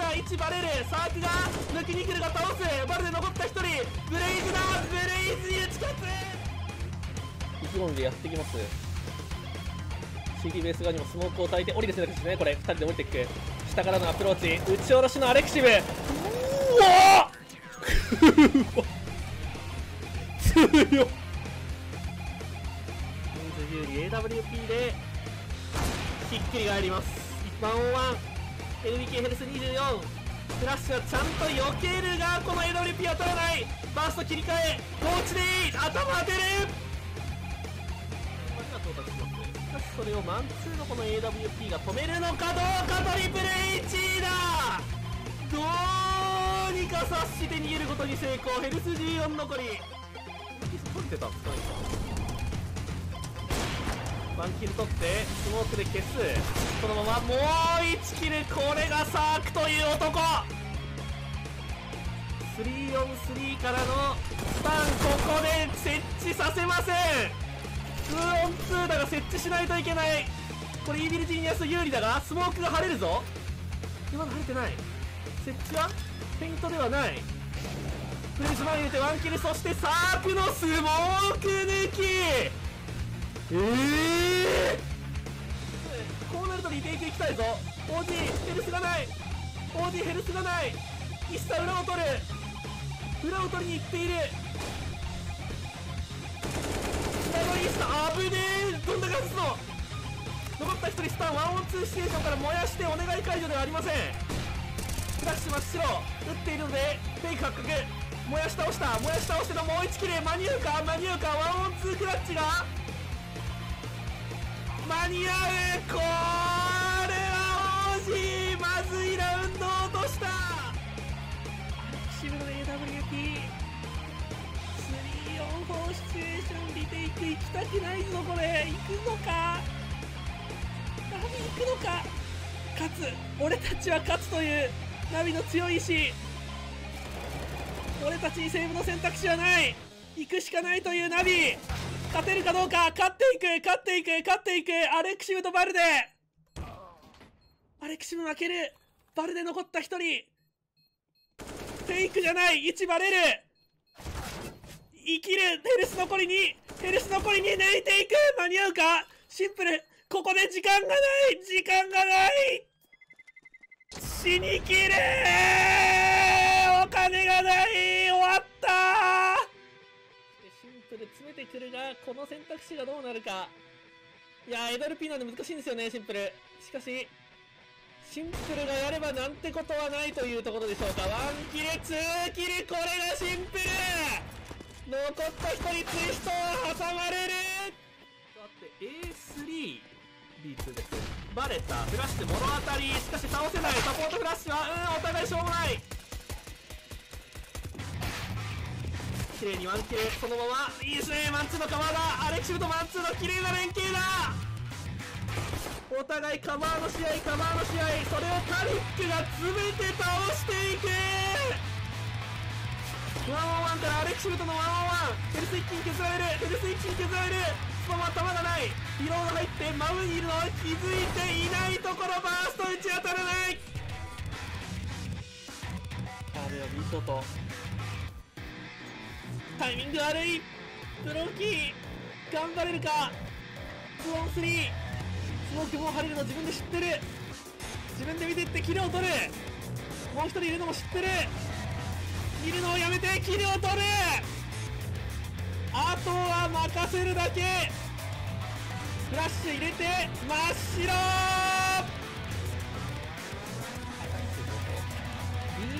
ター1バレルサークが抜きにくるが倒すバルで残った1人ブレイズだブレイズに打ち勝つ意気込でやってきます CD ベース側にもスモークを焚いて降りる選択肢ねこれ2人で降りていく下からのアプローチ打ち下ろしのアレクシブうわ強っ強っ AWP でひっくり返ります1 −オンワン LDK ヘルス24クラッシュはちゃんと避けるがこのエドリピは取らないバースト切り替え放置でいい頭当てるしますねしかしそれをマンツーのこの AWP が止めるのかどうかトリプル H だどうにか察して逃げることに成功ヘルス14残り取れてたんですかワンキル取ってスモークで消すそのままもう1キルこれがサークという男 3on3 からのスタンここで設置させません 2on2 だが設置しないといけないこれイービルジーニアス有利だがスモークが晴れるぞ今の晴れてない設置はフェイントではないプレス前入れてワンキルそしてサークのスモーク抜きえー、こうなるとリテイクいきたいぞ OG ヘルスがない OG ヘルスがない石田裏を取る裏を取りに行っている下の石田危ねえどんな感じの残った1人スタンワンオンツーシチュエーションから燃やしてお願い解除ではありませんフラッシュ真っ白打っているのでフェイク発覚燃やし倒した燃やし倒してのもう1キレ間に合うか間に合うかワンオンツークラッチが間に合うこれは惜しいまずいラウンド落とした渋野 AW 焼3 344シチュエーションリテイク行きたくないぞこれ行くのかナビ行くのか勝つ俺たちは勝つというナビの強い意志俺たちにセーブの選択肢はない行くしかないというナビ勝てるかどうか勝っていく勝っていく勝っていくアレクシムとバルデアレクシム負けるバルデ残った1人フェイクじゃない1バレる生きるヘルス残り2ヘルス残り2抜いていく間に合うかシンプルここで時間がない時間がない死にきれお金がない終わったくる、詰めてくるが、この選択肢がどうなるか。いやー、エドルピーなんで難しいんですよね、シンプル。しかし、シンプルがやればなんてことはないというところでしょうか。ワンキル、ツーキル、これがシンプル残った1人ツイストは挟まれるだって A3、B2 です。バレた。フラッシュ物当たり。しかし倒せない。サポートフラッシュは、うん、お互いしょうもない。綺麗にワンキルそのままいいですねマンツーのカバーだアレクシブとマンツーの綺麗な連携だお互いカバーの試合カバーの試合それをカリックが詰めて倒していくワンオンワンからアレクシブとのワンオンワンテルス一気に削られるェルス一気に削られるそのまま弾がないリロード入ってマムにいるのは気づいていないところバースト打ち当たらないあれは見ト。タイミング悪いブローキー頑張れるか2オン3スモークも晴れるの自分で知ってる自分で見てってキレを取るもう一人いるのも知ってるいるのをやめてキレを取るあとは任せるだけフラッシュ入れて真っ白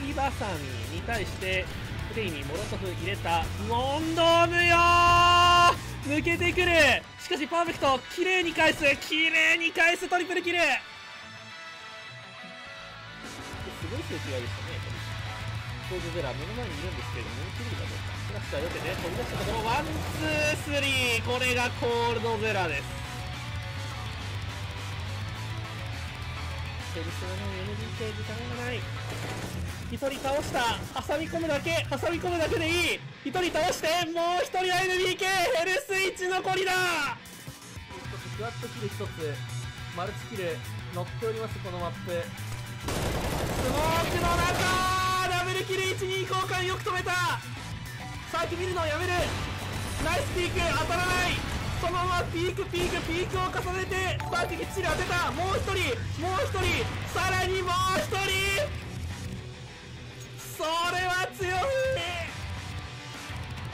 いーバサミに対してプレイにモロソフ入れたモンドームよ抜けてくるしかしパーフェクト綺麗に返す綺麗に返すトリプルキルすごい数字がいいですねこれポーズゼラ目の前にいるんですけれども切れるかどうかスラッシャーよけて飛び出したところワンツースリーこれがコールドゼラですセルスの MDK 時間がない一人倒した挟み込むだけ挟み込むだけでいい一人倒してもう一人 NBK ヘルスイッチ残りだふわッとキル一つマルチキル乗っておりますこのマップスモークの中ダブルキル12交換よく止めたさっき見るのをやめるナイスピーク当たらないそのままピークピークピークを重ねてバーティきっちり当てたもう一人もう一人さらにもう一人それは強い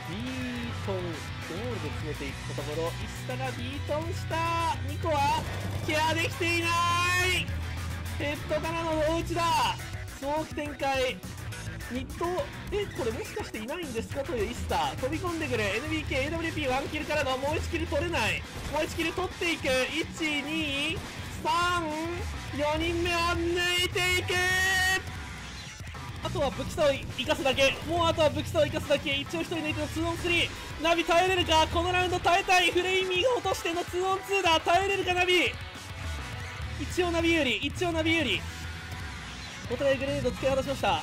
ビートンゴールで詰めていくところ石田がビートンした2個はケアできていないヘッドからの大内だ早期展開ニットえこれもしかしていないんですかというイスター飛び込んでくる NBKAWP1 キルからのもう1キル取れないもう1キル取っていく123 4人目を抜いていくあとは武器差を生かすだけもうあとは武器差を生かすだけ一応一人抜いての 2on3 ナビ耐えれるかこのラウンド耐えたいフレイミーが落としての 2on2 だ耐えれるかナビ一応ナビ有利一応ナビ有利お互いグレネード突き放しました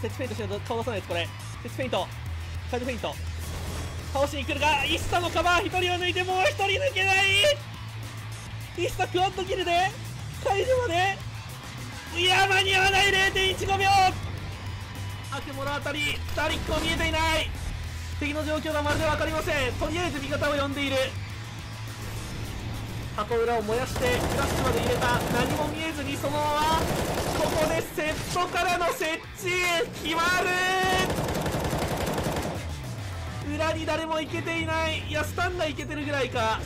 セチフェイントしないと倒さないですこれセチフェイントサイドフェイント倒しに来るがイッサのカバー1人を抜いてもう1人抜けないイッサクワッドキルで会場までいや間に合わない0.15秒あてもらあたりダリック見えていない敵の状況がまるで分かりませんとりあえず味方を呼んでいる箱裏を燃やしてクラッシュまで入れた何も見えずにそのままここでセットからの設置決まる裏に誰も行けていないいやスタンがいけてるぐらいか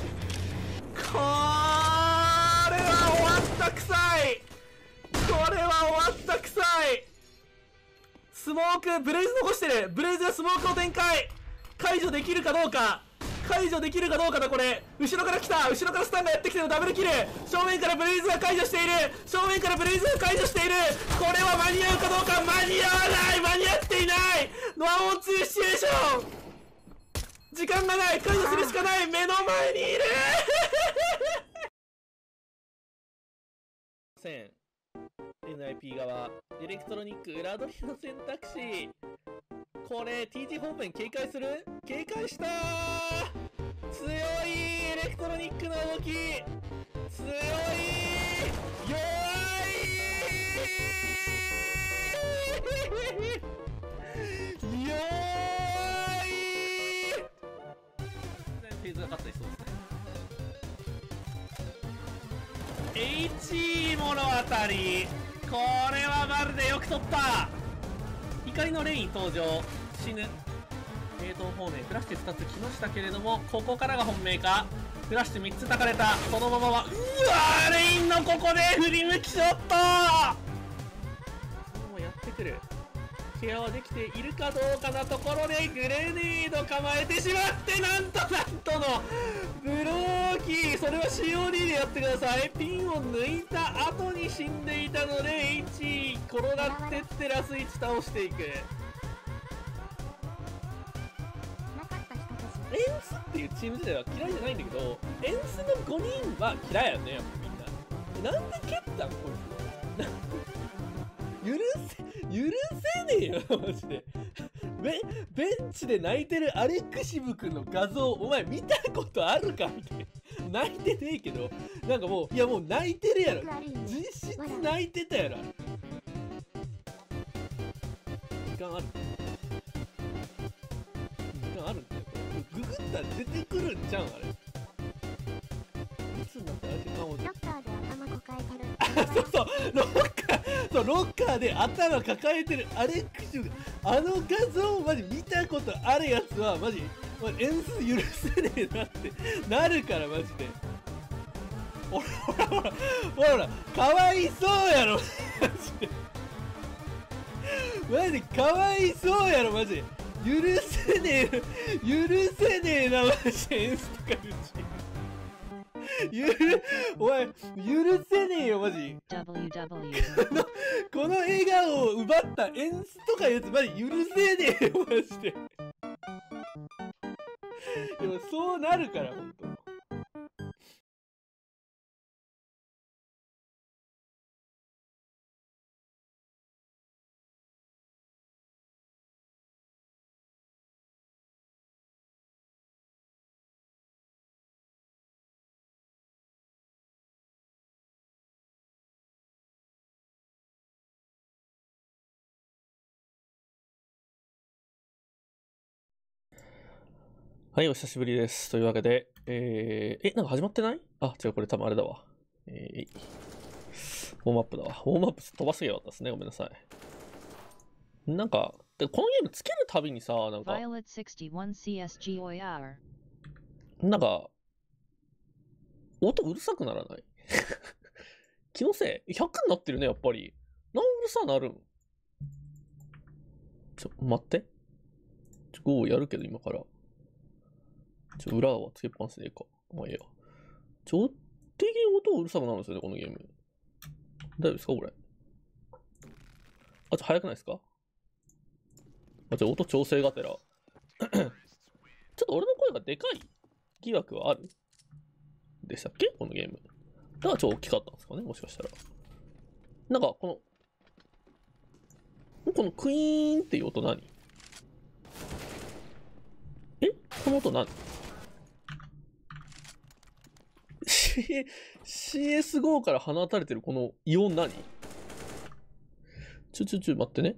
これは終わった臭いこれは終わった臭いスモークブレイズ残してるブレイズがスモークを展開解除できるかどうか解除できるかどうかだこれ後ろから来た後ろからスタンがやってきてるダブルキル正面からブレイズが解除している正面からブレイズが解除しているこれは間に合うかどうか間に合わない間に合っていないノアオンツーシチュエーション時間がない解除するしかない目の前にいるせん NIP 側エレクトロニック裏取りの選択肢これ TT 方面警戒する警戒した強いエレクトロニックの動き強い弱い弱いフェーズが勝ったりそうですね H 物語これはまるでよく取った光のレイン登場死ぬ冷凍方面フラッシュ2つしたけれどもここからが本命かフラッシュ3つたかれたそのままはうわーレインのここで振り向きショットもうやってくるケアはできているかどうかなところでグレネード構えてしまってなんとなんとのブローキーそれは COD でやってくださいピンを抜いた後に死んでいたので位転がってってラス1倒していくエンスっていうチーム自体は嫌いじゃないんだけどエンスの5人は嫌いやねやっぱみんななんで蹴ったんこいつ許せ、許せねえよ、マジで。ベ、ベンチで泣いてるアレックシブ君の画像、お前見たことあるかみたいな。泣いてねえけど、なんかもう、いやもう泣いてるやろ。実質泣いてたやろ。時間ある時間あるんだよ、ググったら出てくるんじゃん、あれ。いつになったら時ロッカーで頭抱えてる。そうそう、ロッカーとロッカーで頭抱えてるアレックスあの画像をマジ見たことあるやつはマジ、演出許せねえなってなるからマジでほらほらほらほらほらかわいそうやろマジでマジかわいそうやろマジ許せねえ許せねえなマジで演出とかうち ゆる、おい、許せねえよ、マジ。この笑顔を奪った演出とかいうやつ、マジ許せねえよ、マジで。でも、そうなるから、ほんと。はい、お久しぶりです。というわけで、えー、え、なんか始まってないあ、違う、これ多分あれだわ。えー、ウォームアップだわ。ウォームアップ飛ばすぎやかったですね。ごめんなさい。なんか、でこのゲームつけるたびにさ、なんか、なんか、音うるさくならない 気のせい ?100 になってるね、やっぱり。なんうるさなるんちょ、待って。5をやるけど、今から。ちょ、裏はつけっぱなしでいいか。まあいいや。ちょっ的に音うるさくなるんですよね、このゲーム。大丈夫ですかこれ。あ、ちょ、早くないですかあ、ちょ、音調整がてら。ちょっと俺の声がでかい疑惑はあるでしたっけこのゲーム。だから超大きかったんですかねもしかしたら。なんか、この、このクイーンっていう音何えこの音何 C、CS5 から放たれてるこのイオン何ちょちょちょ待ってね。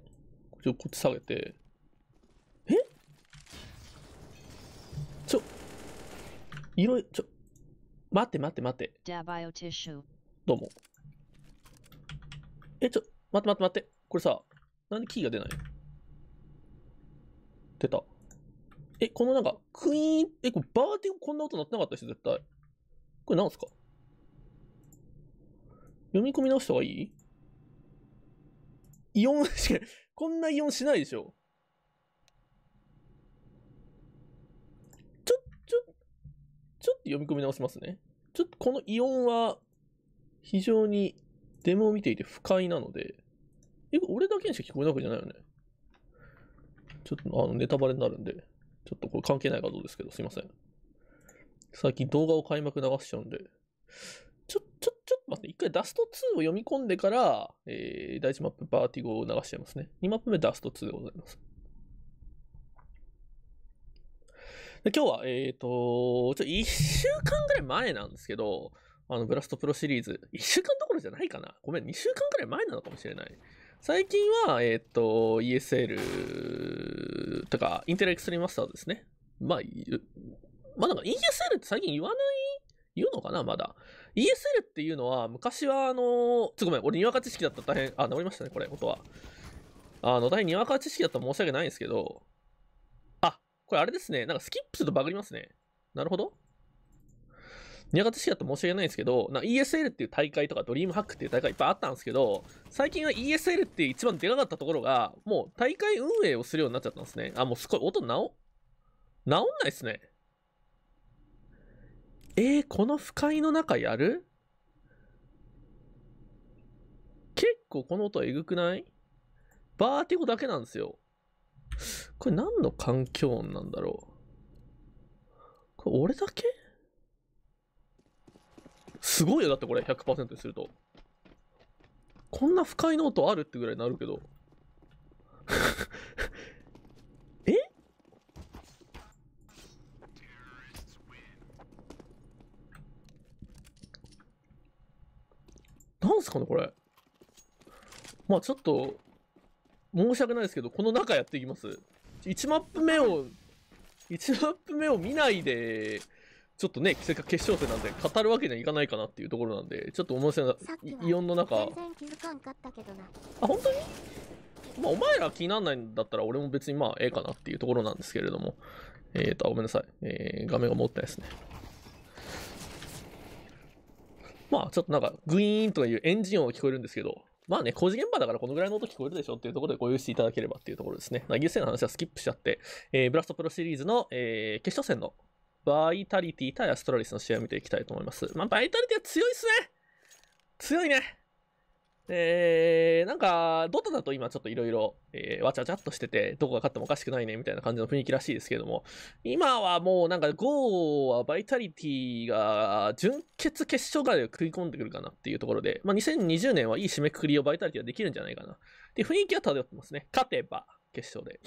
ちょ、こっち下げて。えちょ、いろいろ、ちょ、待って待って待って。どうも。え、ちょ、待って待って待って。これさ、なんでキーが出ない出た。え、このなんか、クイーン、え、これバーティングこんな音鳴ってなかったし、絶対。これなんすか読み込み直した方がいいイオン、こんなイオンしないでしょちょ、ちょ、ちょっと読み込み直しますね。ちょっとこのイオンは非常にデモを見ていて不快なので、え、俺だけにしか聞こえなくじゃないよね。ちょっとあのネタバレになるんで、ちょっとこれ関係ない画像ですけど、すいません。最近動画を開幕流しちゃうんで。ちょ、ちょ、ちょっと待って、一回ダスト2を読み込んでから、えー、第一マップバーティゴを流しちゃいますね。2マップ目ダスト2でございます。で今日は、えっ、ー、と、ちょ、1週間ぐらい前なんですけど、あの、ブラストプロシリーズ。1週間どころじゃないかな。ごめん、2週間ぐらい前なのかもしれない。最近は、えっ、ー、と、ESL とか、インテレエクストリーマスターですね。まあ、まあなんか ESL って最近言わない言うのかなまだ。ESL っていうのは、昔はあの、ちょごめん、俺にわか知識だったら大変、あ、治りましたね、これ、音は。あの、大変にわか知識だったら申し訳ないんですけど、あ、これあれですね、なんかスキップするとバグりますね。なるほど。にわか知識だったら申し訳ないんですけど、ESL っていう大会とかドリームハックっていう大会いっぱいあったんですけど、最近は ESL って一番でかかったところが、もう大会運営をするようになっちゃったんですね。あ、もうすごい音直、直んないっすね。えー、この不快の中やる結構この音えぐくないバーティゴだけなんですよ。これ何の環境音なんだろうこれ俺だけすごいよ、だってこれ100%にすると。こんな不快の音あるってぐらいになるけど。すかね、これ。まあちょっと、申し訳ないですけど、この中やっていきます。1マップ目を、1マップ目を見ないで、ちょっとね、せっかく決勝戦なんで、語るわけにはいかないかなっていうところなんで、ちょっと面白いな、イオンの中。っあ、本当にまあ、お前ら気にならないんだったら、俺も別にまあ、ええかなっていうところなんですけれども。えっ、ー、と、ごめんなさい。えー、画面が持ったですね。まあちょっとなんかグイーンとかいうエンジン音が聞こえるんですけど、まあね、工事現場だからこのぐらいの音聞こえるでしょっていうところでご用意していただければっていうところですね。技術性の話はスキップしちゃって、えー、ブラストプロシリーズの、えー、決勝戦のバイタリティ対アストラリスの試合を見ていきたいと思います。まあバイタリティは強いっすね強いねー、なんか、ドタだと今ちょっといろいろ、えー、わちゃわちゃっとしてて、どこが勝ってもおかしくないね、みたいな感じの雰囲気らしいですけども、今はもうなんか GO はバイタリティが、準決決勝からで食い込んでくるかなっていうところで、まあ、2020年はいい締めくくりをバイタリティはできるんじゃないかな。で、雰囲気は漂ってますね。勝てば、決勝で。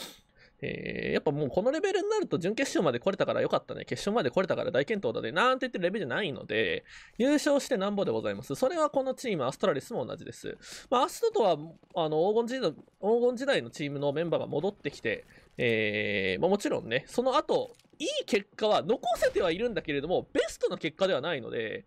えー、やっぱもうこのレベルになると準決勝まで来れたからよかったね、決勝まで来れたから大健闘だね、なんて言ってるレベルじゃないので、優勝してなんぼでございます。それはこのチーム、アストラリスも同じです。まあ、アストとは、あの、黄金時代、黄金時代のチームのメンバーが戻ってきて、えー、まあ、もちろんね、その後、いい結果は残せてはいるんだけれども、ベストの結果ではないので、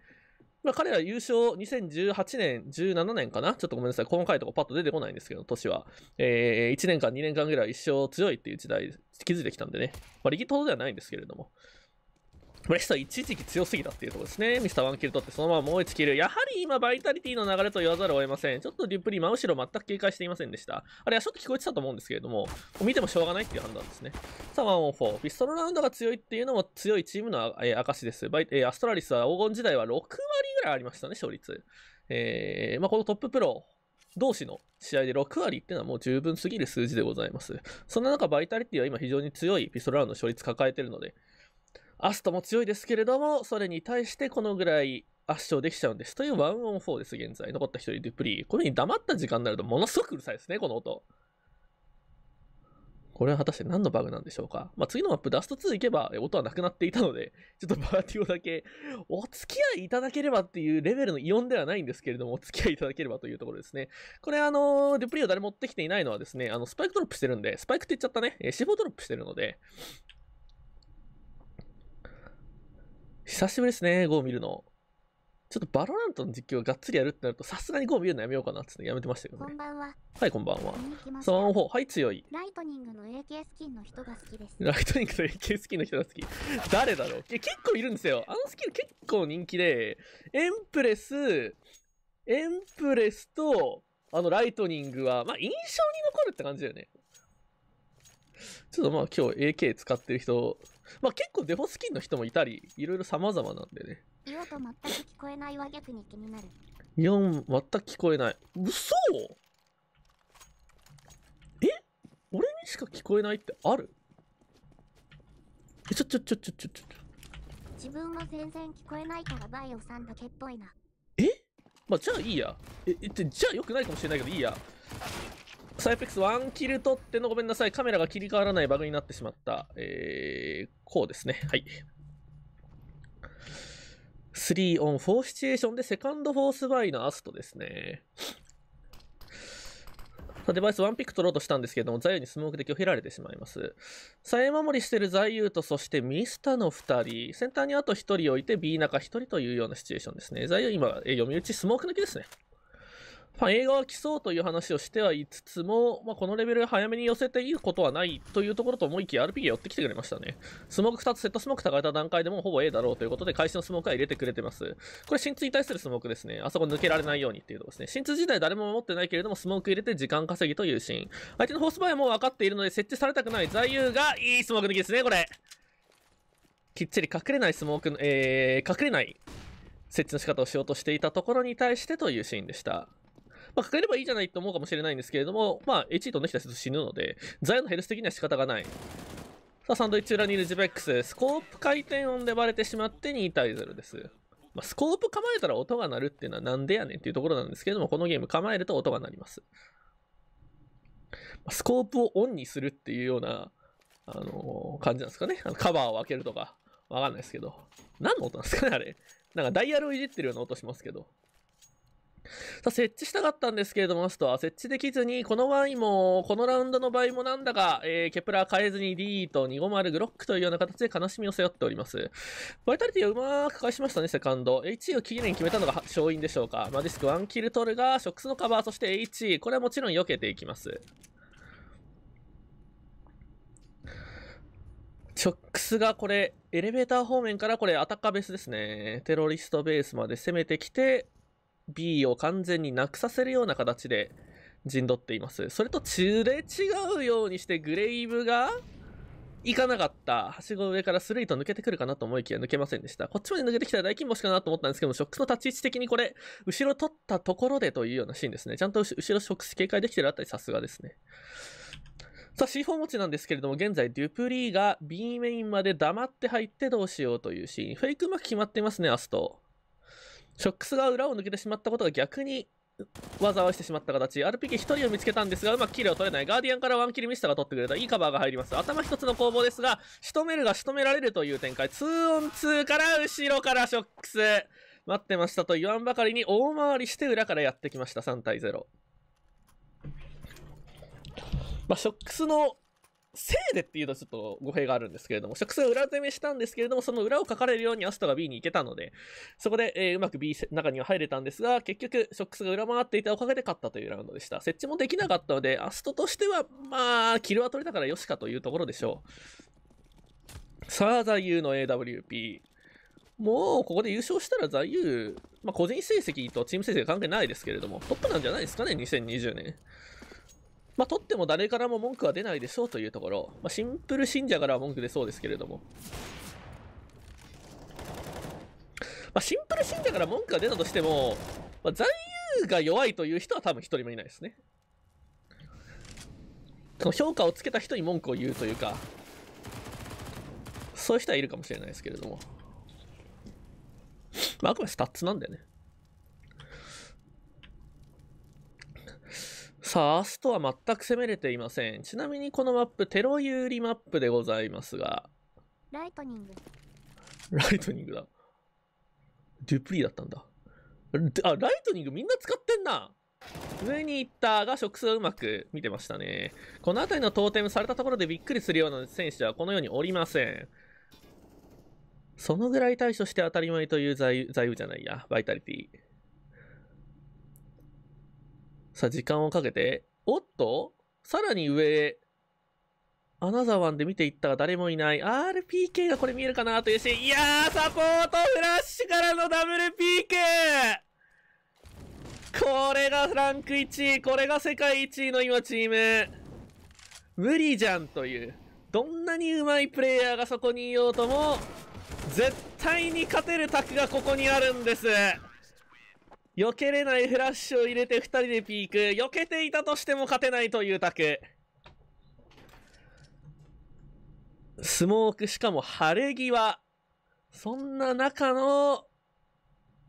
まあ、彼ら優勝2018年、17年かなちょっとごめんなさい。細かいとこパッと出てこないんですけど、年は。えー、1年間、2年間ぐらい一生強いっていう時代、築いてきたんでね。まあ、力ほどではないんですけれども。レスター一時期強すぎたっていうところですね。ミスターワンキル取ってそのままもう1キル。やはり今バイタリティの流れと言わざるを得ません。ちょっとデュプリ真後ろ全く警戒していませんでした。あれはちょっと聞こえてたと思うんですけれども、も見てもしょうがないっていう判断ですね。さあフォ4ピストルラウンドが強いっていうのも強いチームの、えー、証です。バイえー、アストラリスは黄金時代は6割ぐらいありましたね、勝率。えー、まあ、このトッププロ、同士の試合で6割っていうのはもう十分すぎる数字でございます。そんな中、バイタリティは今非常に強いピストルラウンドの勝率抱えてるので、アストも強いですけれども、それに対してこのぐらい圧勝できちゃうんです。という1オン4です、現在。残った1人デュプリー。これに黙った時間になるとものすごくうるさいですね、この音。これは果たして何のバグなんでしょうか。まあ、次のマップ、ダスト2行けば音はなくなっていたので、ちょっとパーティオだけお付き合いいただければっていうレベルの異音ではないんですけれども、お付き合いいただければというところですね。これあのー、デュプリーを誰も持ってきていないのはですね、あの、スパイクドロップしてるんで、スパイクって言っちゃったね、えー、c ドロップしてるので、久しぶりですね、GO 見るの。ちょっとバロラントの実況がっつりやるってなると、さすがに GO 見るのやめようかなってやめてましたけどね。こんばんは。はい、こんばんは。3-4、はい、強い。ライトニングの AK スキンの人が好きです。ライトニングの AK スキンの人が好き。誰だろう結構いるんですよ。あのスキル結構人気で、エンプレス、エンプレスと、あのライトニングは、まあ印象に残るって感じだよね。ちょっとまあ今日 AK 使ってる人、まあ結構デフォスキンの人もいたり、いろいろ様々なんでね。イオと全く聞こえないは逆に気になる。イオン全く聞こえない。嘘え俺にしか聞こえないってあるえ、ちょちょちょちょちょちょ。自分は全然聞こえないからバイオさんだけっぽいな。えまあじゃあいいや。え、えじゃあよくないかもしれないけどいいや。サイプックス1キル取ってのごめんなさい。カメラが切り替わらないバグになってしまった。えー、こうですね。はい。3オン4シチュエーションでセカンドフォースバイのアストですね。さデバイス1ピック取ろうとしたんですけども、左右にスモークで拒否られてしまいます。さえ守りしてる座右と、そしてミスタの2人、センターにあと1人置いて B 中1人というようなシチュエーションですね。座右今、読み打ちスモーク抜きですね。まあ、映画は来そうという話をしてはいつつも、まあ、このレベル早めに寄せていくことはないというところと思いきや RPG 寄ってきてくれましたね。スモーク2つ、セットスモーク高えた段階でもほぼ A だろうということで、開始のスモークは入れてくれてます。これ、真通に対するスモークですね。あそこ抜けられないようにっていうとこですね。新通自体誰も守ってないけれども、スモーク入れて時間稼ぎというシーン。相手のホースバイはもう分かっているので、設置されたくない座右が、いいスモーク抜きですね、これ。きっちり隠れないスモークの、えー、隠れない設置の仕方をしようとしていたところに対してというシーンでした。まあ、かければいいじゃないと思うかもしれないんですけれども、まあ、1位んできた人死ぬので、ザイオンのヘルス的には仕方がない。さあ、サンドイッチ裏にいるジベックススコープ回転音でバレてしまって2対0です。まあ、スコープ構えたら音が鳴るっていうのはなんでやねんっていうところなんですけれども、このゲーム構えると音が鳴ります。スコープをオンにするっていうような、あのー、感じなんですかね。あのカバーを開けるとか、わかんないですけど。何の音なんですかね、あれ。なんかダイヤルをいじってるような音しますけど。さあ、設置したかったんですけれども、ストは設置できずに、このワイも、このラウンドの場合もなんだか、えー、ケプラー変えずに D と250グロックというような形で悲しみを背負っております。バイタリティをうまく返しましたね、セカンド。H を期限決めたのが勝因でしょうか。マジスク1キル取るが、ショックスのカバー、そして H、これはもちろん避けていきます。ショックスがこれ、エレベーター方面からこれ、アタッカーベースですね。テロリストベースまで攻めてきて、B を完全になくさせるような形で陣取っています。それとすれ違うようにしてグレイブが行かなかった。はしご上からスルイと抜けてくるかなと思いきや抜けませんでした。こっちまで抜けてきたら大金星かなと思ったんですけども、ショックスの立ち位置的にこれ、後ろ取ったところでというようなシーンですね。ちゃんと後ろショックス警戒できてるあたりさすがですね。さあ C4 持ちなんですけれども、現在デュプリーが B メインまで黙って入ってどうしようというシーン。フェイクうまく決まっていますね、アスト。ショックスが裏を抜けてしまったことが逆に技をしてしまった形。RPG1 人を見つけたんですが、うまくキレを取れない。ガーディアンからワンキルミスタが取ってくれた。いいカバーが入ります。頭一つの攻防ですが、仕留めるが仕留められるという展開。2オン2から後ろからショックス。待ってましたと言わんばかりに大回りして裏からやってきました。3対0。まあ、ショックスのせいでっていうとちょっと語弊があるんですけれども、直線裏攻めしたんですけれども、その裏を書かれるようにアストが B に行けたので、そこで、えー、うまく B 中には入れたんですが、結局、ショックスが裏回っていたおかげで勝ったというラウンドでした。設置もできなかったので、アストとしては、まあ、キルは取れたからよしかというところでしょう。さあ、座右の AWP。もう、ここで優勝したら座右、まあ、個人成績とチーム成績関係ないですけれども、トップなんじゃないですかね、2020年。まあ、取っても誰からも文句は出ないでしょうというところ、まあ、シンプル信者からは文句出そうですけれども。まあ、シンプル信者から文句が出たとしても、まあ、残優が弱いという人は多分一人もいないですね。その評価をつけた人に文句を言うというか、そういう人はいるかもしれないですけれども。まあ、あくまでスタッツなんだよね。さあ、アストは全く攻めれていません。ちなみにこのマップ、テロ有利マップでございますが。ライトニング。ライトニングだ。デュプリーだったんだ。あ、ライトニングみんな使ってんな上に行ったが食数うまく見てましたね。この辺りのトーテムされたところでびっくりするような選手はこのようにおりません。そのぐらい対処して当たり前という財財じゃないや、バイタリティ。さあ、時間をかけて、おっとさらに上アナザーワンで見ていったが誰もいない。RPK がこれ見えるかなというシーン。いやー、サポートフラッシュからの WPK! これがフランク1位。これが世界1位の今チーム。無理じゃんという。どんなに上手いプレイヤーがそこにいようとも、絶対に勝てる卓がここにあるんです。避けれないフラッシュを入れて2人でピーク。避けていたとしても勝てないというタク。スモーク、しかも晴れ際。そんな中の、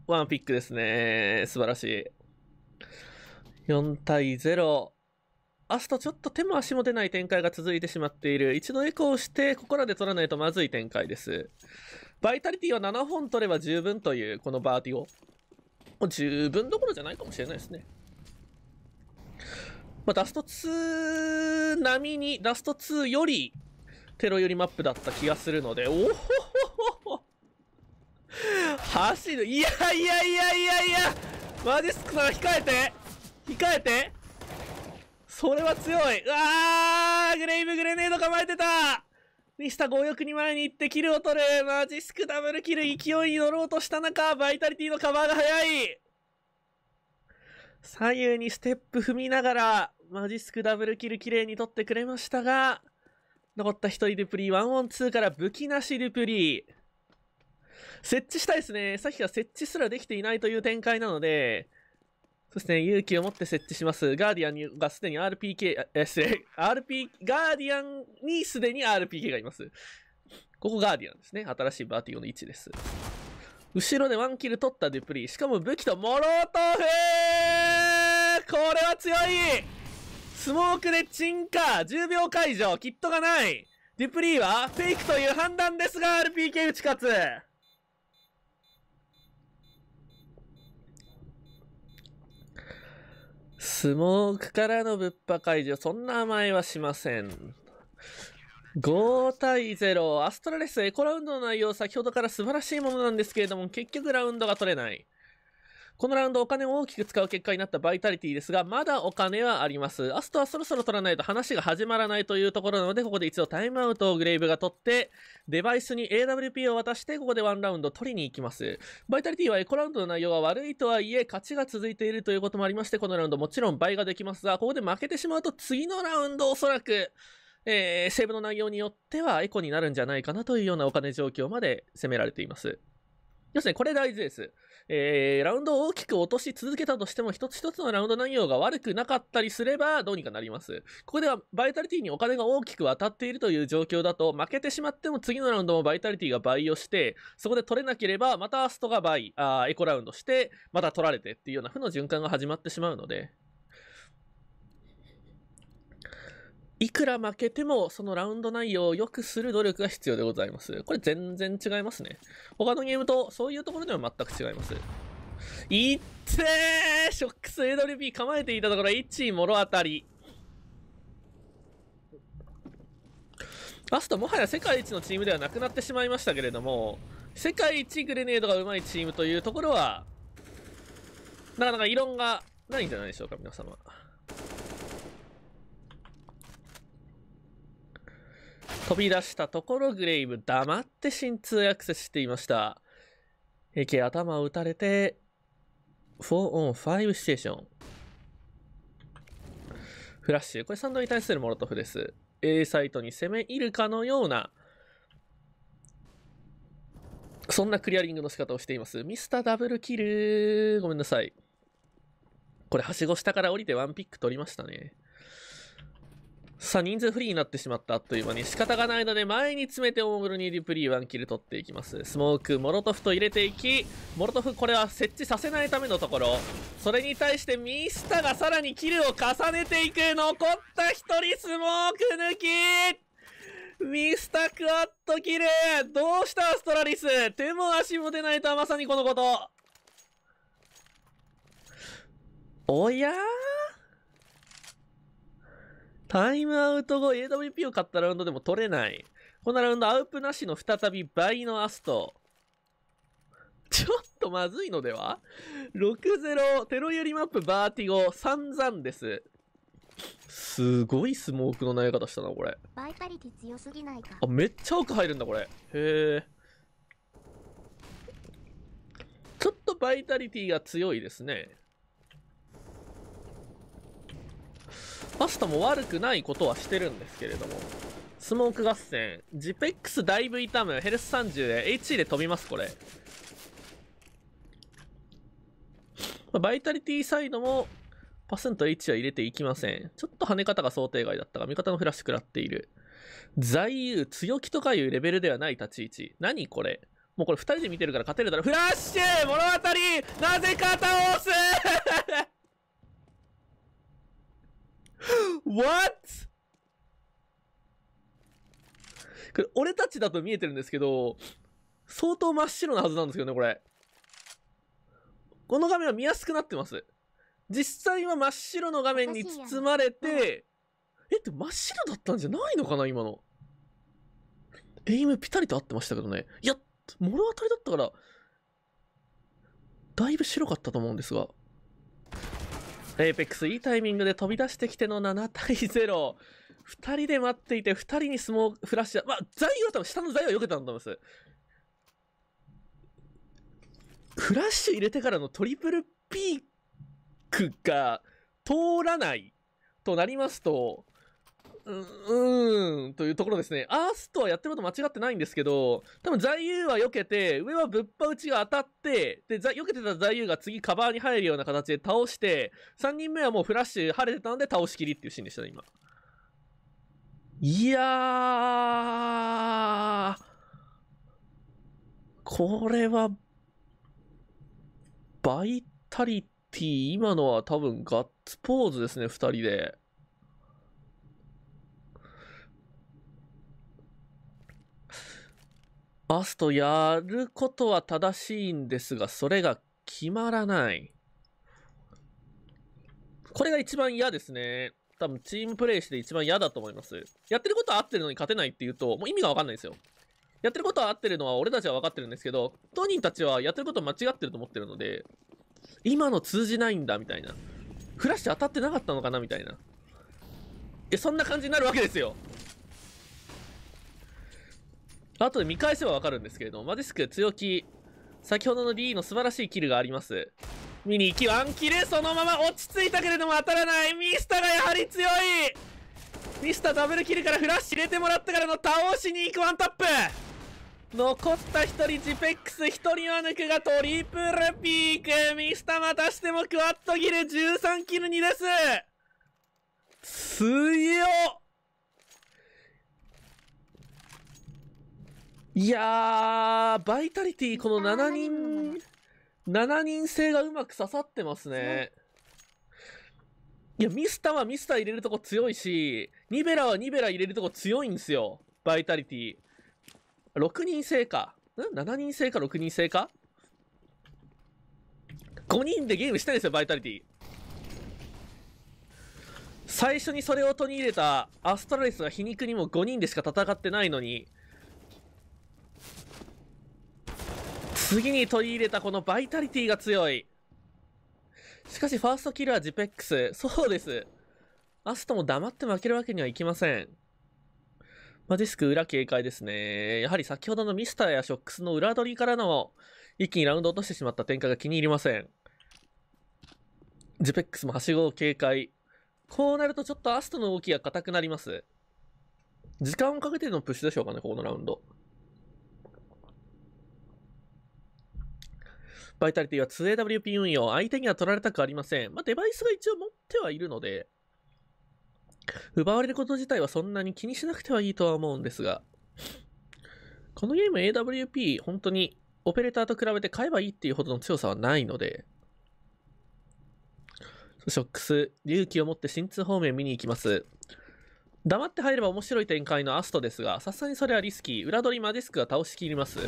ワンピックですね。素晴らしい。4対0。アストちょっと手も足も出ない展開が続いてしまっている。一度エコーして、ここらで取らないとまずい展開です。バイタリティは7本取れば十分という、このバーティゴ。もう十分どころじゃないかもしれないですね。まあ、ダスト2並みに、ダスト2よりテロ寄りマップだった気がするので、おほほほ走る。いやいやいやいやいやマジスクさん控えて控えてそれは強いうわーグレイブグレネード構えてたミスタ強欲に前に行ってキルを取るマジスクダブルキル勢いに乗ろうとした中、バイタリティのカバーが早い左右にステップ踏みながら、マジスクダブルキル綺麗に取ってくれましたが、残った1人ルプリー、ワンオン2から武器なしルプリー。設置したいですね。さっきは設置すらできていないという展開なので、そして、ね、勇気を持って設置します。ガーディアンにがすでに RPK、SA、RP、ガーディアンにすでに RPK がいます。ここガーディアンですね。新しいバーティ用の位置です。後ろでワンキル取ったデュプリー。しかも武器とモロートフこれは強いスモークで沈下 !10 秒解除キットがないデュプリーはフェイクという判断ですが RPK 打ち勝つスモークからの物破解除、そんな甘えはしません。5対0、アストラレスエコラウンドの内容、先ほどから素晴らしいものなんですけれども、結局ラウンドが取れない。このラウンドお金を大きく使う結果になったバイタリティですが、まだお金はあります。アストはそろそろ取らないと話が始まらないというところなので、ここで一度タイムアウトをグレイブが取って、デバイスに AWP を渡して、ここでワンラウンド取りに行きます。バイタリティはエコラウンドの内容が悪いとはいえ、勝ちが続いているということもありまして、このラウンドもちろん倍ができますが、ここで負けてしまうと次のラウンドおそらく、えー、セーブの内容によってはエコになるんじゃないかなというようなお金状況まで攻められています。要するにこれ大事です。えー、ラウンドを大きく落とし続けたとしても、一つ一つのラウンド内容が悪くなかったりすれば、どうにかなります。ここでは、バイタリティにお金が大きく当たっているという状況だと、負けてしまっても次のラウンドもバイタリティが倍をして、そこで取れなければ、またアストが倍、あエコラウンドして、また取られてっていうような負の循環が始まってしまうので、いくら負けても、そのラウンド内容を良くする努力が必要でございます。これ全然違いますね。他のゲームと、そういうところでは全く違います。いってーショックス AWP 構えていたところ、1位もろ当たり。ラストもはや世界一のチームではなくなってしまいましたけれども、世界一グレネードが上手いチームというところは、なかなか異論がないんじゃないでしょうか、皆様。飛び出したところグレイブ黙って新通アクセスしていました。AK 頭を打たれて、4 on 5ステーション。フラッシュ。これサンドに対するモロトフです。A サイトに攻め入るかのような、そんなクリアリングの仕方をしています。ミスターダブルキル。ごめんなさい。これ、はしご下から降りてワンピック取りましたね。さあ、人数フリーになってしまったあっという間に仕方がないので前に詰めてオーグルにリプリーワンキル取っていきます。スモーク、モロトフと入れていき、モロトフこれは設置させないためのところ。それに対してミスタがさらにキルを重ねていく。残った一人スモーク抜きミスタクワットキルどうしたアストラリス手も足も出ないとはまさにこのこと。おやータイムアウト後 AWP を買ったラウンドでも取れない。このラウンドアウプなしの再び倍のアスト。ちょっとまずいのでは ?6-0 テロよりマップバーティゴ散々です。すごいスモークの投げ方したな、これ。バイタリティ強すぎないか。あ、めっちゃ奥入るんだ、これ。へえ。ちょっとバイタリティが強いですね。パスタも悪くないことはしてるんですけれども。スモーク合戦。ジペックスだいぶ痛む。ヘルス30で HE で飛びます、これ。バイタリティサイドも、パスント H は入れていきません。ちょっと跳ね方が想定外だったが、味方のフラッシュ食らっている。在優、強気とかいうレベルではない立ち位置。何これもうこれ2人で見てるから勝てるだろ。フラッシュ物語なぜか倒す What? これ、俺たちだと見えてるんですけど、相当真っ白なはずなんですよね、これ。この画面は見やすくなってます。実際は真っ白の画面に包まれて、え、って真っ白だったんじゃないのかな、今の。エイムピタリと合ってましたけどね。いや、物当たりだったから、だいぶ白かったと思うんですが。エイペックスいいタイミングで飛び出してきての7対0。2人で待っていて、2人にスモークフラッシュまあ、材は多分下の材は避けたんだと思います。フラッシュ入れてからのトリプルピークが通らないとなりますと、うーん、というところですね。アースとはやってること間違ってないんですけど、多分座右は避けて、上はぶっぱ打ちが当たって、で、避けてた座右が次カバーに入るような形で倒して、3人目はもうフラッシュ晴れてたので倒しきりっていうシーンでしたね、今。いやー、これは、バイタリティ、今のは多分ガッツポーズですね、2人で。アストやることは正しいんですが、それが決まらない。これが一番嫌ですね。多分チームプレイして一番嫌だと思います。やってることは合ってるのに勝てないっていうと、もう意味がわかんないですよ。やってることは合ってるのは俺たちは分かってるんですけど、当人たちはやってること間違ってると思ってるので、今の通じないんだみたいな。フラッシュ当たってなかったのかなみたいな。いや、そんな感じになるわけですよ。後で見返せばわかるんですけれども、マデスク強気。先ほどの D の素晴らしいキルがあります。見に行きワンキルそのまま落ち着いたけれども当たらないミスターがやはり強いミスターダブルキルからフラッシュ入れてもらったからの倒しに行くワンタップ残った1人ジペックス1人は抜くがトリプルピークミスターまたしてもクワッドギル13キル2です強っいやー、バイタリティ、この7人、7人制がうまく刺さってますね。いや、ミスターはミスター入れるとこ強いし、ニベラはニベラ入れるとこ強いんですよ。バイタリティ。6人制か。ん ?7 人制か6人制か ?5 人でゲームしたいんですよ、バイタリティ。最初にそれを取り入れたアストラリスが皮肉にも5人でしか戦ってないのに、次に取り入れたこのバイタリティが強い。しかしファーストキルはジペックス。そうです。アストも黙って負けるわけにはいきません。マジスク裏警戒ですね。やはり先ほどのミスターやショックスの裏取りからの一気にラウンド落としてしまった展開が気に入りません。ジペックスもはしごを警戒。こうなるとちょっとアストの動きが硬くなります。時間をかけてのプッシュでしょうかね、ここのラウンド。バイタリティは 2AWP 運用、相手には取られたくありません。まあ、デバイスが一応持ってはいるので、奪われること自体はそんなに気にしなくてはいいとは思うんですが、このゲーム AWP、本当にオペレーターと比べて買えばいいっていうほどの強さはないので、ショックス、勇気を持って新通方面見に行きます。黙って入れば面白い展開のアストですが、さすがにそれはリスキー。裏取りマディスクが倒しきります。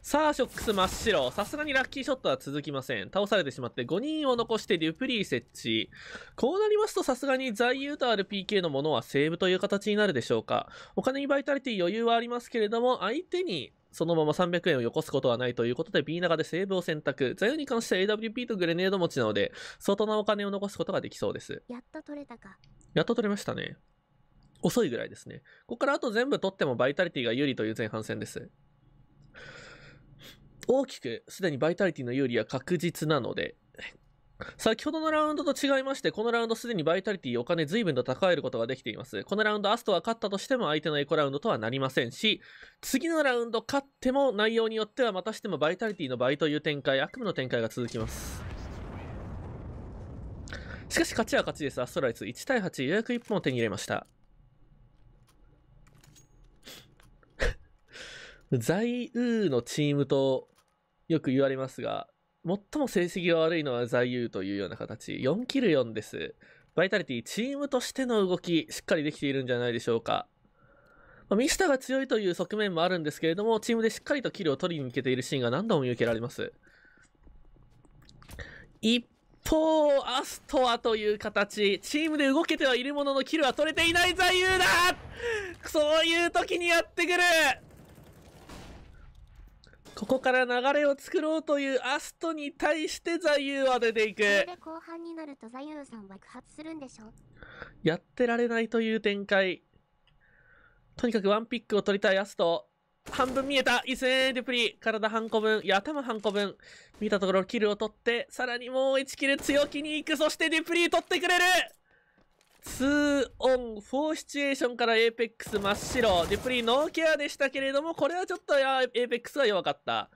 さあ、ショックス真っ白。さすがにラッキーショットは続きません。倒されてしまって5人を残してデュプリー設置。こうなりますとさすがに在友と RPK のものはセーブという形になるでしょうか。お金にバイタリティ余裕はありますけれども、相手にそのまま300円をよこすことはないということで B 長でセーブを選択。座右に関しては AWP とグレネード持ちなので、相当なお金を残すことができそうです。やっと取れたか。やっと取れましたね。遅いぐらいですね。ここからあと全部取ってもバイタリティが有利という前半戦です。大きくすでにバイタリティの有利は確実なので、先ほどのラウンドと違いまして、このラウンドすでにバイタリティ、お金随分と高えることができています。このラウンドアストは勝ったとしても相手のエコラウンドとはなりませんし、次のラウンド勝っても内容によってはまたしてもバイタリティの倍という展開、悪夢の展開が続きます。しかし勝ちは勝ちです。アストライツ1対8予約1本を手に入れました。財運ウのチームとよく言われますが、最も成績が悪いのは財イウというような形。4キル4です。バイタリティ、チームとしての動き、しっかりできているんじゃないでしょうか。まあ、ミスタが強いという側面もあるんですけれども、チームでしっかりとキルを取りに行けているシーンが何度も見受けられます。一方、アストアという形、チームで動けてはいるもののキルは取れていない座右だそういう時にやってくるここから流れを作ろうというアストに対して座右は出ていく。後半になると座右さん爆発するんでしょやってられないという展開。とにかくワンピックを取りたいアスト。半分見えた伊勢0 0デプリ体半個分いや頭半個分見たところキルを取ってさらにもう1キル強気に行くそしてデプリ取ってくれる2オン4シチュエーションから apex 真っ白。デプリーノーケアでしたけれども、これはちょっとー apex は弱かった。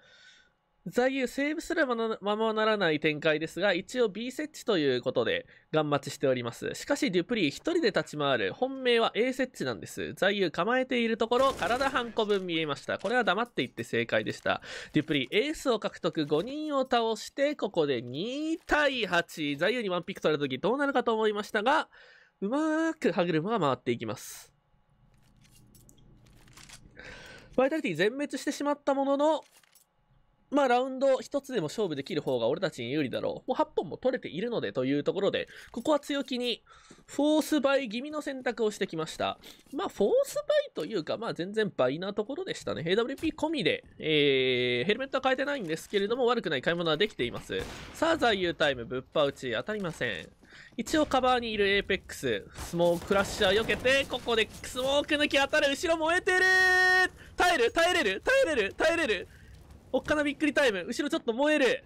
座右セーブすらままならない展開ですが、一応 B 設置ということで、ガン待ちしております。しかし、デュプリー一人で立ち回る。本命は A 設置なんです。座右構えているところ、体半個分見えました。これは黙っていって正解でした。デュプリー、エースを獲得、5人を倒して、ここで2対8。座右にワンピック取れた時どうなるかと思いましたが、うまく歯車が回っていきます。バイタリティ全滅してしまったものの、まあ、ラウンド1つでも勝負できる方が俺たちに有利だろう。もう8本も取れているのでというところで、ここは強気に、フォースバイ気味の選択をしてきました。まあ、フォースバイというか、まあ、全然倍なところでしたね。AWP 込みで、えー、ヘルメットは変えてないんですけれども、悪くない買い物はできています。さあ、座右タイム、ぶっぱ打ち、当たりません。一応カバーにいるエーペックススモークラッシャー避けてここでスモーク抜き当たる後ろ燃えてる耐える耐えれる耐えれる耐えれるおっかなびっくりタイム後ろちょっと燃える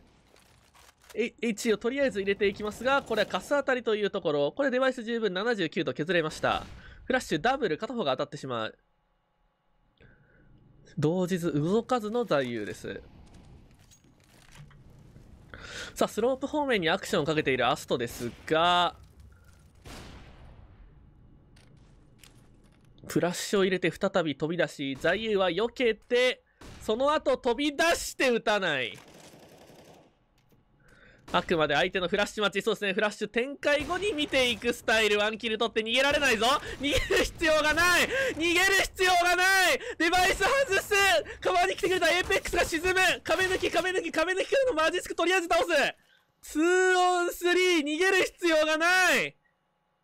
H をとりあえず入れていきますがこれはカス当たりというところこれデバイス十分79度削れましたフラッシュダブル片方が当たってしまう同日動かずの座右ですさあ、スロープ方面にアクションをかけているアストですが、プラッシュを入れて再び飛び出し、座右は避けて、その後飛び出して打たない。あくまで相手のフラッシュ待ち、そうですね、フラッシュ展開後に見ていくスタイル、ワンキル取って逃げられないぞ逃げる必要がない逃げる必要がないデバイス外すカバーに来てくれたエーペックスが沈む壁抜き、壁抜き、壁抜きからのマジスクとりあえず倒す !2 オン3逃げる必要がない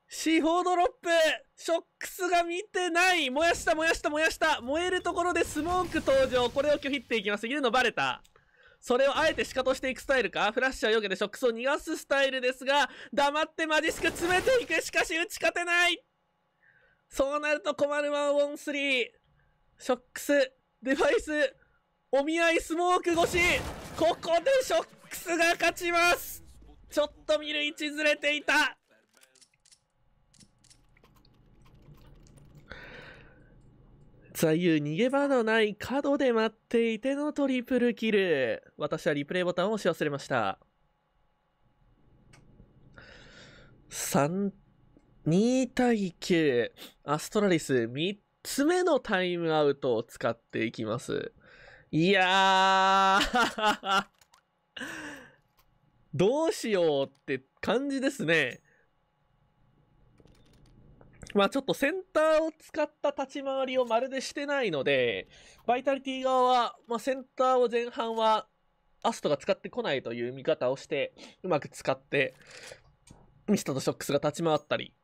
四方ドロップショックスが見てない燃やした燃やした燃やした燃えるところでスモーク登場これを拒否っていきます。いるのバレた。それをあえてシカトしていくスタイルかフラッシュはよけてショックスを逃がすスタイルですが、黙ってマジスク詰めていくしかし打ち勝てないそうなると困るワンオンスリー。ショックス、デバイス、お見合いスモーク越しここでショックスが勝ちますちょっと見る位置ずれていた左右逃げ場のない角で待っていてのトリプルキル。私はリプレイボタンを押し忘れました。3、2対9。アストラリス3つ目のタイムアウトを使っていきます。いやー どうしようって感じですね。まあちょっとセンターを使った立ち回りをまるでしてないので、バイタリティ側は、まあ、センターを前半はアストが使ってこないという見方をして、うまく使って、ミストとショックスが立ち回ったり、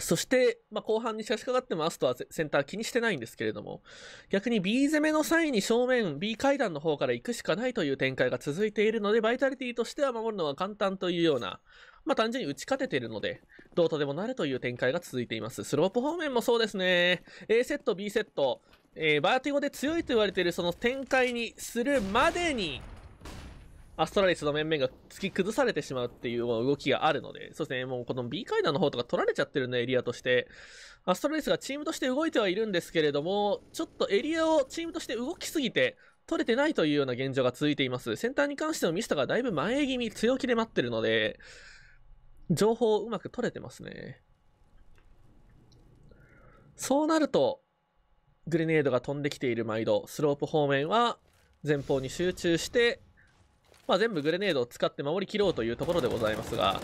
そして、まあ、後半に差し掛かってもアストはセンター気にしてないんですけれども、逆に B 攻めの際に正面 B 階段の方から行くしかないという展開が続いているので、バイタリティとしては守るのは簡単というようなまあ、単純に打ち勝ててるので、どうとでもなるという展開が続いています。スロープ方面もそうですね。A セット、B セット、えー、バーティゴで強いと言われているその展開にするまでに、アストラリスの面々が突き崩されてしまうっていう動きがあるので、そうですね、もうこの B 階段の方とか取られちゃってるね、エリアとして。アストラリスがチームとして動いてはいるんですけれども、ちょっとエリアをチームとして動きすぎて、取れてないというような現状が続いています。センターに関してのミスターがだいぶ前気味、強気で待ってるので、情報をうまく取れてますね。そうなると、グレネードが飛んできている毎度、スロープ方面は前方に集中して、まあ、全部グレネードを使って守りきろうというところでございますが、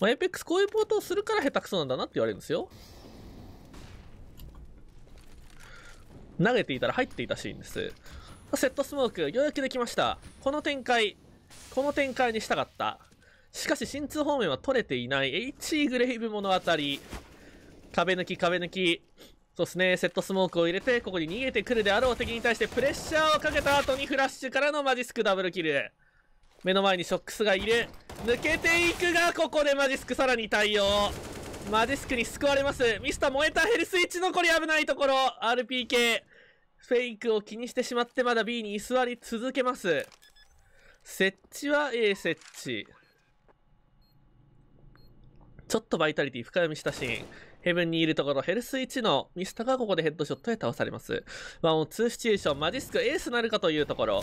まあ、エペックスこういうポートをするから下手くそなんだなって言われるんですよ。投げていたら入っていたシーンです。セットスモーク、ようやくできました。この展開、この展開にしたかった。しかし、新通方面は取れていない。HE グレイブ物語。壁抜き、壁抜き。そうですね、セットスモークを入れて、ここに逃げてくるであろう敵に対してプレッシャーをかけた後にフラッシュからのマジスクダブルキル。目の前にショックスがいる。抜けていくが、ここでマジスクさらに対応。マジスクに救われます。ミスター燃えたヘルスイッチ残り危ないところ。RPK。フェイクを気にしてしまってまだ B に居座り続けます。設置は A 設置。ちょっとバイタリティ深読みしたシーン。ヘブンにいるところ、ヘルス1のミスタがここでヘッドショットで倒されます。ワンオン2シチュエーション、マジスクエースなるかというところ。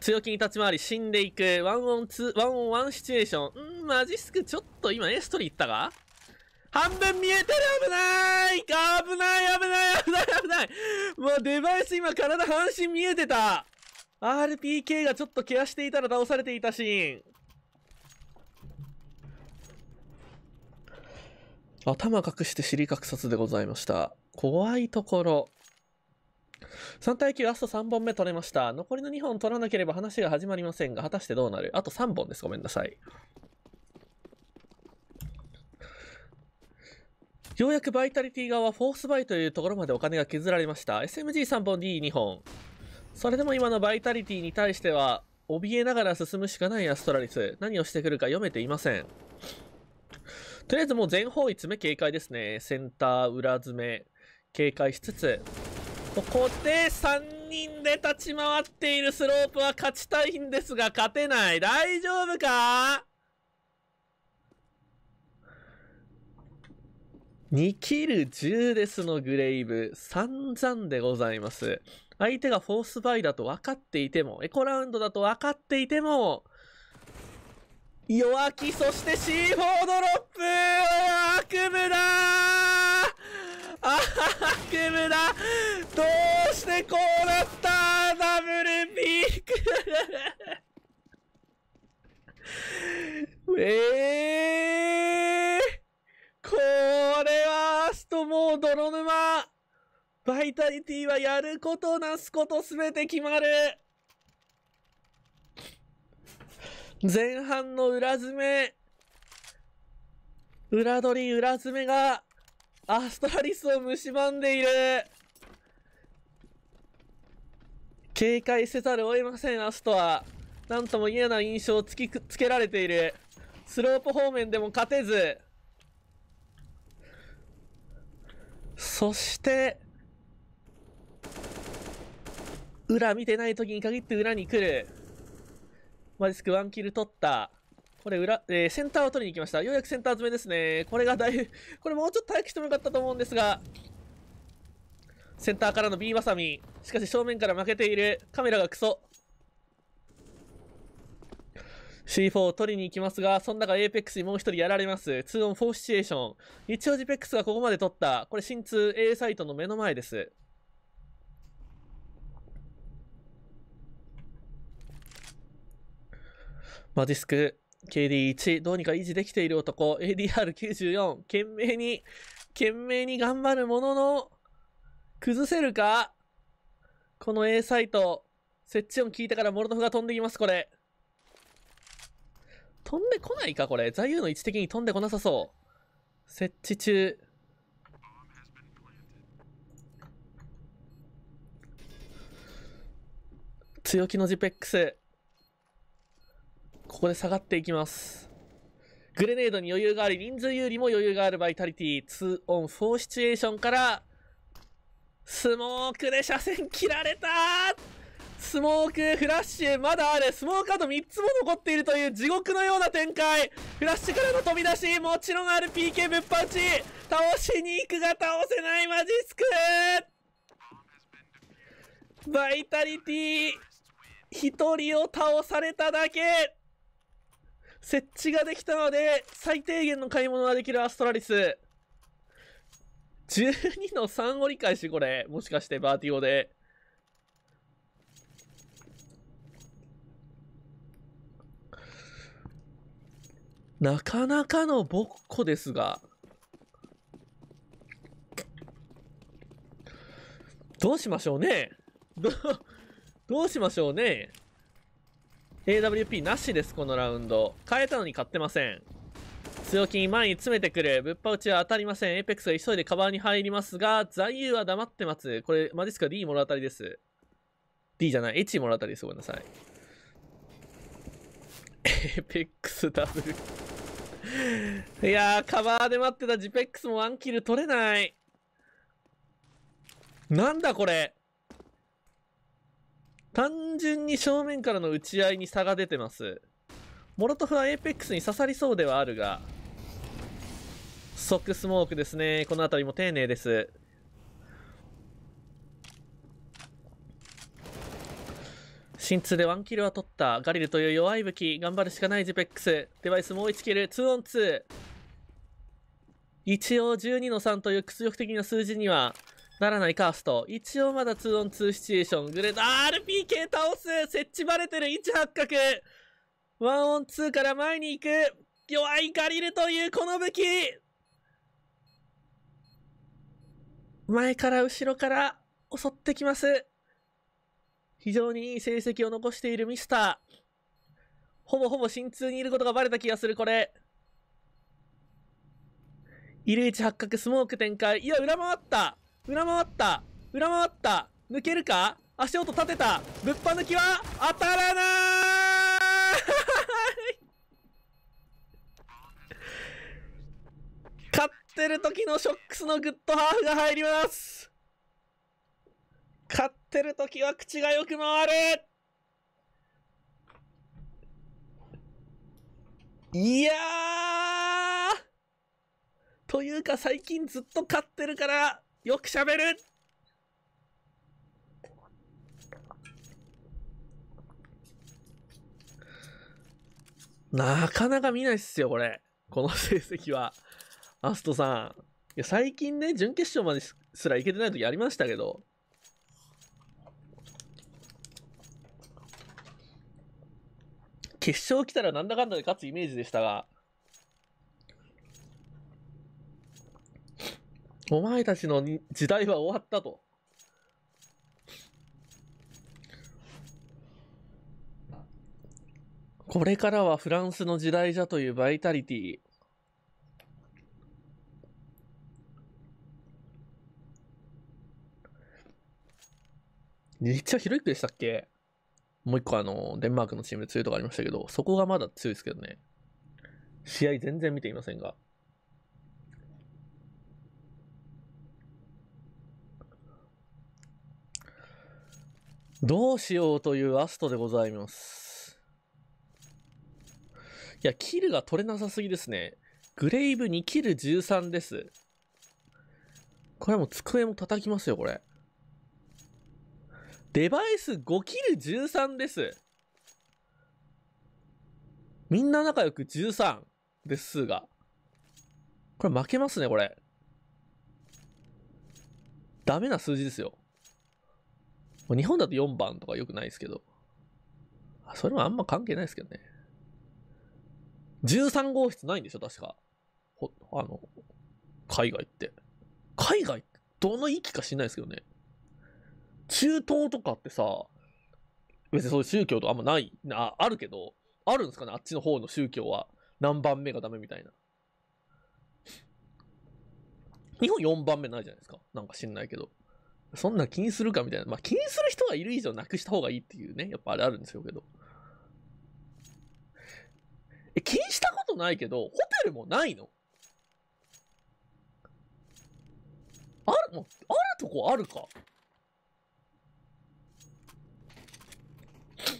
強気に立ち回り死んでいく。ワンオン2、ワンオンワンシチュエーション。んマジスクちょっと今エース取り行ったが半分見えてる危ない危ない危ない危ない危ないもうデバイス今体半身見えてた !RPK がちょっとケアしていたら倒されていたシーン。頭隠して尻隠ずでございました。怖いところ。3対9、あスト3本目取れました。残りの2本取らなければ話が始まりませんが、果たしてどうなるあと3本です。ごめんなさい。ようやくバイタリティ側はフォースバイというところまでお金が削られました。SMG3 本、D2 本。それでも今のバイタリティに対しては、怯えながら進むしかないアストラリス。何をしてくるか読めていません。とりあえずもう全方位詰め警戒ですね。センター裏詰め警戒しつつ、ここで3人で立ち回っているスロープは勝ちたいんですが勝てない。大丈夫か ?2 キル10ですのグレイブ。散々でございます。相手がフォースバイだと分かっていても、エコラウンドだと分かっていても、弱気、そして C4 ドロップ悪夢だ悪夢だどうしてこうなったダブルピークえ えー、これはアーストもう泥沼バイタリティはやることなすことすべて決まる前半の裏詰め、裏取り裏詰めが、アストラリスを蝕んでいる警戒せざるを得ません、アストは。なんとも嫌な印象をつきつけられている。スロープ方面でも勝てず。そして、裏見てない時に限って裏に来る。マジスクワンキル取った。これ裏、えー、センターを取りに行きました。ようやくセンター詰めですね。これがだいぶ、これもうちょっと早くしてもよかったと思うんですが、センターからの B バサミ。しかし正面から負けている。カメラがクソ。C4 を取りに行きますが、その中 APEX にもう一人やられます。2オン4シチュエーション。一応 GPEX がここまで取った。これ新通 A サイトの目の前です。マジスク、KD1、どうにか維持できている男、ADR94、懸命に、懸命に頑張るものの、崩せるかこの A サイト、設置音聞いてからモルドフが飛んできます、これ。飛んでこないか、これ。座右の位置的に飛んでこなさそう。設置中。強気のジペックス。ここで下がっていきます。グレネードに余裕があり、人数有利も余裕があるバイタリティ。2オン4シチュエーションから、スモークで車線切られたスモーク、フラッシュ、まだある。スモークあと3つも残っているという地獄のような展開。フラッシュからの飛び出し、もちろん RPK ぶっ放ち。倒しに行くが倒せないマジスクバイタリティ、1人を倒されただけ設置ができたので、最低限の買い物ができるアストラリス。12の3折り返し、これ。もしかして、バーティオで。なかなかのぼっこですが。どうしましょうねど、どうしましょうね AWP なしです、このラウンド。変えたのに買ってません。強気に前に詰めてくる。ぶっぱ打ちは当たりません。エペックスが急いでカバーに入りますが、座右は黙って待つ。これ、マジっすか D もらったりです。D じゃない、H もらったりです。ごめんなさい。エペックスダブルいやー、カバーで待ってたジペックスもワンキル取れない。なんだこれ。単純に正面からの打ち合いに差が出てますモロトフはエーペックスに刺さりそうではあるがソックスモークですねこの辺りも丁寧です新通でワンキルは取ったガリルという弱い武器頑張るしかないジペックスデバイスもう1キル2オン2一応12の3という屈辱的な数字にはならないカースト。一応まだ 2on2 シチュエーション。グレード、RPK 倒す設置バレてる位置発覚 !1on2 から前に行く弱いガリルというこの武器前から後ろから襲ってきます。非常にいい成績を残しているミスター。ほぼほぼ真通にいることがバレた気がする、これ。いる位置発覚、スモーク展開。いや、裏回った。裏回った裏回った抜けるか足音立てたぶっぱ抜きは当たらない 勝ってる時のショックスのグッドハーフが入ります勝ってる時は口がよく回るいやーというか最近ずっと勝ってるからよく喋るなかなか見ないっすよ、これ。この成績は。アストさん。いや、最近ね、準決勝まですらいけてない時ありましたけど。決勝来たらなんだかんだで勝つイメージでしたが、お前たちの時代は終わったと。これからはフランスの時代じゃというバイタリティ。めっちゃ広いでしたっけもう一個あの、デンマークのチームで強いとかありましたけど、そこがまだ強いですけどね。試合全然見ていませんが。どうしようというアストでございます。いや、キルが取れなさすぎですね。グレイブ2キル13です。これも机も叩きますよ、これ。デバイス5キル13です。みんな仲良く13ですが。これ負けますね、これ。ダメな数字ですよ。日本だと4番とかよくないですけど。それもあんま関係ないですけどね。13号室ないんでしょ確か。ほ、あの、海外って。海外ってどの域か知んないですけどね。中東とかってさ、別にそういう宗教とかあんまない、ああるけど、あるんですかねあっちの方の宗教は。何番目がダメみたいな。日本4番目ないじゃないですか。なんか知んないけど。そんな気にするかみたいな。まあ、気にする人がいる以上なくした方がいいっていうね、やっぱあれあるんですよけど。え、気にしたことないけど、ホテルもないのある、もあるとこあるか。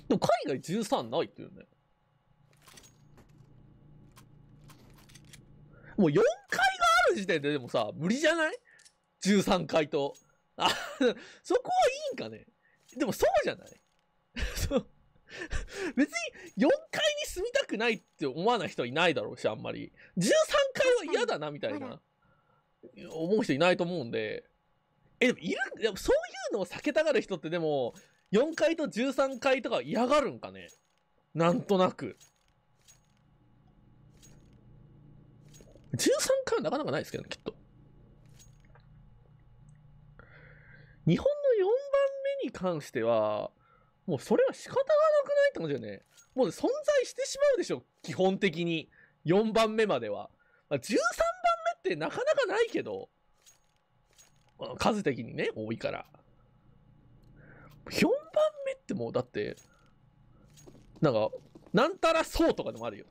でも海外13ないっていうね。もう4階がある時点ででもさ、無理じゃない ?13 階と。あ、そこはいいんかねでもそうじゃない そう。別に4階に住みたくないって思わない人いないだろうし、あんまり。13階は嫌だな、みたいな、思う人いないと思うんで。え、でもいる、でもそういうのを避けたがる人ってでも、4階と13階とか嫌がるんかねなんとなく。13階はなかなかないですけどね、きっと。日本の4番目に関しては、もうそれは仕方がなくないって感じだよね。もう存在してしまうでしょ、基本的に。4番目までは。まあ、13番目ってなかなかないけど、数的にね、多いから。4番目ってもうだって、なんか、なんたらそうとかでもあるよ。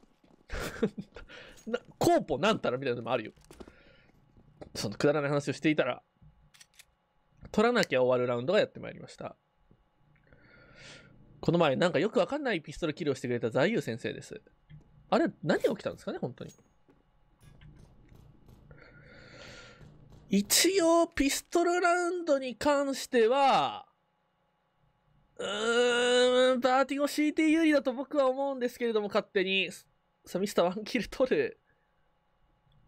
なコーポなんたらみたいなのもあるよ。そのくだらない話をしていたら、取らなきゃ終わるラウンドがやってまいりました。この前、なんかよくわかんないピストルキルをしてくれた在優先生です。あれ、何が起きたんですかね、本当に。一応、ピストルラウンドに関しては、うーん、パーティゴ CT 有利だと僕は思うんですけれども、勝手に。さミスターワンキル取る。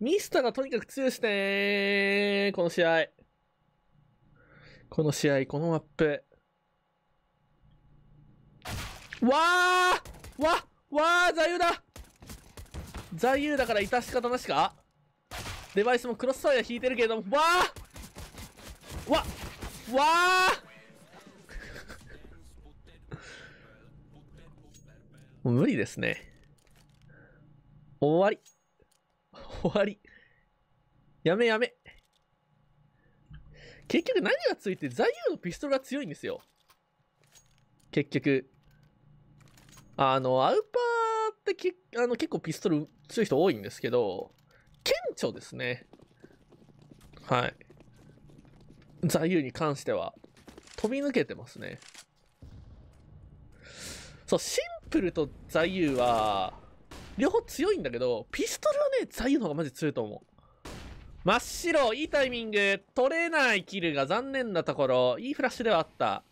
ミスターがとにかく強いですね、この試合。この試合、このマップ。わーわわー座右だ座右だから致し方なしかデバイスもクロスファイア引いてるけれども、わーわわーもう無理ですね。終わり。終わり。やめやめ。結局何がついて、る座右のピストルが強いんですよ。結局。あの、アウパーってけあの結構ピストル強い人多いんですけど、顕著ですね。はい。座右に関しては。飛び抜けてますね。そう、シンプルと座右は、両方強いんだけど、ピストルはね、座右の方がマジ強いと思う。真っ白、いいタイミング、取れないキルが残念なところ、いいフラッシュではあった。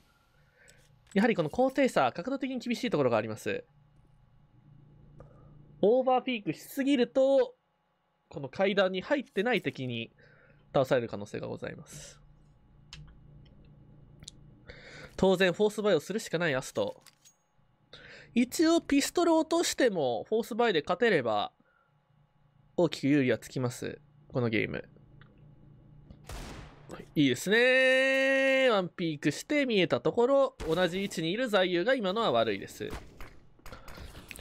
やはりこの高低差、角度的に厳しいところがあります。オーバーピークしすぎると、この階段に入ってない敵に倒される可能性がございます。当然、フォースバイをするしかないアスト。一応、ピストル落としても、フォースバイで勝てれば、大きく有利はつきます。このゲーム。いいですねワンピークして見えたところ、同じ位置にいる座右が今のは悪いです。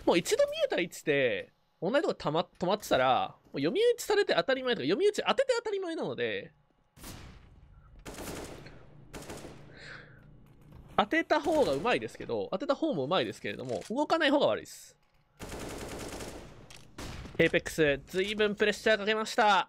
もう一度見えた位置で、同じとこた、ま、止まってたら、もう読み打ちされて当たり前とか、読み打ち当てて当たり前なので、当てた方がうまいですけど、当てた方もうまいですけれども、動かない方が悪いです。エイペックス、ずいぶんプレッシャーかけました。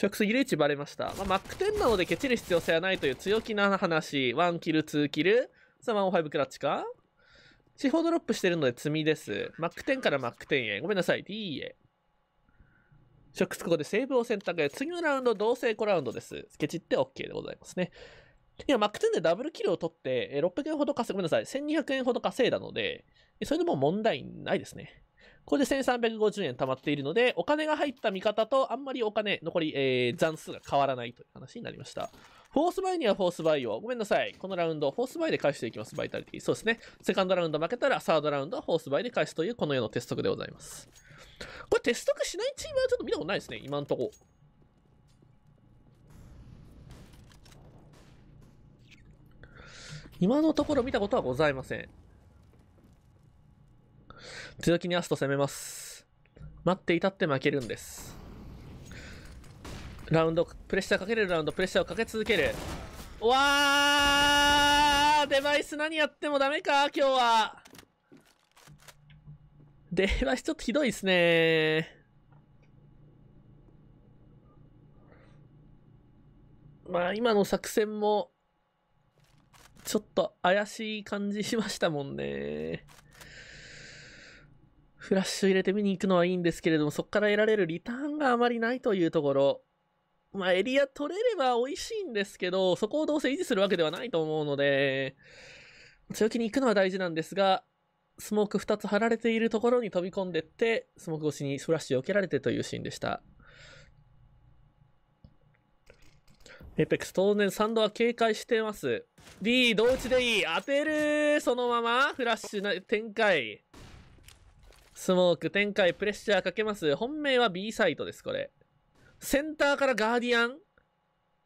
食すぎれ置バレました。まあ、マック10なのでケチる必要性はないという強気な話。1キル、2キル。さあ、1イ5クラッチか地方ドロップしてるので積みです。マック10からマック10へ。ごめんなさい。D へ。ショックここでセーブを選択次のラウンド、同性コラウンドです。ケチって OK でございますね。いや、マック10でダブルキルを取って、600円ほど稼ぐ、ごめんなさい。1200円ほど稼いだので、それでも問題ないですね。これで1350円貯まっているので、お金が入った見方とあんまりお金、残り、えー、残数が変わらないという話になりました。フォースバイにはフォースバイを。ごめんなさい。このラウンド、フォースバイで返していきます。バイタリティ。そうですね。セカンドラウンド負けたら、サードラウンドはフォースバイで返すという、この世の鉄則でございます。これ、鉄則しないチームはちょっと見たことないですね。今んとこ。今のところ見たことはございません。強気にアスト攻めます。待っていたって負けるんです。ラウンド、プレッシャーかけれるラウンド、プレッシャーをかけ続ける。わーデバイス何やってもダメか今日は。デバイスちょっとひどいですねまあ今の作戦も、ちょっと怪しい感じしましたもんねフラッシュ入れて見に行くのはいいんですけれども、そこから得られるリターンがあまりないというところ。まあ、エリア取れれば美味しいんですけど、そこをどうせ維持するわけではないと思うので、強気に行くのは大事なんですが、スモーク2つ張られているところに飛び込んでって、スモーク越しにフラッシュを受けられてというシーンでした。エペックス当然サンドは警戒してます。D、同打ちでいい。当てるそのまま、フラッシュな展開。スモーク展開プレッシャーかけます。本命は B サイトです、これ。センターからガーディアン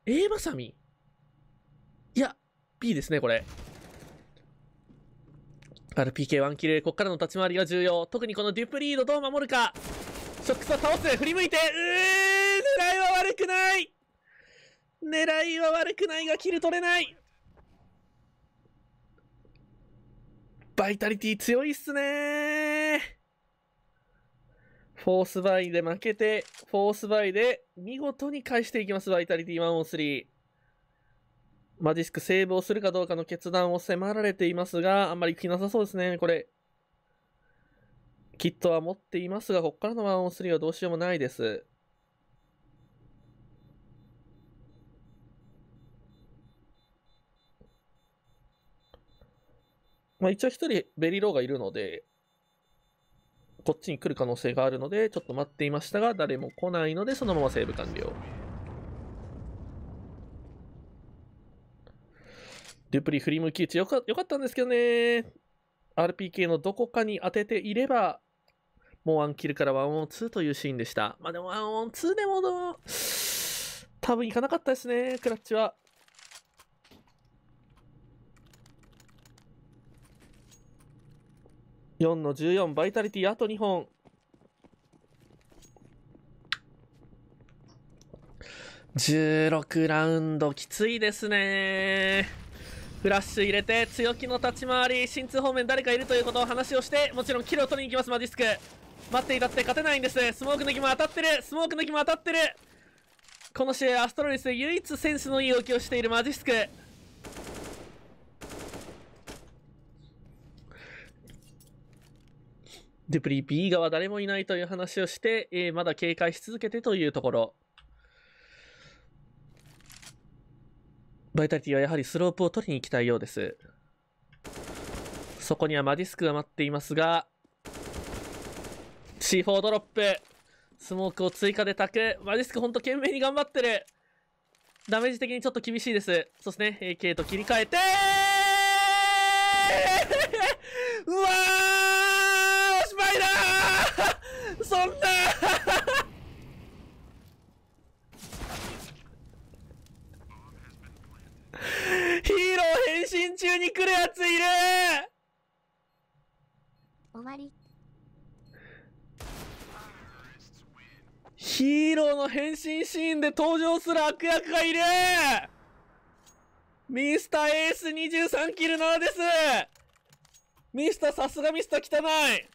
?A まさみいや、B ですね、これ。RPK1 キル、ここからの立ち回りが重要。特にこのデュプリードどう守るか。直接倒す、振り向いて、うー狙いは悪くない狙いは悪くないが、キル取れないバイタリティ強いっすねフォースバイで負けて、フォースバイで見事に返していきます、バイタリティ1 0 3マジスクセーブをするかどうかの決断を迫られていますが、あんまり気なさそうですね、これ。キットは持っていますが、ここからの1 0 3はどうしようもないです。まあ一応一人ベリローがいるので、こっちに来る可能性があるので、ちょっと待っていましたが、誰も来ないので、そのままセーブ完了。デュプリ振り向き打ちよか、よかったんですけどね。RPK のどこかに当てていれば、もうワンキルからワンオンツーというシーンでした。まあでもワンオンツーでも多分いかなかったですね、クラッチは。4の14バイタリティあと2本16ラウンドきついですねフラッシュ入れて強気の立ち回り新通方面誰かいるということを話をしてもちろんキルを取りに行きますマジスク待っていたって勝てないんですスモーク抜きも当たってるスモーク抜きも当たってるこの試合アストロリスで唯一センスのいい動きをしているマジスクデプリ B 側誰もいないという話をして、えー、まだ警戒し続けてというところ。バイタリティはやはりスロープを取りに行きたいようです。そこにはマディスクが待っていますが、C4 ドロップ。スモークを追加で炊く。マディスクほんと懸命に頑張ってる。ダメージ的にちょっと厳しいです。そうですね。AK と切り替えて うわーんヒーロー変身中に来るやついる終わりヒーローの変身シーンで登場する悪役がいるミスターエース23キル7ですミスターさすがミスター汚い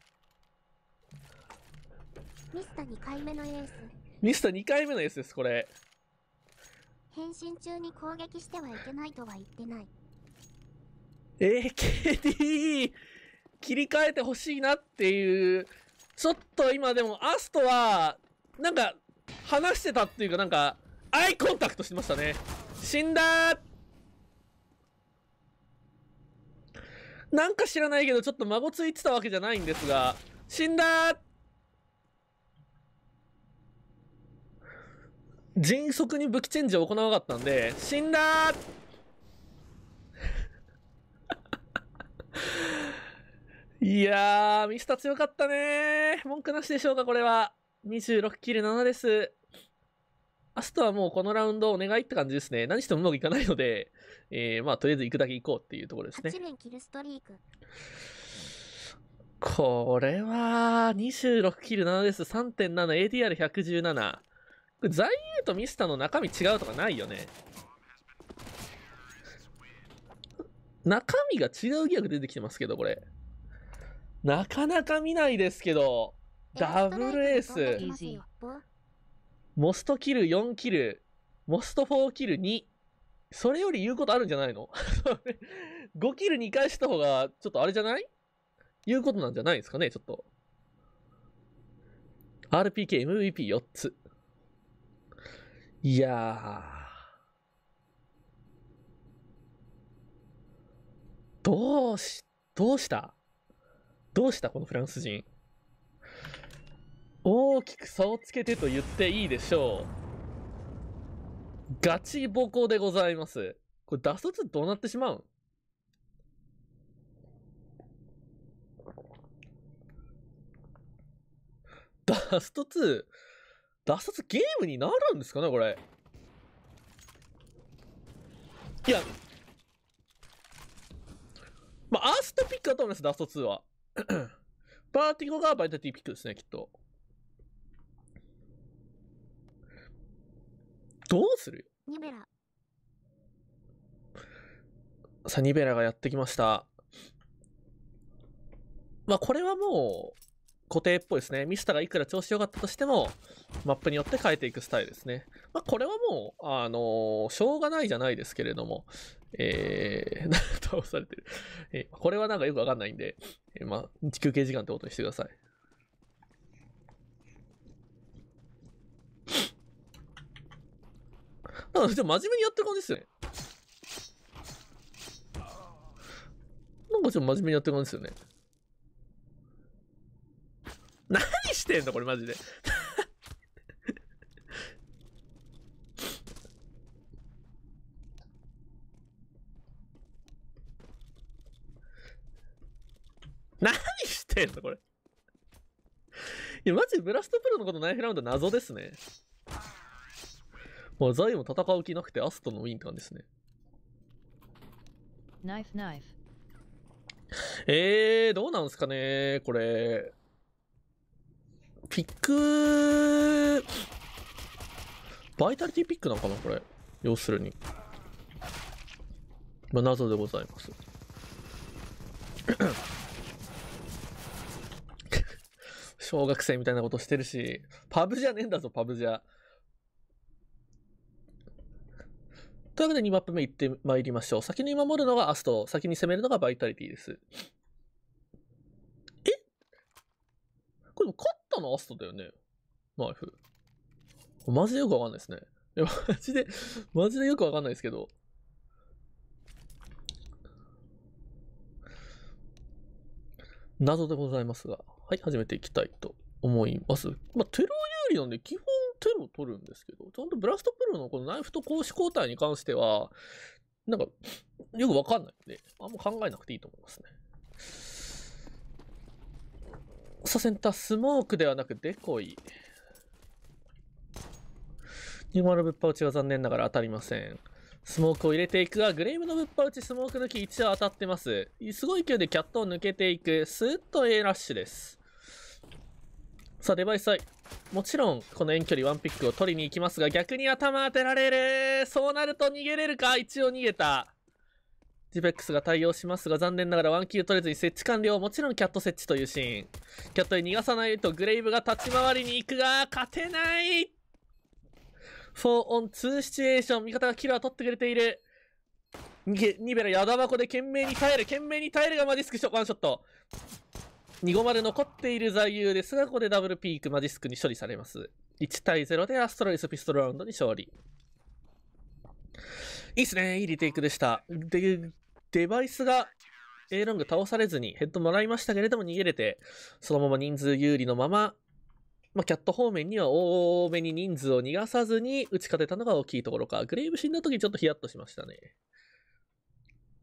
ミスタ2回目のエースミスタ2回目のエースですこれ変身中に攻撃してはいけないとは言ってないえー、KD 切り替えてほしいなっていうちょっと今でもアストはなんか話してたっていうかなんかアイコンタクトしてましたね死んだなんか知らないけどちょっと孫ついてたわけじゃないんですが死んだ迅速に武器チェンジを行わなかったんで、死んだ いやー、ミスター強かったね文句なしでしょうか、これは。26キル7です。明日はもうこのラウンドお願いって感じですね。何してもうまくいかないので、えー、まあ、とりあえず行くだけ行こうっていうところですね。これは、26キル7です。3.7、ADR117。これザイユーとミスターの中身違うとかないよね。中身が違うギャグ出てきてますけど、これ。なかなか見ないですけど、ダブルエース。モストキル4キル、モスト4キル2。それより言うことあるんじゃないの ?5 キル2回した方が、ちょっとあれじゃない言うことなんじゃないですかね、ちょっと。RPK MVP4 つ。いやどうし、どうしたどうしたこのフランス人。大きく差をつけてと言っていいでしょう。ガチボコでございます。これ打卒どうなってしまうんダスト2、脱殺ゲームになるんですかね、これ。いや、まあ、アーストピックだと思います、ダスト2は。パーティゴがバイタティピックですね、きっと。どうするニベラ。さあ、ニベラがやってきました。まあ、これはもう、固定っぽいですね。ミスターがいくら調子良かったとしても、マップによって変えていくスタイルですね。まあ、これはもう、あのー、しょうがないじゃないですけれども、えー、倒されてる。えー、これはなんかよくわかんないんで、えー、まあ、休憩時間ってことにしてください。なんか、真面目にやってる感じですよね。なんかちょっと真面目にやってる感じですよね。何してんのこれマジで何してんのこれいや、マジブラストプロのことナイフラウンド謎ですね。もうザイも戦う気なくてアストのウィンカンですね。ナイフナイフ。えー、どうなんすかねこれ。ピック、バイタリティピックなのかなこれ。要するに。まあ、謎でございます。小学生みたいなことしてるし、パブじゃねえんだぞ、パブじゃ。というわけで2マップ目行ってまいりましょう。先に守るのがアスト、先に攻めるのがバイタリティです。えこれ勝埼アストだよねナイフ。マジでよくわかんないですね。いや、マジで、マジでよくわかんないですけど。謎でございますが、はい、始めていきたいと思います。まあ、テロ有利なんで、基本テロ取るんですけど、ゃんとブラストプロのこのナイフと格子交代に関しては、なんか、よくわかんないんで、あんま考えなくていいと思いますね。さセンター、スモークではなくデコイ。ニューマぶっぱ打ちは残念ながら当たりません。スモークを入れていくが、グレイムのぶっぱ打ち、スモーク抜き一応当たってます。すごい勢いでキャットを抜けていく。スーッと A ラッシュです。さあ、デバイスは、もちろん、この遠距離ワンピックを取りに行きますが、逆に頭当てられるそうなると逃げれるか一応逃げた。ジペックスが対応しますが、残念ながらワンキル取れずに設置完了。もちろんキャット設置というシーン。キャットに逃がさないとグレイブが立ち回りに行くが、勝てない !4 on 2シチュエーション。味方がキルは取ってくれている。ニベラ、矢玉コで懸命に耐える。懸命に耐えるがマジスクショワンショット。2ゴまで残っている座右ですが、ここでダブルピークマジスクに処理されます。1対0でアストロリスピストルラウンドに勝利。いいっすね。いいリテイクでした。で、デバイスが A ロング倒されずにヘッドもらいましたけれども逃げれて、そのまま人数有利のまま、まあ、キャット方面には多めに人数を逃がさずに打ち勝てたのが大きいところか。グレイブ死んだ時ちょっとヒヤッとしましたね。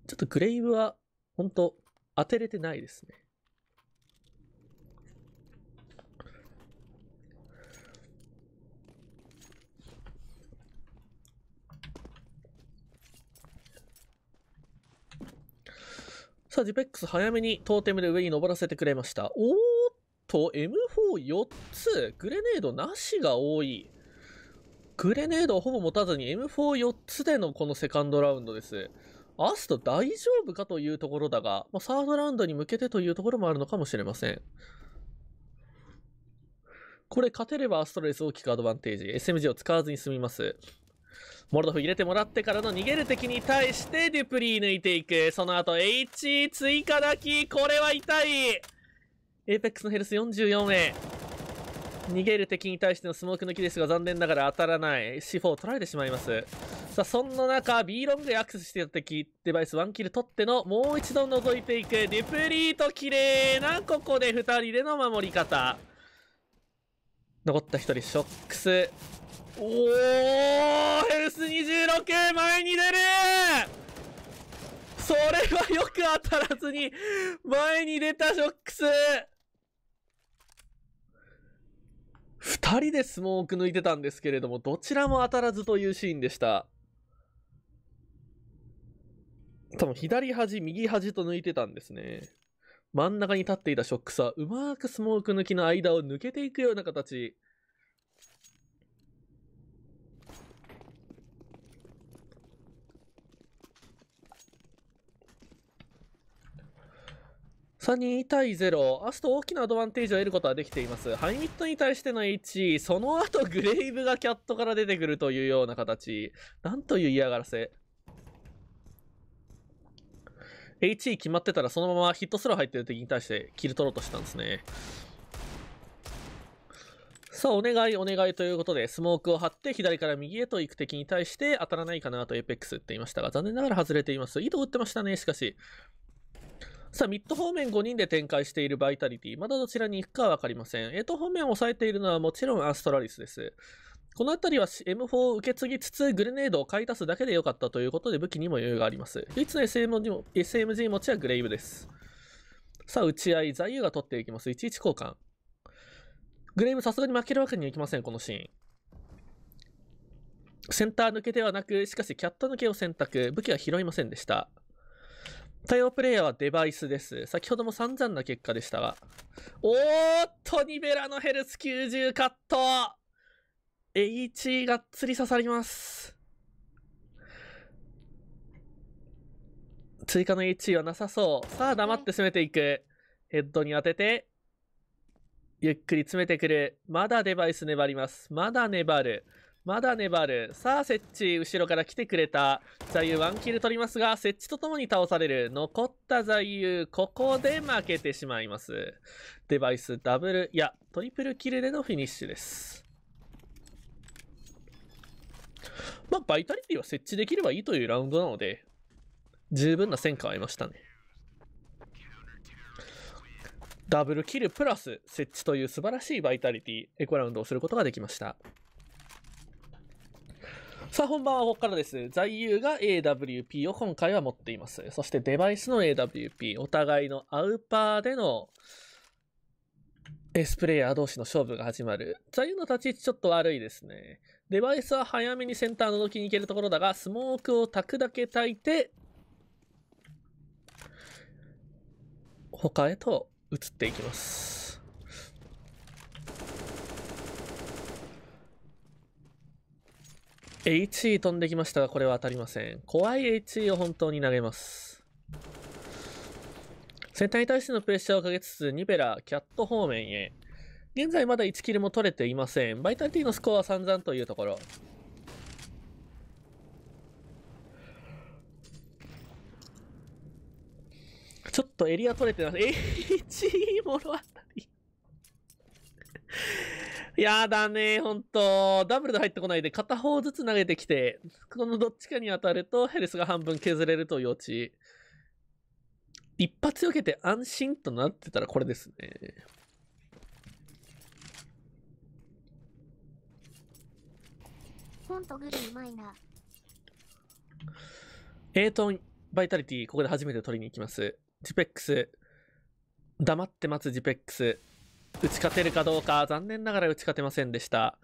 ちょっとグレイブは、本当当てれてないですね。さあ、ジペックス早めにトーテムで上に登らせてくれました。おーっと、M44 つ。グレネードなしが多い。グレネードをほぼ持たずに M44 つでのこのセカンドラウンドです。アスト大丈夫かというところだが、まあ、サードラウンドに向けてというところもあるのかもしれません。これ勝てればアストレス大きくアドバンテージ。SMG を使わずに済みます。モルドフ入れてもらってからの逃げる敵に対してデュプリー抜いていく。その後 H 追加だき。これは痛い。エーペックスのヘルス44名。逃げる敵に対してのスモーク抜きですが残念ながら当たらない。C4 を取られてしまいます。さあ、そんな中、B ロングでアクセスしてた敵、デバイス1キル取っての、もう一度覗いていく、デュプリート綺麗な、ここで2人での守り方。残った1人ショックスおーヘルス26前に出るそれはよく当たらずに前に出たショックス2人でスモーク抜いてたんですけれどもどちらも当たらずというシーンでした多分左端右端と抜いてたんですね真ん中に立っていたショックさ、うまーくスモーク抜きの間を抜けていくような形。さあ、2対0。アスト大きなアドバンテージを得ることはできています。ハイミットに対しての1、その後グレイブがキャットから出てくるというような形。なんという嫌がらせ。H e 決まってたらそのままヒットスロー入ってる敵に対して切り取ろうとしたんですね。さあ、お願い、お願いということで、スモークを張って左から右へと行く敵に対して当たらないかなとエペックスって言いましたが、残念ながら外れています。いいとこ打ってましたね、しかし。さあ、ミッド方面5人で展開しているバイタリティ、まだどちらに行くかは分かりません。エイト方面を抑えているのはもちろんアストラリスです。この辺りは M4 を受け継ぎつつ、グレネードを買い足すだけで良かったということで武器にも余裕があります。唯一の SMG 持ちはグレイブです。さあ、打ち合い、座右が取っていきます。11交換。グレイブさすがに負けるわけにはいきません、このシーン。センター抜けではなく、しかしキャット抜けを選択。武器は拾いませんでした。対応プレイヤーはデバイスです。先ほども散々な結果でしたが。おーっと、ニベラのヘルス90カット H がっつり刺さります。追加の H はなさそう。さあ、黙って攻めていく。ヘッドに当てて、ゆっくり詰めてくる。まだデバイス粘ります。まだ粘る。まだ粘る。さあ、設置。後ろから来てくれた。座右ワンキル取りますが、設置とともに倒される。残った座右、ここで負けてしまいます。デバイスダブル、いや、トリプルキルでのフィニッシュです。まあ、バイタリティは設置できればいいというラウンドなので、十分な戦果を得ましたね。ダブルキルプラス設置という素晴らしいバイタリティ、エコラウンドをすることができました。さあ本番はここからです。在友が AWP を今回は持っています。そしてデバイスの AWP、お互いのアウパーでのエスプレイヤー同士の勝負が始まる。座右の立ち位置ちょっと悪いですね。デバイスは早めにセンターの時に行けるところだが、スモークを炊くだけ炊いて、他へと移っていきます。HE 飛んできましたが、これは当たりません。怖い HE を本当に投げます。戦隊に対してのプレッシャーをかけつつ、ニベラ、キャット方面へ。現在まだ1キルも取れていません。バイタリティのスコアは散々というところ。ちょっとエリア取れてます。え ー、1物もろあたり。やだね、ほんと。ダブルで入ってこないで片方ずつ投げてきて、このどっちかに当たるとヘルスが半分削れるというオチ。一発避けて安心となってたらこれですね。本当トグうまいな。エイトンバイタリティ、ここで初めて取りに行きます。ジペックス、黙って待つジペックス。打ち勝てるかどうか、残念ながら打ち勝てませんでした。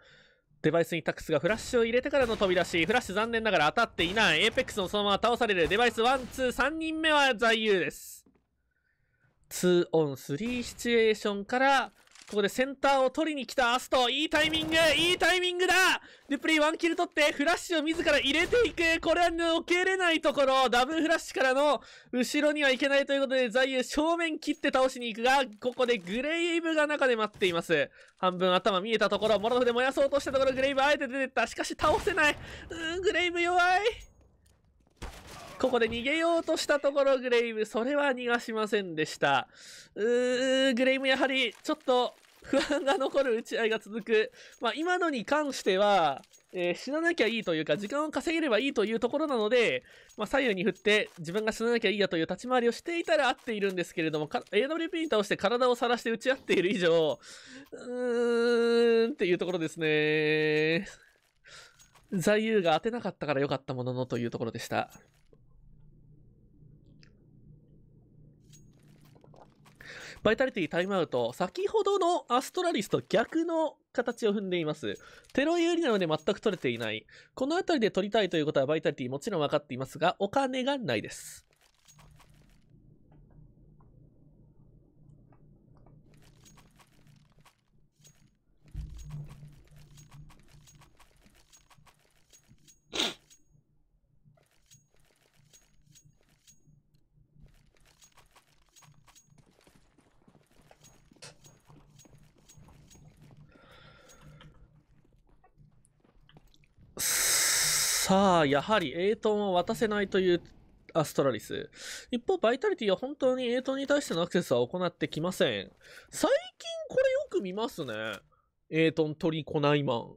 デバイスにタックスがフラッシュを入れてからの飛び出し、フラッシュ残念ながら当たっていない。エーペックスのそのまま倒される。デバイス1、2、3人目は座右です。2オン3シチュエーションから、ここでセンターを取りに来たアスト。いいタイミングいいタイミングだリプレイワンキル取って、フラッシュを自ら入れていくこれは抜けれないところダブルフラッシュからの後ろにはいけないということで、座右正面切って倒しに行くが、ここでグレイブが中で待っています。半分頭見えたところ、モロフで燃やそうとしたところ、グレイブあえて出てった。しかし倒せないうーん、グレイブ弱いここで逃げようとしたところ、グレイム、それは逃がしませんでした。うー、グレイムやはり、ちょっと、不安が残る打ち合いが続く。まあ、今のに関しては、えー、死ななきゃいいというか、時間を稼げればいいというところなので、まあ、左右に振って、自分が死ななきゃいいやという立ち回りをしていたら合っているんですけれども、AWP に倒して体を晒して打ち合っている以上、うーんっていうところですね。座右が当てなかったから良かったもののというところでした。バイタリティタイムアウト。先ほどのアストラリスと逆の形を踏んでいます。テロ有利なので全く取れていない。この辺りで取りたいということはバイタリティもちろん分かっていますが、お金がないです。さあ、やはりエイトンを渡せないというアストラリス。一方、バイタリティは本当にエイトンに対してのアクセスは行ってきません。最近これよく見ますね。エイトン、トリ、コナイマン。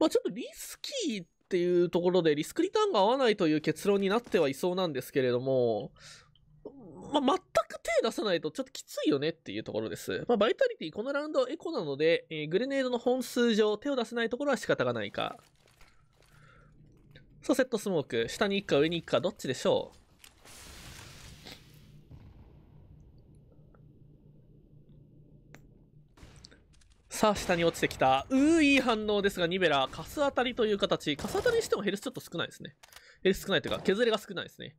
まあちょっとリスキーっていうところでリスクリターンが合わないという結論になってはいそうなんですけれども、まあ、全く手出さないとちょっときついよねっていうところです。まあ、バイタリティ、このラウンドはエコなので、えー、グレネードの本数上手を出せないところは仕方がないか。ソセットスモーク、下に行くか上に行くかどっちでしょうさあ、下に落ちてきた。うー、いい反応ですが、ニベラ、カス当たりという形。カス当たりにしてもヘルスちょっと少ないですね。ヘルス少ないというか、削れが少ないですね。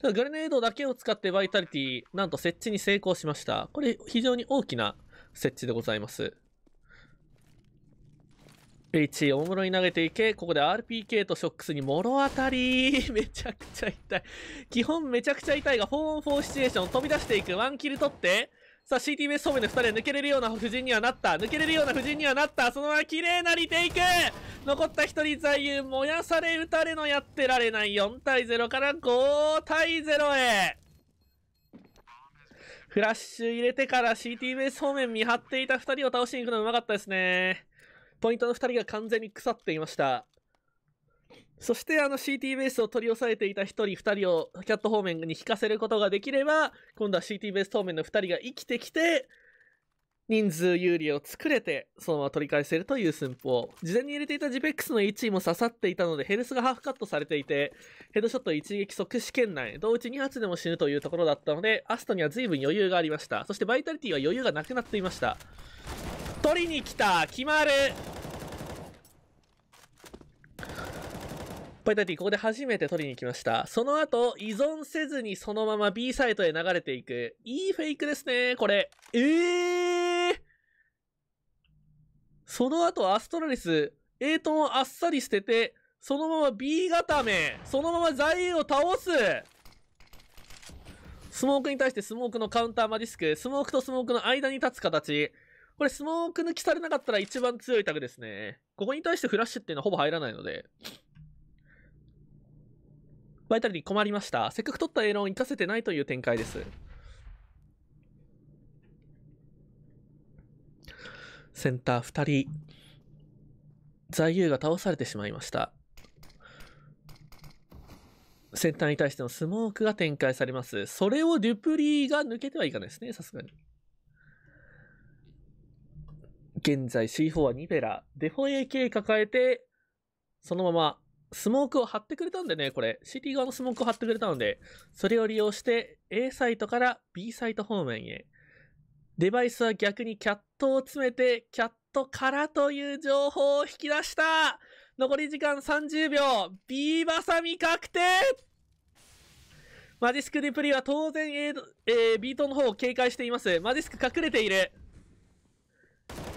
ただ、グレネードだけを使ってバイタリティ、なんと設置に成功しました。これ、非常に大きな設置でございます。ペイチ、大室に投げていけ。ここで RPK とショックスに物当たり。めちゃくちゃ痛い。基本めちゃくちゃ痛いが、4 on 4シチュエーション飛び出していく。ワンキル取って。さあ CT ベース方面の2人は抜けれるような布陣にはなった。抜けれるような布陣にはなった。そのまま綺麗なリテイク残った1人座右燃やされ撃たれのやってられない。4対0から5対0へ。フラッシュ入れてから CT ベース方面見張っていた2人を倒しに行くのうまかったですね。ポイントの2人が完全に腐っていました。そしてあの CT ベースを取り押さえていた1人、2人をキャット方面に引かせることができれば、今度は CT ベース方面の2人が生きてきて、人数有利を作れて、そのまま取り返せるという寸法。事前に入れていたジペックスの1位も刺さっていたので、ヘルスがハーフカットされていて、ヘッドショット一撃即死圏内、同時2発でも死ぬというところだったので、アストには随分余裕がありました。そしてバイタリティは余裕がなくなっていました。取りに来た決まるパイタティ、ここで初めて取りに来ました。その後、依存せずにそのまま B サイトへ流れていく。いいフェイクですね、これ。えーその後、アストラリス、A トンをあっさり捨てて、そのまま B 固め、そのままザイエを倒すスモークに対してスモークのカウンターマディスク、スモークとスモークの間に立つ形。これスモーク抜きされなかったら一番強いタグですね。ここに対してフラッシュっていうのはほぼ入らないので。バイタリティ困りました。せっかく取ったエロン生かせてないという展開です。センター2人。座右が倒されてしまいました。センターに対してのスモークが展開されます。それをデュプリーが抜けてはいかないですね、さすがに。現在、シーフォーは2ペラ。デフォ AK 抱えて、そのまま、スモークを張ってくれたんでね、これ。CT 側のスモークを張ってくれたので、それを利用して、A サイトから B サイト方面へ。デバイスは逆にキャットを詰めて、キャットからという情報を引き出した残り時間30秒 !B バサミ確定マジスクディプリは当然 A、えー、B 棟の方を警戒しています。マジスク隠れている。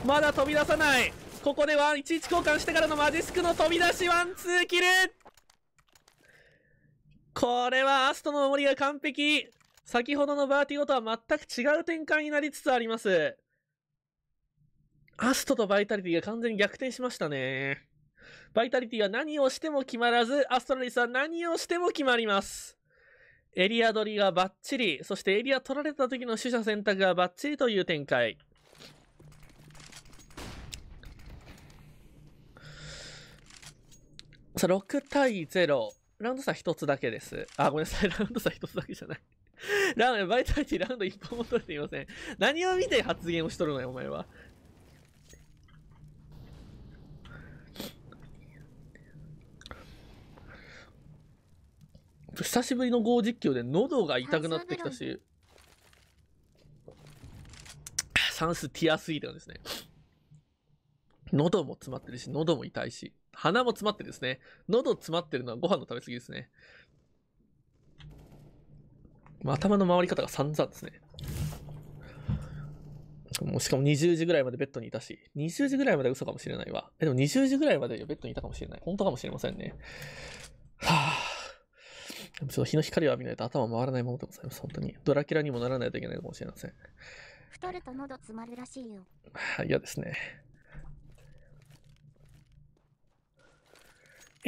まだ飛び出さないここでは11交換してからのマジスクの飛び出しワンツーキルこれはアストの守りが完璧先ほどのバーティゴとは全く違う展開になりつつあります。アストとバイタリティが完全に逆転しましたね。バイタリティは何をしても決まらず、アストラリスは何をしても決まります。エリア取りがバッチリ、そしてエリア取られた時の取捨選択がバッチリという展開。さあ、6対0。ラウンド差1つだけです。あ、ごめんなさい。ラウンド差1つだけじゃない。ラウンド、バイタリティラウンド1本も取れていません。何を見て発言をしとるのよ、お前は。久しぶりの合実況で喉が痛くなってきたし、サンスティアスイーってですね。喉も詰まってるし、喉も痛いし。鼻も詰まってですね。喉詰まってるのはご飯の食べ過ぎですね。頭の回り方が散々ですね。もうしかも20時ぐらいまでベッドにいたし、20時ぐらいまで嘘かもしれないわ。え、でも20時ぐらいまでベッドにいたかもしれない。本当かもしれませんね。はぁ、あ。ちょっと日の光を浴びないと頭回らないものでございます。本当に。ドラキュラにもならないといけないかもしれません。太ると喉詰まるらしいよ。嫌ですね。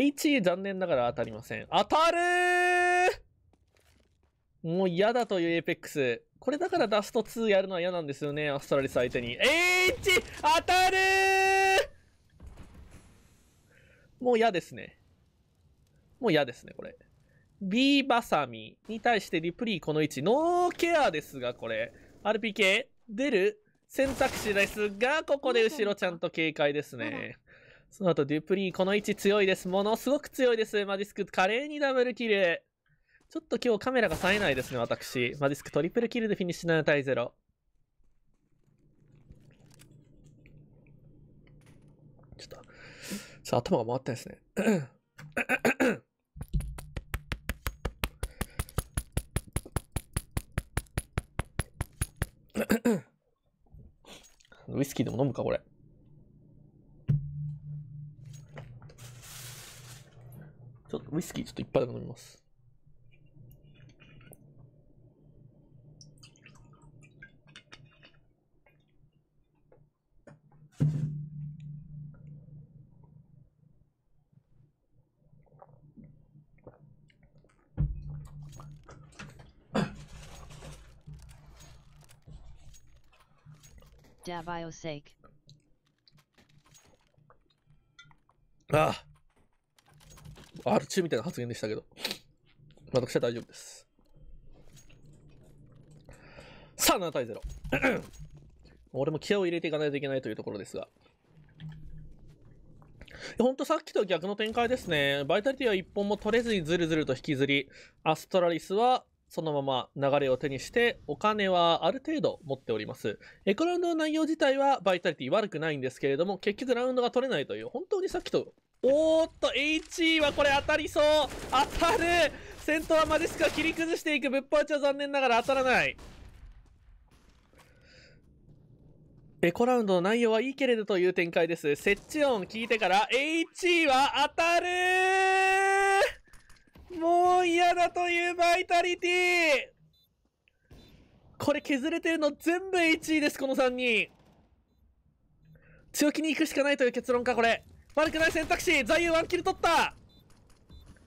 HE 残念ながら当たりません。当たるもう嫌だというエイペックス。これだからダスト2やるのは嫌なんですよね、アストラリス相手に。H! 当たるもう嫌ですね。もう嫌ですね、これ。B バサミに対してリプリーこの位置。ノーケアですが、これ。RPK 出る選択肢ですが、ここで後ろちゃんと警戒ですね。その後、デュプリー、この位置強いです。ものすごく強いです。マジスク、華麗にダブルキル。ちょっと今日カメラが冴えないですね、私。マジスク、トリプルキルでフィニッシュ7対0。ちょっと、ちょっと頭が回ってないですね。ウイスキーでも飲むか、これ。ちょっとウイスキーちょっと一杯だけ飲みます。Davio's sake. Ah. アルみたいな発言でしたけど、私は大丈夫です。さあ、7対0。俺も気合を入れていかないといけないというところですが。ほんとさっきとは逆の展開ですね。バイタリティは1本も取れずにずるずると引きずり、アストラリスはそのまま流れを手にして、お金はある程度持っております。エコラウンドの内容自体はバイタリティ悪くないんですけれども、結局ラウンドが取れないという、本当にさっきとおーっと HE はこれ当たりそう当たる先頭はマジスカ切り崩していくぶっぱちは残念ながら当たらないエコラウンドの内容はいいけれどという展開です。設置音聞いてから HE は当たるもう嫌だというバイタリティこれ削れてるの全部 HE です、この3人。強気に行くしかないという結論か、これ。悪くない選択肢座右ワンキル取った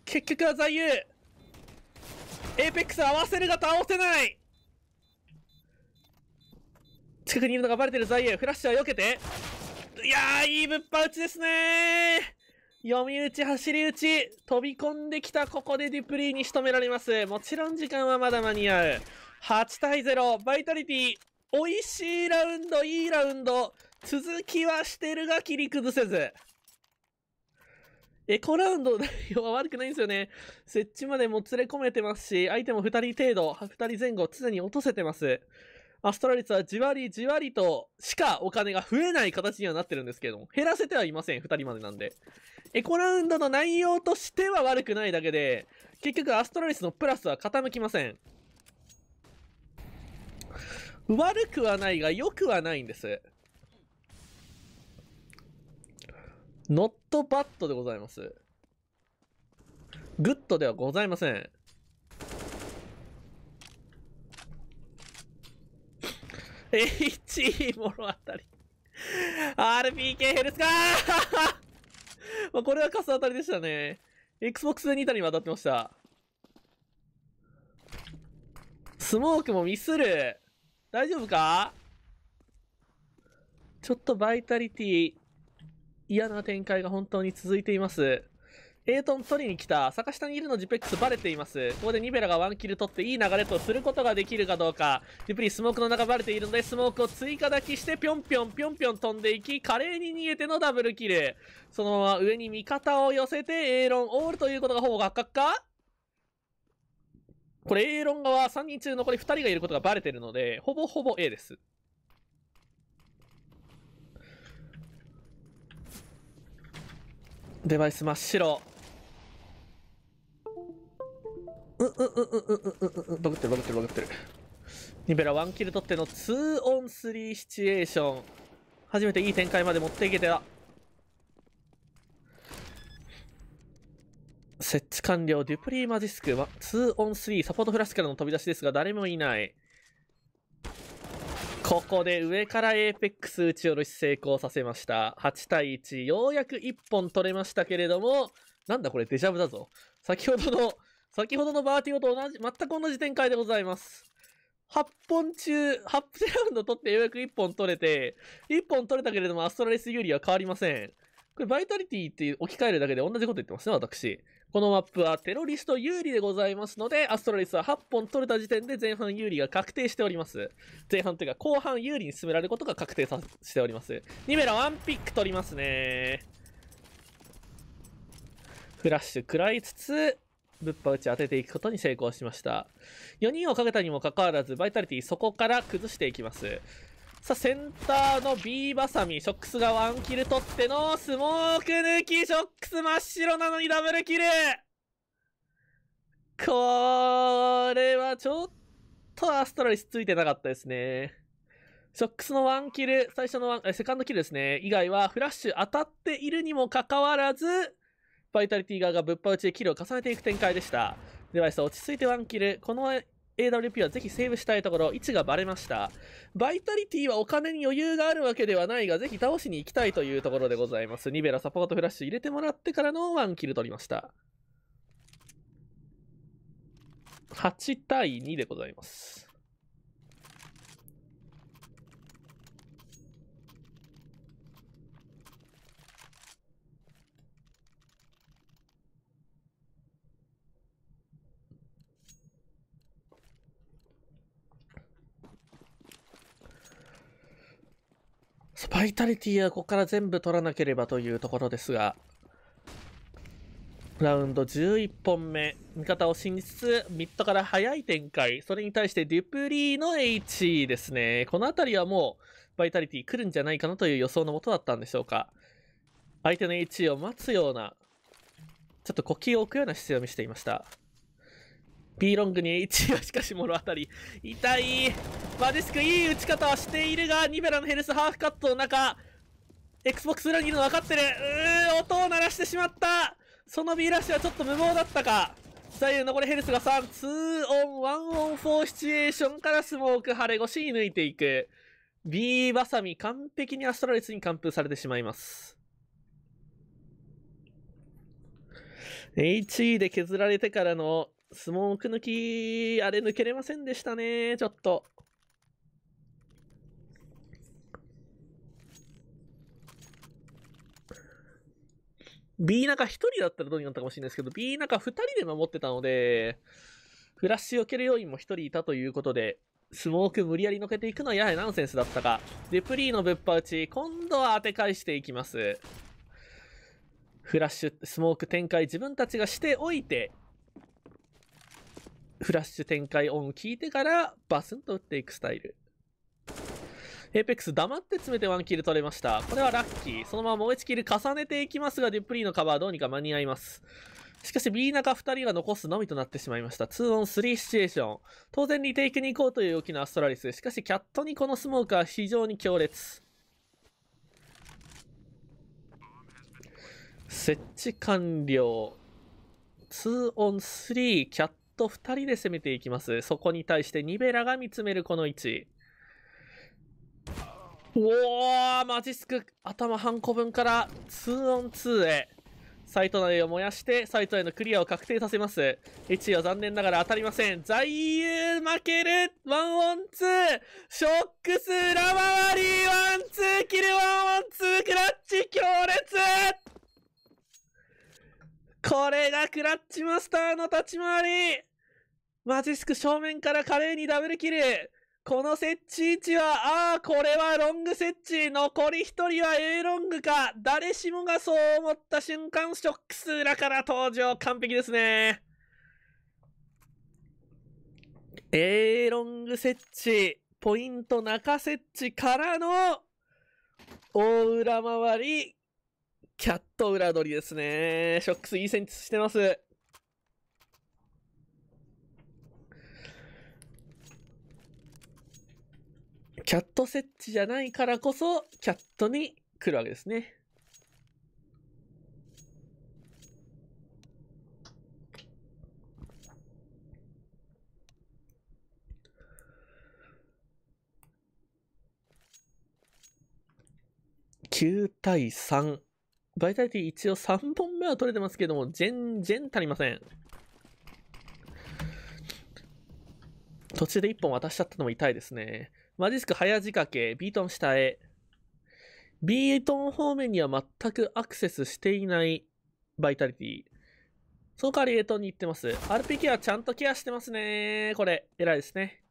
結局は座右エーペックス合わせるが倒せない近くにいるのがバレてる座右フラッシュは避けていやーいいぶっぱ打ちですね読み打ち、走り打ち、飛び込んできた、ここでデュプリーに仕留められます。もちろん時間はまだ間に合う。8対0、バイタリティ、美味しいラウンド、いいラウンド、続きはしてるが切り崩せず。エコラウンドの内容は悪くないんですよね。設置までも連れ込めてますし、相手も2人程度、2人前後常に落とせてます。アストラリスはじわりじわりとしかお金が増えない形にはなってるんですけども、減らせてはいません、2人までなんで。エコラウンドの内容としては悪くないだけで、結局アストラリスのプラスは傾きません。悪くはないが、良くはないんです。乗っドバットでございます。グッドではございません。H もろあたり。RPK ヘルスかまあこれはカス当たりでしたね。Xbox で2体に渡ってました。スモークもミスる。大丈夫かちょっとバイタリティ嫌な展開が本当に続いています。エイトン取りに来た。坂下にいるのジペックスバレています。ここでニベラがワンキル取っていい流れとすることができるかどうか。デュプリスモークの中バレているので、スモークを追加だきして、ぴょんぴょんぴょんぴょん飛んでいき、華麗に逃げてのダブルキル。そのまま上に味方を寄せて、エーロンオールということがほぼ合格かこれ、エーロン側3人中残り2人がいることがバレてるので、ほぼほぼ A です。デバイス真っ白うんうんうんうんうんうんうんうんバグってるバグってるバグってるニベランキル取っての 2on3 シチュエーション初めていい展開まで持っていけた設置完了デュプリーマジスク 2on3 サポートフラッシュからの飛び出しですが誰もいないここで上からエーペックス打ち下ろし成功させました。8対1、ようやく1本取れましたけれども、なんだこれデジャブだぞ。先ほどの、先ほどのバーティオと同じ、全く同じ展開でございます。8本中、8ラウンド取ってようやく1本取れて、1本取れたけれどもアストラリス有利は変わりません。これバイタリティって置き換えるだけで同じこと言ってますね、私。このマップはテロリスト有利でございますので、アストラリスは8本取れた時点で前半有利が確定しております。前半というか後半有利に進められることが確定さしております。ニベラワンピック取りますね。フラッシュ食らいつつ、ぶっぱ打ち当てていくことに成功しました。4人をかけたにもかかわらず、バイタリティそこから崩していきます。さあ、センターの B バサミ、ショックスがワンキル取っての、スモーク抜き、ショックス真っ白なのにダブルキルこれはちょっとアストラリスついてなかったですね。ショックスのワンキル、最初のワン、セカンドキルですね。以外は、フラッシュ当たっているにもかかわらず、バイタリティ側がぶっぱ打ちでキルを重ねていく展開でした。デバイス落ち着いてワンキル。この AWP はぜひセーブしたいところ、位置がバレました。バイタリティはお金に余裕があるわけではないが、ぜひ倒しに行きたいというところでございます。ニベラサポートフラッシュ入れてもらってからのワンキル取りました。8対2でございます。バイタリティはここから全部取らなければというところですが、ラウンド11本目、味方を信じつつ、ミッドから早い展開、それに対してデュプリーの H ですね。この辺りはもう、バイタリティ来るんじゃないかなという予想のもとだったんでしょうか。相手の H を待つような、ちょっと呼吸を置くような姿勢を見せていました。B ロングに H はしかし物当たり。痛いバディスクいい打ち方はしているが、ニベラのヘルスハーフカットの中、Xbox 裏にいるの分かってるうー、音を鳴らしてしまったその B ラッシュはちょっと無謀だったか左右残りヘルスが3、2オン、1オン、4シチュエーションからスモーク、晴れ越しに抜いていく。B バサミ、完璧にアストラリスに完封されてしまいます。HE で削られてからのスモーク抜き、あれ抜けれませんでしたね、ちょっと。B 中1人だったらどうになったかもしれないですけど、B 中2人で守ってたので、フラッシュを蹴る要員も1人いたということで、スモーク無理やりのけていくのはややナンセンスだったが、デプリーのぶっぱ打ち、今度は当て返していきます。フラッシュ、スモーク展開自分たちがしておいて、フラッシュ展開音を聞いてからバスンと打っていくスタイル。エーペックス黙って詰めてワンキル取れました。これはラッキー。そのままもう1キル重ねていきますが、デュプリーのカバーどうにか間に合います。しかし B 中2人が残すのみとなってしまいました。2 o n 3シチュエーション。当然リテイクに行こうという大きなアストラリス。しかしキャットにこのスモークは非常に強烈。設置完了。2 o n 3キャット。と2人で攻めていきます。そこに対してニベラが見つめるこの位置。おおマジスク頭半個分から2オン2へ。サイト内を燃やして、サイトへのクリアを確定させます。1位は残念ながら当たりません。在遊負けるワンオン2ショックス裏回りワンツーキルワンオン2クラッチ強烈これがクラッチマスターの立ち回りマジスク正面から華麗にダブルキルこの設置位置は、ああ、これはロング設置。残り1人は A ロングか。誰しもがそう思った瞬間、ショックス裏から登場。完璧ですね。A ロング設置、ポイント中設置からの、大裏回り、キャット裏取りですね。ショックスいいセンスしてます。キャット設置じゃないからこそ、キャットに来るわけですね。9対3。バイタリティ一応3本目は取れてますけども、全然足りません。途中で1本渡しちゃったのも痛いですね。マジスク早仕掛け、ビートン下へ。ビートン方面には全くアクセスしていないバイタリティ。その代わり A トンに行ってます。RPK はちゃんとケアしてますね。これ、偉いですね。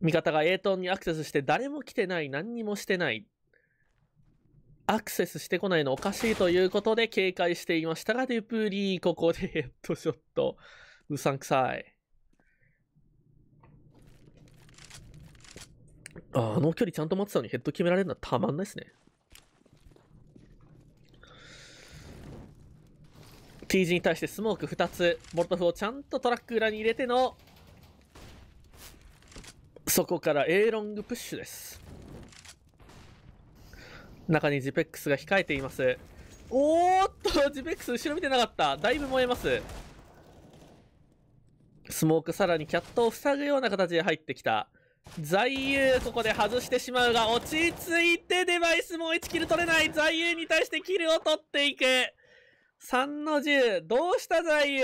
味方が A トンにアクセスして誰も来てない、何にもしてない。アクセスしてこないのおかしいということで警戒していましたが、デュプリー、ここでヘッドショット。うさんくさい。ああの距離ちゃんと待ってたのにヘッド決められるのはたまんないですね。T 字に対してスモーク2つ、ボルトフをちゃんとトラック裏に入れての、そこから A ロングプッシュです。中にジペックスが控えていますおーっとジペックス後ろ見てなかっただいぶ燃えますスモークさらにキャットを塞ぐような形で入ってきた在右、ここで外してしまうが落ち着いてデバイスもう1キル取れない座右に対してキルを取っていく3の10どうした座右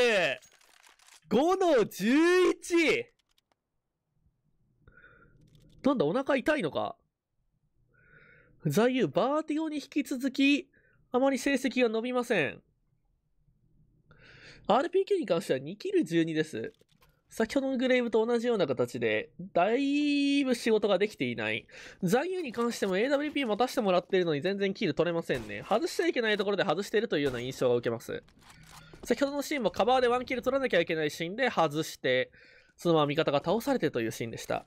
5の 11! なんだお腹痛いのか座右バーティオに引き続き、あまり成績が伸びません。r p k に関しては2キル12です。先ほどのグレイブと同じような形で、だいぶ仕事ができていない。座右に関しても AWP 持たせてもらってるのに全然キル取れませんね。外しちゃいけないところで外してるというような印象が受けます。先ほどのシーンもカバーで1キル取らなきゃいけないシーンで外して、そのまま味方が倒されてというシーンでした。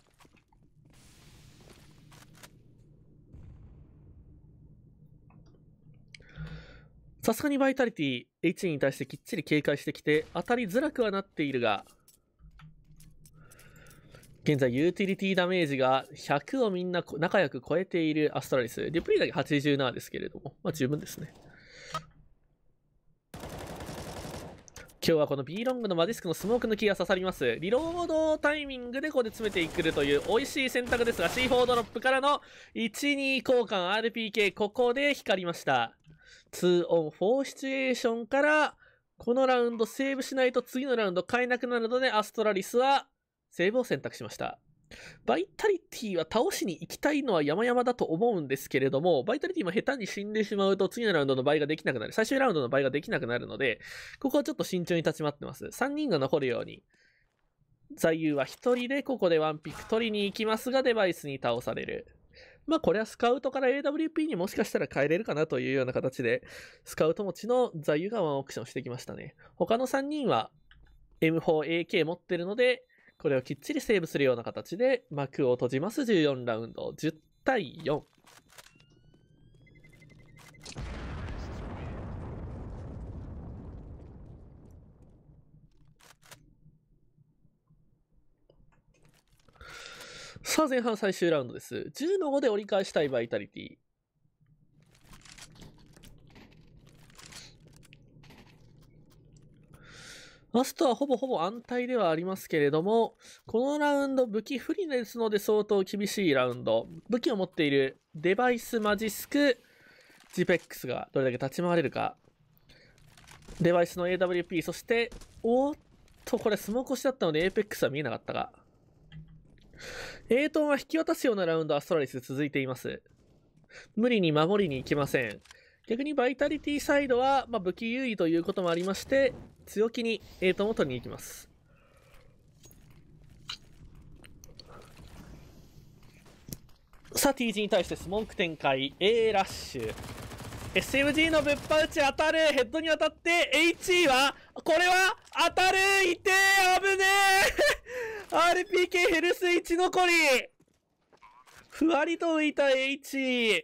さすがにバイタリティ H に対してきっちり警戒してきて、当たりづらくはなっているが、現在ユーティリティダメージが100をみんな仲良く超えているアストラリス。リプリだけ87ですけれども、まあ十分ですね。今日はこの B ロングのマディスクのスモーク抜きが刺さります。リロードタイミングでここで詰めていくという美味しい選択ですが、C4 ドロップからの1、2交換 RPK、ここで光りました。2オン4シチュエーションから、このラウンドセーブしないと次のラウンド買えなくなるので、アストラリスはセーブを選択しました。バイタリティは倒しに行きたいのは山々だと思うんですけれども、バイタリティも下手に死んでしまうと次のラウンドの倍ができなくなる、最終ラウンドの倍ができなくなるので、ここはちょっと慎重に立ち回ってます。3人が残るように。座右は1人でここでワンピック取りに行きますが、デバイスに倒される。まあこれはスカウトから AWP にもしかしたら変えれるかなというような形で、スカウト持ちの座右がワンオクションしてきましたね。他の3人は M4AK 持ってるので、これをきっちりセーブするような形で幕を閉じます14ラウンド10対4。さあ前半最終ラウンドです。10の5で折り返したいバイタリティ。マストはほぼほぼ安泰ではありますけれども、このラウンド武器不利ですので相当厳しいラウンド。武器を持っているデバイスマジスク、ジペックスがどれだけ立ち回れるか。デバイスの AWP、そして、おっと、これスモーク押しだったので a p ク x は見えなかったが。エイトンは引き渡すようなラウンドアストラリス続いています。無理に守りに行きません。逆にバイタリティサイドは、まあ、武器優位ということもありまして、強気にエイトンを取りに行きます。さあ、T g に対してスモーク展開、A ラッシュ。SMG のぶっぱ打ち当たるヘッドに当たって HE はこれは当たるいて危ねえ !RPK ヘルス1残りふわりと浮いた HE!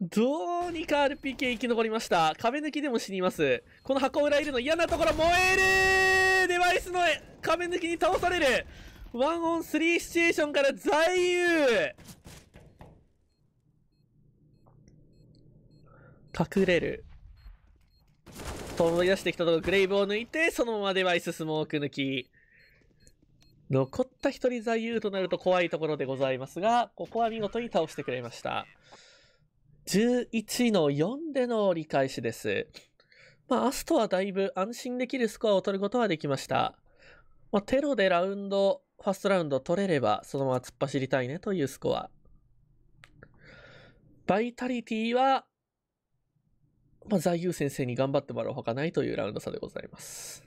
どうにか RPK 生き残りました。壁抜きでも死にます。この箱裏いるの嫌なところ燃えるデバイスの壁抜きに倒されるワンオンスリーシチュエーションから在遊隠れる。と思い出してきたとこグレイブを抜いて、そのままデバイススモーク抜き。残った一人座右となると怖いところでございますが、ここは見事に倒してくれました。11の4での折り返しです。まあ、アストはだいぶ安心できるスコアを取ることはできました。まあ、テロでラウンド、ファーストラウンド取れれば、そのまま突っ走りたいねというスコア。バイタリティは、まあ、座右先生に頑張ってもらうほかないというラウンド差でございます。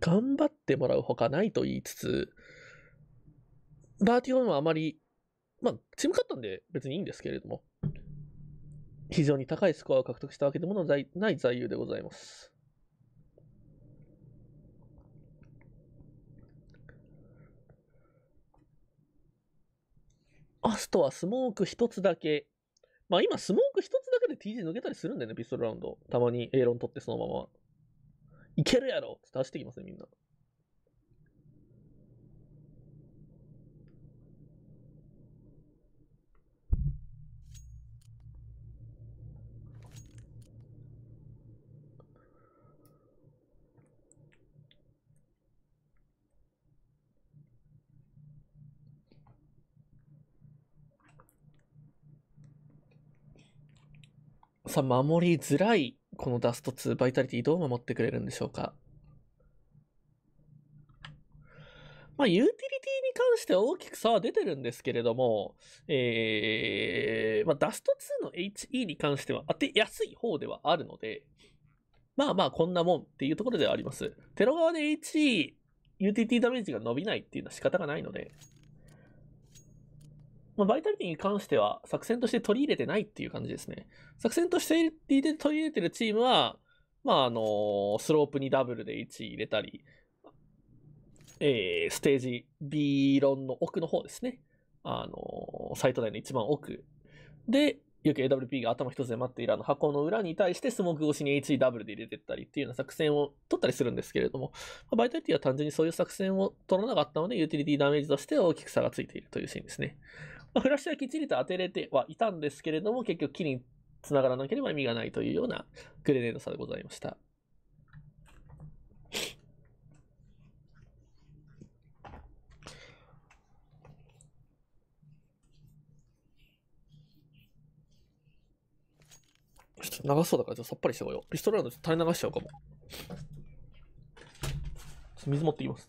頑張ってもらうほかないと言いつつ、バーティオンはあまり、まあ、チーム勝ったんで別にいいんですけれども、非常に高いスコアを獲得したわけでもない座右でございます。アストはスモーク一つだけ。まあ今、スモーク一つだけで TG 抜けたりするんだよね、ピストルラウンド。たまにエロン取ってそのまま。いけるやろって走ってきますね、みんな。さ守りづらい、このダスト2、バイタリティどう守ってくれるんでしょうか。まあ、ユーティリティに関しては大きく差は出てるんですけれども、えー、まあ、ダスト2の HE に関しては当てやすい方ではあるので、まあまあ、こんなもんっていうところではあります。テロ側で HE、ユーティリティダメージが伸びないっていうのは仕方がないので、まあ、バイタリティに関しては作戦として取り入れてないっていう感じですね。作戦として取り入れてるチームは、まあ、あの、スロープにダブルで1入れたり、えー、ステージ B 論の奥の方ですね。あの、サイト内の一番奥で、よく AWP が頭一つで待っているあの箱の裏に対してスモーク越しに HE ダブルで入れてったりっていうような作戦を取ったりするんですけれども、まあ、バイタリティは単純にそういう作戦を取らなかったので、ユーティリティダメージとして大きく差がついているというシーンですね。フラッシュはきっちりと当てれてはいたんですけれども、結局木に繋がらなければ意味がないというようなグレネード差でございました。長そうだからさっぱりしてこよう。ピストルランド垂れ流しちゃうかも。水持ってきます。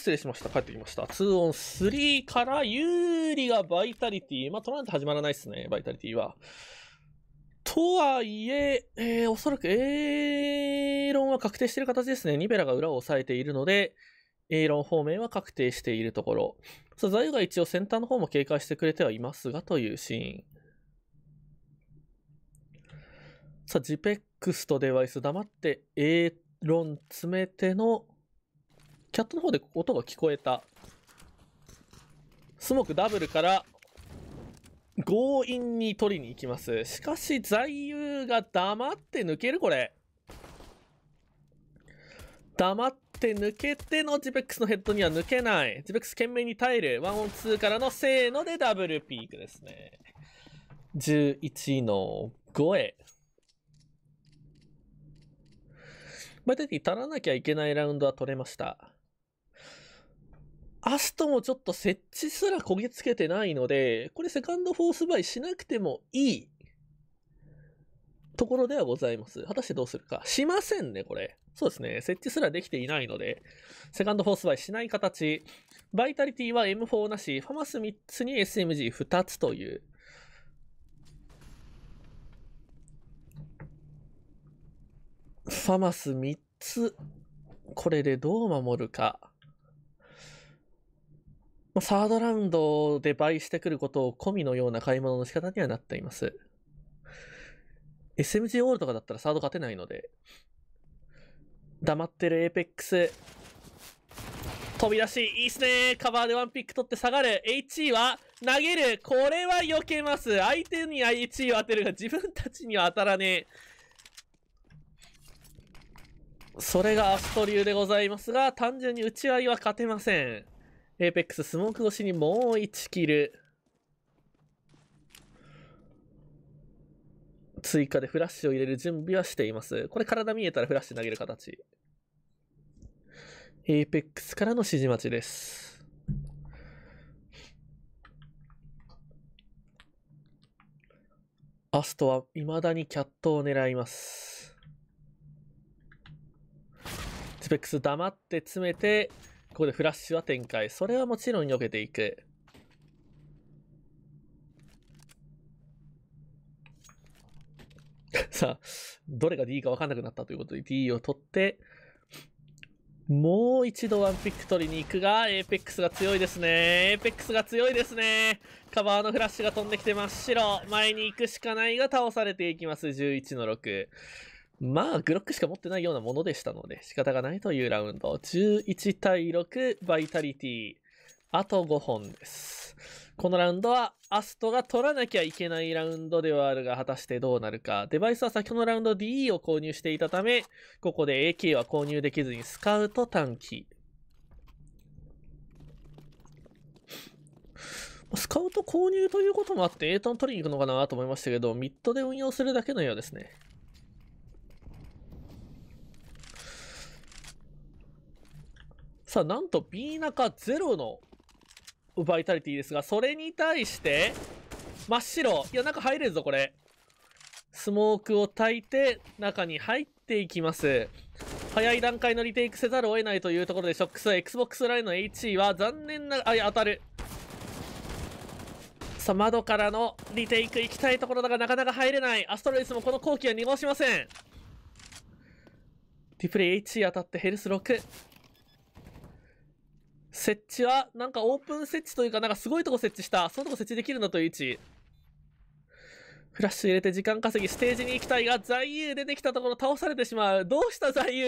失礼しました。帰ってきました。2 on 3から有利がバイタリティ。まあ、取らないと始まらないですね、バイタリティは。とはいえ、えー、おそらく A 論は確定している形ですね。ニベラが裏を押さえているので、A 論方面は確定しているところ。さあ、ザユが一応先端の方も警戒してくれてはいますがというシーン。さあ、ジペックスとデバイス黙って A 論詰めてのキャットの方で音が聞こえた。スモークダブルから強引に取りに行きます。しかし、座右が黙って抜けるこれ。黙って抜けてのジベックスのヘッドには抜けない。ジベックス懸命に耐える。ワンオンツーからのせーのでダブルピークですね。11の5へ。バイタリティ足らなきゃいけないラウンドは取れました。アストもちょっと設置すら焦げつけてないので、これセカンドフォースバイしなくてもいいところではございます。果たしてどうするか。しませんね、これ。そうですね。設置すらできていないので、セカンドフォースバイしない形。バイタリティは M4 なし、ファマス3つに SMG2 つという。ファマス3つ。これでどう守るか。まあ、サードラウンドで倍してくることを込みのような買い物の仕方にはなっています。SMG オールとかだったらサード勝てないので、黙ってるエーペックス、飛び出し、いいっすねカバーでワンピック取って下がる !HE は投げるこれは避けます相手に HE を当てるが自分たちには当たらねえ。それがアスト流でございますが、単純に打ち合いは勝てません。エーペックススモーク越しにもう1キル。追加でフラッシュを入れる準備はしています。これ体見えたらフラッシュ投げる形。エーペックスからの指示待ちです。アストは未だにキャットを狙います。スペックス黙って詰めて、ここでフラッシュは展開。それはもちろん避けていく。さあ、どれが D か分かんなくなったということで D を取って、もう一度ワンピック取りに行くが、エーペックスが強いですね。エーペックスが強いですね。カバーのフラッシュが飛んできて真っ白。前に行くしかないが倒されていきます。11の6。まあ、グロックしか持ってないようなものでしたので、仕方がないというラウンド。11対6、バイタリティ。あと5本です。このラウンドは、アストが取らなきゃいけないラウンドではあるが、果たしてどうなるか。デバイスは先ほどのラウンド DE を購入していたため、ここで AK は購入できずにスカウト短期。スカウト購入ということもあって、エイトン取りに行くのかなと思いましたけど、ミッドで運用するだけのようですね。さあ、なんと B 中ゼロのバイタリティですが、それに対して、真っ白。いや、中入れるぞ、これ。スモークを焚いて、中に入っていきます。早い段階のリテイクせざるを得ないというところで、ショックス、Xbox ラインの HE は残念な、あ、いや、当たる。さあ、窓からのリテイク行きたいところだが、なかなか入れない。アストロイスもこの後期は濁しません。ディプレイ HE 当たってヘルス6。設置は、なんかオープン設置というか、なんかすごいとこ設置した。そういうとこ設置できるんだという位置。フラッシュ入れて時間稼ぎ、ステージに行きたいが、在右出てきたところ倒されてしまう。どうした在右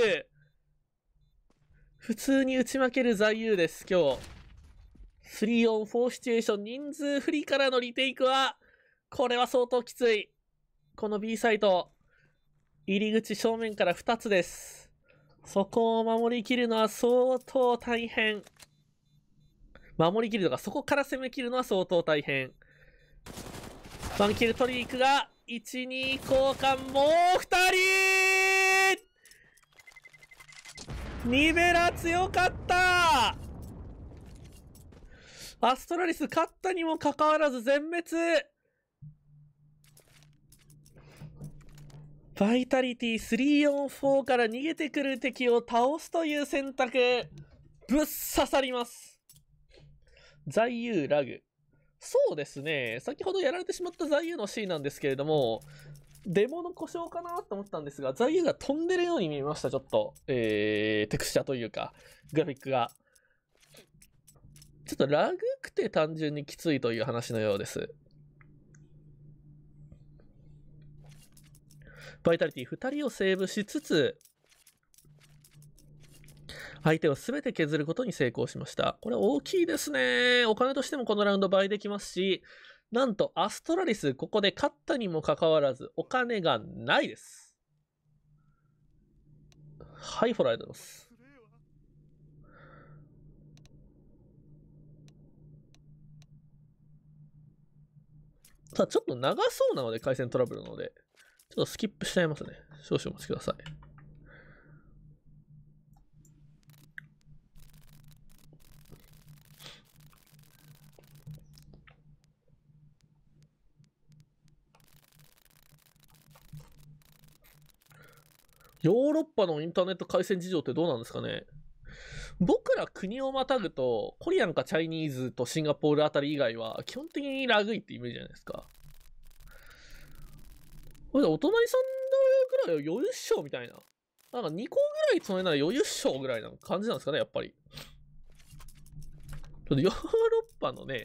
普通に打ち負ける在右です、今日。3 on 4シチュエーション、人数不利からのリテイクは、これは相当きつい。この B サイト、入り口正面から2つです。そこを守りきるのは相当大変。守りきるとか、そこから攻めきるのは相当大変。ワンキル取りに行くが、1、2交換、もう2人ニベラ強かったアストラリス勝ったにもかかわらず全滅バイタリティ344から逃げてくる敵を倒すという選択ぶっ刺さります在遊ラグ。そうですね。先ほどやられてしまった在遊のシーンなんですけれども、デモの故障かなと思ったんですが、在遊が飛んでるように見えました、ちょっと。えー、テクスチャというか、グラフィックが。ちょっとラグくて単純にきついという話のようです。バイタリティ2人をセーブしつつ、相手を全て削ることに成功しました。これ大きいですね。お金としてもこのラウンド倍できますし、なんとアストラリス、ここで勝ったにもかかわらず、お金がないです。はい、フォローありがとうございます。さあ、ちょっと長そうなので、回線トラブルなので、ちょっとスキップしちゃいますね。少々お待ちください。ヨーロッパのインターネット回線事情ってどうなんですかね僕ら国をまたぐと、コリアンかチャイニーズとシンガポールあたり以外は、基本的にラグいってイメージじゃないですか。お隣さんぐらいは余裕っしょみたいな。なんか2個ぐらい隣なら余裕っしょぐらいな感じなんですかね、やっぱり。ちょっとヨーロッパのね、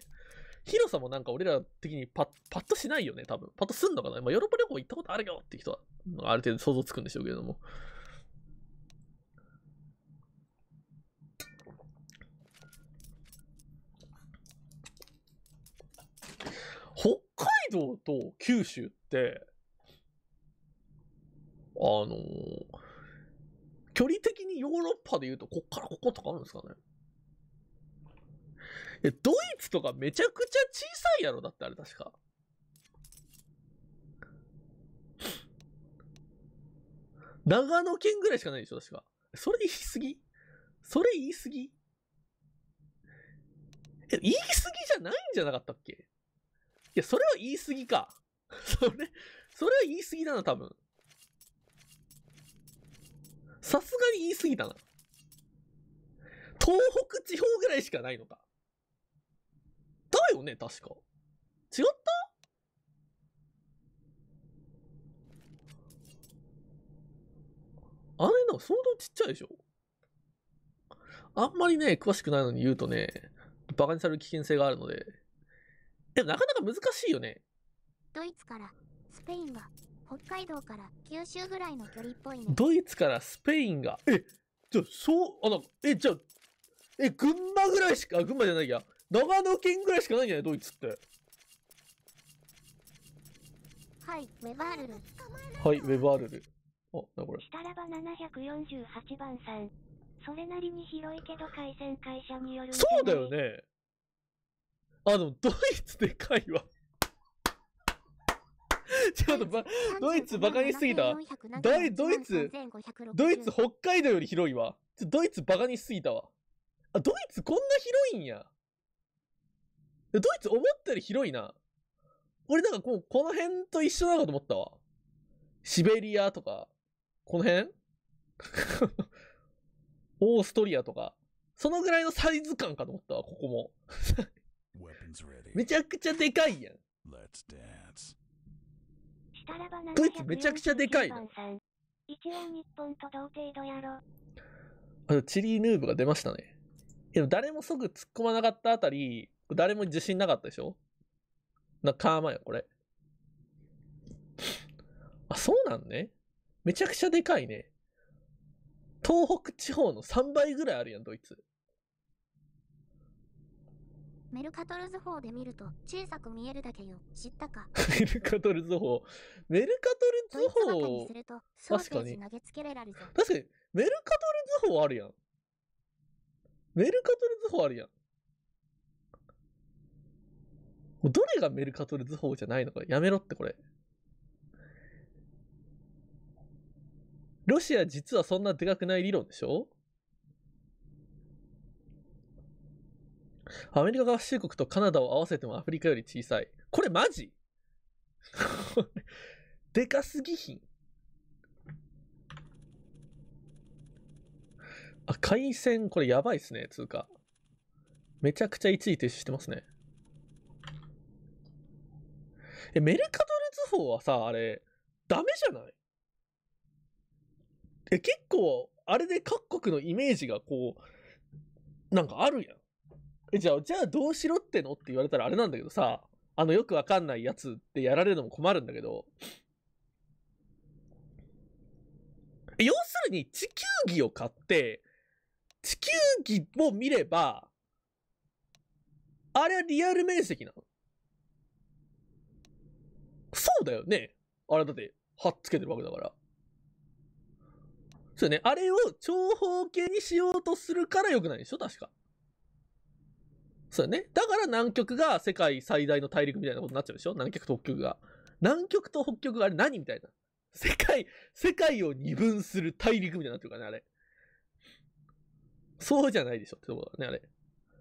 広さもなんか俺ら的にパッパッとしないよね、多分。パッとすんのかな、まあ、ヨーロッパ旅行行ったことあるよって人は、ある程度想像つくんでしょうけれども。北海道と九州って、あのー、距離的にヨーロッパで言うと、こっからこことかあるんですかねえ、ドイツとかめちゃくちゃ小さいやろだってあれ確か。長野県ぐらいしかないでしょ確か。それ言い過ぎそれ言い過ぎえ、言い過ぎじゃないんじゃなかったっけいや、それは言い過ぎか。それ、それは言い過ぎだな、多分。さすがに言い過ぎだな。東北地方ぐらいしかないのか。だよね、確か。違ったあれなんか相当ちっちゃいでしょあんまりね、詳しくないのに言うとね、バカにされる危険性があるので。でもなかなか難しいよね。ドイツからスペインが北海道から九州ぐらいの距離っぽいね。ドイツからスペインが。えじゃあ、そう、あの、え、じゃあ、え、群馬ぐらいしか、群馬じゃないや。長野県ぐらいしかないんじゃないドイツって。はい、ウェバールル。はい、ウェバールル。あ、なこれ。したらば748番さん。それなりに広いけど回線会社による。そうだよね。あの、ドイツでかいわ。ちょっとば、ドイツバカにしすぎた。ドイツ、ドイツ北海道より広いわ。ドイツバカにしすぎたわ。あ、ドイツこんな広いんや。ドイツ思ったより広いな。俺なんかこう、この辺と一緒なのかと思ったわ。シベリアとか、この辺 オーストリアとか、そのぐらいのサイズ感かと思ったわ、ここも。めちゃくちゃでかいやん。ドイツめちゃくちゃでかいやあと、チリーヌーブが出ましたね。でも誰も即突っ込まなかったあたり、誰も自信なかったでしょ仲間よ、これ。あ、そうなんね。めちゃくちゃでかいね。東北地方の3倍ぐらいあるやん、ドイツ。メルカトル図法で見ると小さく見えるだけよ。知ったか。メルカトル図法。メルカトル図法確かに。確かに、メルカトル図法あるやん。メルカトル図法あるやん。どれがメルカトル図法じゃないのかやめろってこれ。ロシア実はそんなでかくない理論でしょアメリカ合衆国とカナダを合わせてもアフリカより小さい。これマジ でかすぎひん。あ、海鮮、これやばいっすね、つうか。めちゃくちゃ一位停止してますね。え、メルカドル図法はさ、あれ、ダメじゃないえ、結構、あれで各国のイメージがこう、なんかあるやん。え、じゃあ、じゃあどうしろってのって言われたらあれなんだけどさ、あの、よくわかんないやつってやられるのも困るんだけど、要するに地球儀を買って、地球儀を見れば、あれはリアル面積なのそうだよね。あれだって、はっつけてるわけだから。そうね。あれを長方形にしようとするから良くないでしょ確か。そうだね。だから南極が世界最大の大陸みたいなことになっちゃうでしょ南極と北極が。南極と北極があれ何みたいな。世界、世界を二分する大陸みたいになってるからね、あれ。そうじゃないでしょってことだね、あれ。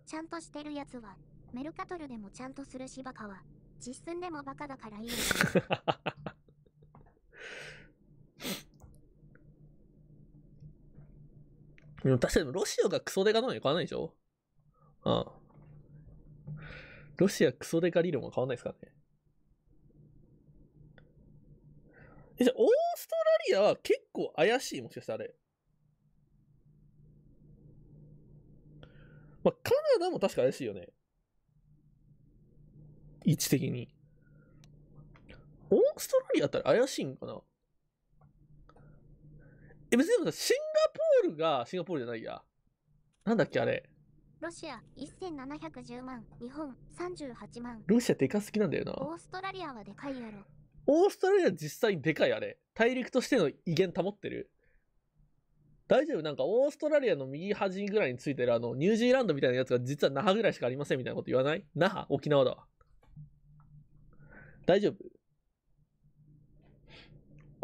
ちゃんとしてるやつは、メルカトルでもちゃんとするしバカは、実寸でもバカだからいい 確かにロシアがクソデカなのに変わらないでしょうん。ロシアクソデカ理論は変わらないですからね。え、じゃあ、オーストラリアは結構怪しい、もしかしてあれ。まあ、カナダも確か怪しいよね。位置的に。オーストラリアあたら怪しいんかなえ、別にでもシンガポールが、シンガポールじゃないや。なんだっけ、あれ。ロシア1710万、日本38万。ロシアでかすぎなんだよな。オーストラリアはでかいやろ。オーストラリア実際にでかいあれ。大陸としての威厳保ってる。大丈夫なんかオーストラリアの右端ぐらいについてるあのニュージーランドみたいなやつが実は那覇ぐらいしかありませんみたいなこと言わない那覇沖縄だわ。大丈夫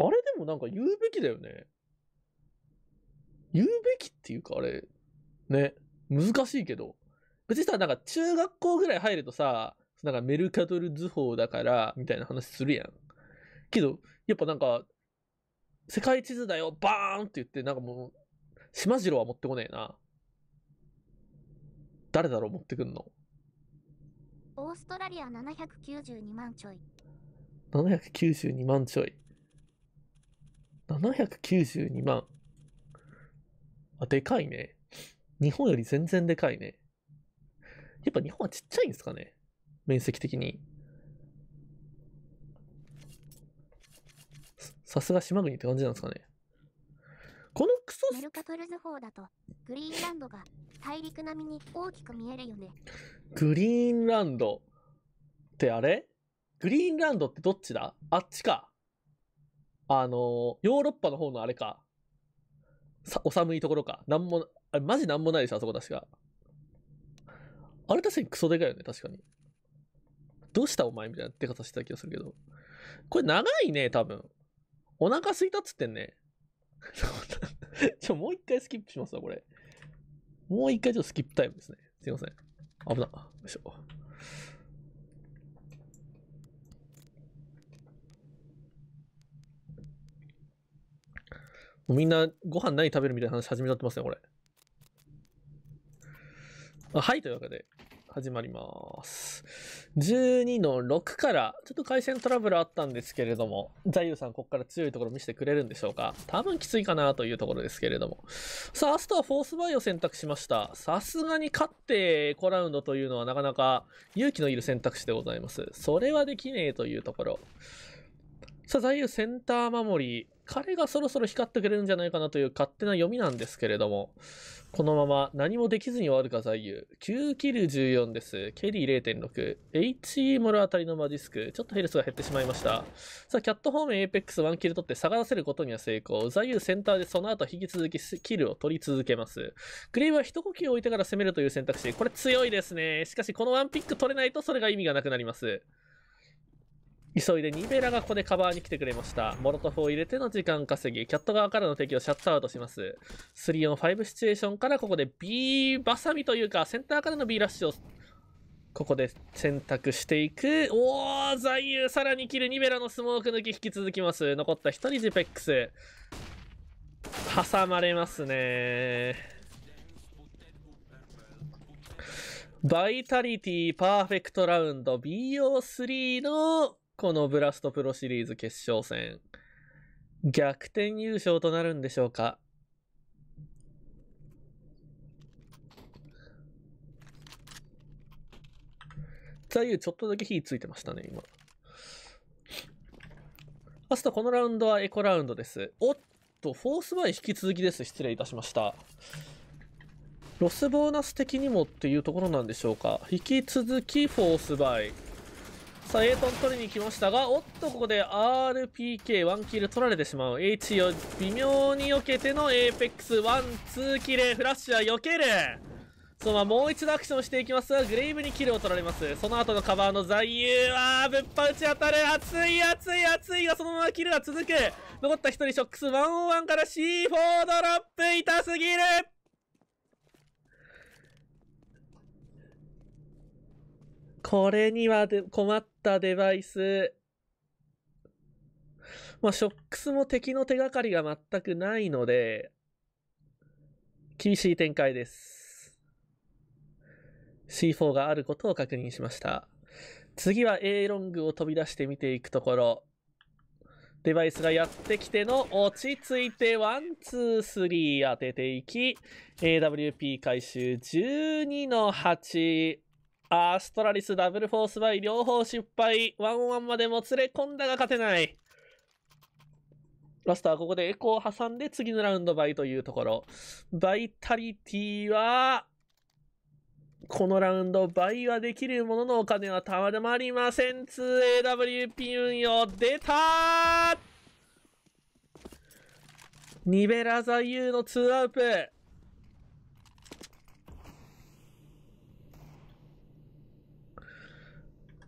あれでもなんか言うべきだよね。言うべきっていうかあれ、ね、難しいけど。別にさ、なんか中学校ぐらい入るとさ、なんかメルカトル図法だから、みたいな話するやん。けど、やっぱなんか、世界地図だよ、バーンって言って、なんかもう、島次郎は持ってこねえな。誰だろう持ってくんの。オーストラリア792万ちょい。792万ちょい。792万。あ、でかいね。日本より全然でかいね。やっぱ日本はちっちゃいんですかね面積的に。さすが島国って感じなんですかねこのクソメルカトルズ法だとグリーンランドが大陸並みに大きく見えるよねグリーンランドってあれグリーンランドってどっちだあっちか。あの、ヨーロッパの方のあれか。さ、お寒いところか。なんも、あれマジなんもないでしょ、あそこ確か。あれ確かにクソでかいよね、確かに。どうしたお前みたいな出方してた気がするけど。これ長いね、多分。お腹すいたっつってんね。ちょ、もう一回スキップしますわ、これ。もう一回ちょっとスキップタイムですね。すいません。危な。よいしょ。みんなご飯何食べるみたいな話始めちゃってますね、これ。あはい、というわけで、始まります。12の6から、ちょっと回線トラブルあったんですけれども、座右さん、ここから強いところ見せてくれるんでしょうか多分きついかなというところですけれども。さあ、アストはフォースバイを選択しました。さすがに勝って5ラウンドというのはなかなか勇気のいる選択肢でございます。それはできねえというところ。さあ、座右センター守り。彼がそろそろ光ってくれるんじゃないかなという勝手な読みなんですけれども。このまま何もできずに終わるか左右。9キル14です。ケリー0.6。HE モルあたりのマジスク。ちょっとヘルスが減ってしまいました。さあ、キャット方面エーペックス1キル取って下がらせることには成功。左右センターでその後引き続きキルを取り続けます。グレイブは一呼吸置いてから攻めるという選択肢。これ強いですね。しかし、このワンピック取れないとそれが意味がなくなります。急いでニベラがここでカバーに来てくれました。モロトフを入れての時間稼ぎ、キャット側からの敵をシャットアウトします。3 on 5シチュエーションからここで B バサミというか、センターからの B ラッシュをここで選択していく。おー、座右さらに切るニベラのスモーク抜き引き続きます。残った1人ジペックス。挟まれますね。バイタリティパーフェクトラウンド BO3 のこのブラストプロシリーズ決勝戦。逆転優勝となるんでしょうか左右ちょっとだけ火ついてましたね、今。明日このラウンドはエコラウンドです。おっと、フォースバイ引き続きです。失礼いたしました。ロスボーナス的にもっていうところなんでしょうか。引き続きフォースバイ。さあ、A トン取りに来ましたが、おっと、ここで RPK、1キル取られてしまう。H を微妙に避けての Apex、1、2キレ、フラッシュは避けるそのままもう一度アクションしていきますが、グレイブにキルを取られます。その後のカバーの座右は、ぶっぱ打ち当たる熱い熱い熱いが、そのままキルが続く残った一人ショックス、101から C4 ドロップ痛すぎるこれにはで困ったデバイス。まあ、ショックスも敵の手がかりが全くないので、厳しい展開です。C4 があることを確認しました。次は A ロングを飛び出して見ていくところ、デバイスがやってきての落ち着いてワンツースリー当てていき AWP 回収12の8アストラリス、ダブルフォースバイ、両方失敗。ワンワンまでもつれ込んだが勝てない。ラストはここでエコーを挟んで次のラウンドバイというところ。バイタリティは、このラウンド倍はできるもののお金はたまりません。2AWP 運用出たニベラザ右の2アウプ。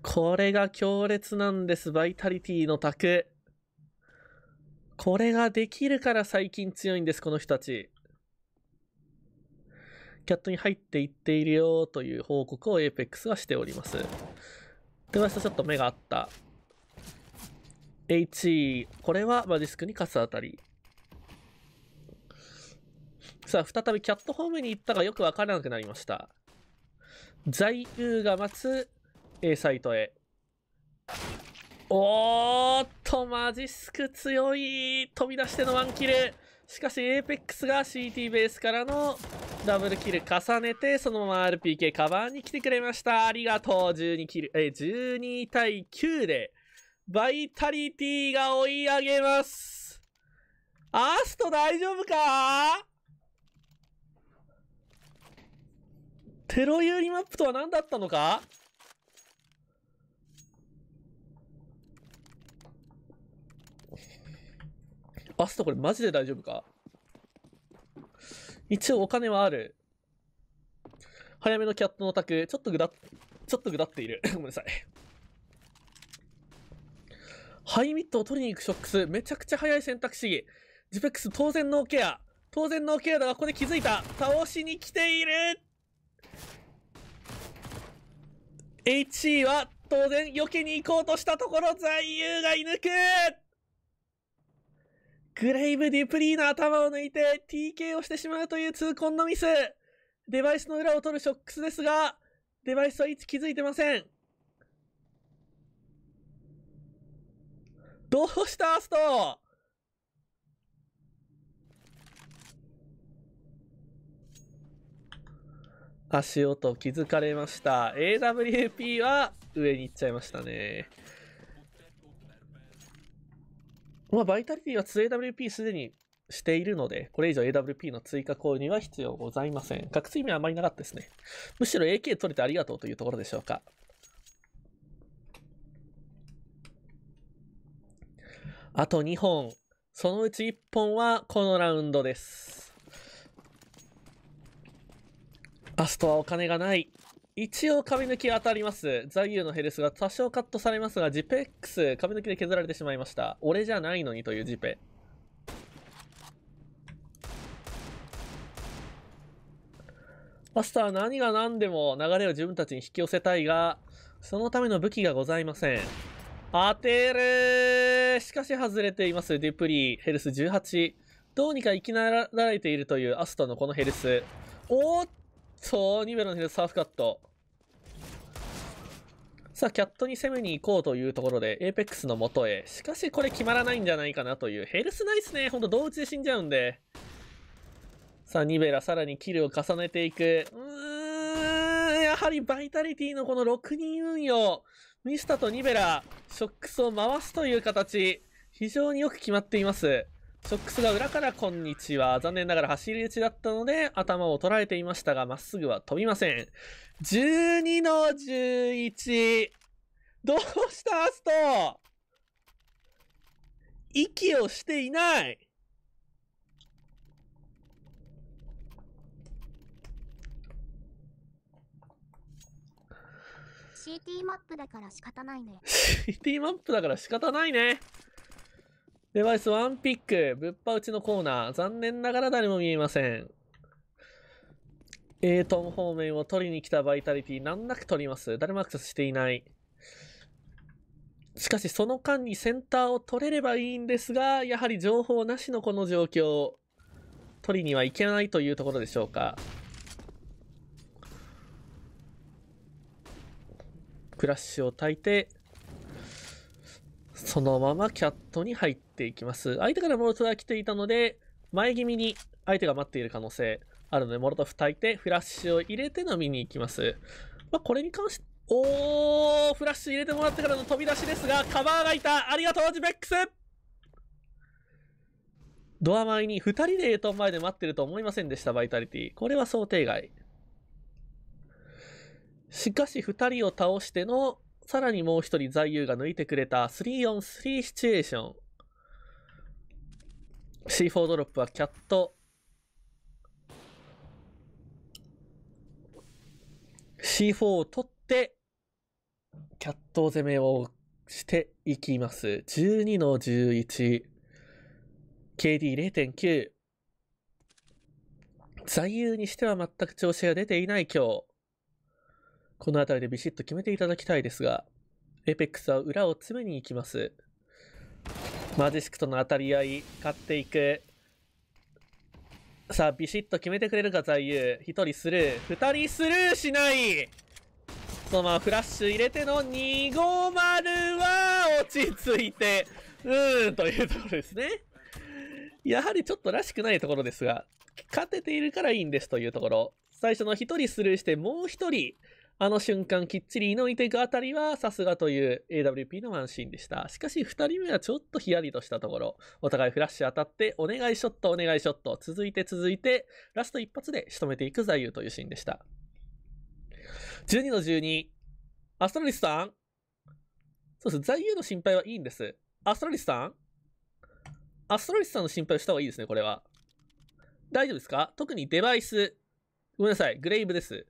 これが強烈なんです、バイタリティの卓。これができるから最近強いんです、この人たち。キャットに入っていっているよという報告を APEX はしております。で、私た。ちょっと目があった。HE。これはマジスクに勝つあたり。さあ、再びキャットホームに行ったがよくわからなくなりました。在優が待つ A サイトへおーっとマジスク強い飛び出してのワンキルしかし APEX が CT ベースからのダブルキル重ねてそのまま RPK カバーに来てくれましたありがとう12キルえ12対9でバイタリティが追い上げますアースト大丈夫かテロ有利マップとは何だったのかバストこれマジで大丈夫か一応お金はある。早めのキャットの宅、ちょっとぐだ、ちょっとぐだっている。ごめんなさい。ハイミットを取りに行くショックス。めちゃくちゃ早い選択肢。ジペックス当然ノーケア。当然ノーケアだが、ここで気づいた。倒しに来ている !HE は当然避けに行こうとしたところ、在遊が射抜くグレイブデュプリーの頭を抜いて TK をしてしまうという痛恨のミス。デバイスの裏を取るショックスですが、デバイスはいつ気づいてません。どうしたアスト足音気づかれました。AWP は上に行っちゃいましたね。まあ、バイタリティは 2AWP すでにしているので、これ以上 AWP の追加購入は必要ございません。隠す意味はあまりなかったですね。むしろ AK 取れてありがとうというところでしょうか。あと2本。そのうち1本はこのラウンドです。アストはお金がない。一応髪の毛当たります。ザギューのヘルスが多少カットされますが、ジペックス、髪の毛で削られてしまいました。俺じゃないのにというジペ。マスター何が何でも流れを自分たちに引き寄せたいが、そのための武器がございません。当てるしかし外れています。デュプリー、ヘルス18。どうにか生きなられているというアストのこのヘルス。おっそう、ニベロのヒルサーフカット。さあ、キャットに攻めに行こうというところで、エーペックスの元へ。しかし、これ決まらないんじゃないかなという。ヘルスないっすね。ほんと、同時で死んじゃうんで。さあ、ニベラ、さらにキルを重ねていく。うーん、やはりバイタリティのこの6人運用。ミスタとニベラ、ショックスを回すという形。非常によく決まっています。ショックスが裏からこんにちは。残念ながら走り打ちだったので、頭を取られていましたが、まっすぐは飛びません。12の 11! どうしたアスト息をしていないシティマップだから仕方ないね。シティマップだから仕方ないね。デバイスワンピック、ぶっぱ打ちのコーナー、残念ながら誰も見えません。エイトン方面を取りに来たバイタリティ、難なく取ります。誰もアクセスしていない。しかし、その間にセンターを取れればいいんですが、やはり情報なしのこの状況、取りにはいけないというところでしょうか。クラッシュを焚いて、そのままキャットに入っていきます。相手からモルトが来ていたので、前気味に相手が待っている可能性あるので、モルトフ焚いて、フラッシュを入れて飲みに行きます。まあ、これに関して、おーフラッシュ入れてもらってからの飛び出しですが、カバーがいたありがとう、ジベックスドア前に2人で A トン前で待ってると思いませんでした、バイタリティ。これは想定外。しかし2人を倒してのさらにもう一人在イが抜いてくれた 3on3 シチュエーション。C4 ドロップはキャット。C4 を取って、キャット攻めをしていきます。12の11。KD0.9。座右にしては全く調子が出ていない今日。この辺りでビシッと決めていただきたいですが、エペックスは裏を詰めに行きます。マジシクとの当たり合い、勝っていく。さあ、ビシッと決めてくれるか、在右。1人スルー。2人スルーしないそのままフラッシュ入れての250は落ち着いて、うーん、というところですね。やはりちょっとらしくないところですが、勝てているからいいんですというところ。最初の1人スルーして、もう1人、あの瞬間きっちり祈抜いていくあたりはさすがという AWP のワンシーンでした。しかし2人目はちょっとヒヤリとしたところ、お互いフラッシュ当たってお願いショットお願いショット続いて続いてラスト一発で仕留めていく座右というシーンでした。12の12、アストラリスさんそうです。座右の心配はいいんです。アストラリスさんアストラリスさんの心配をした方がいいですね、これは。大丈夫ですか特にデバイス。ごめんなさい、グレイブです。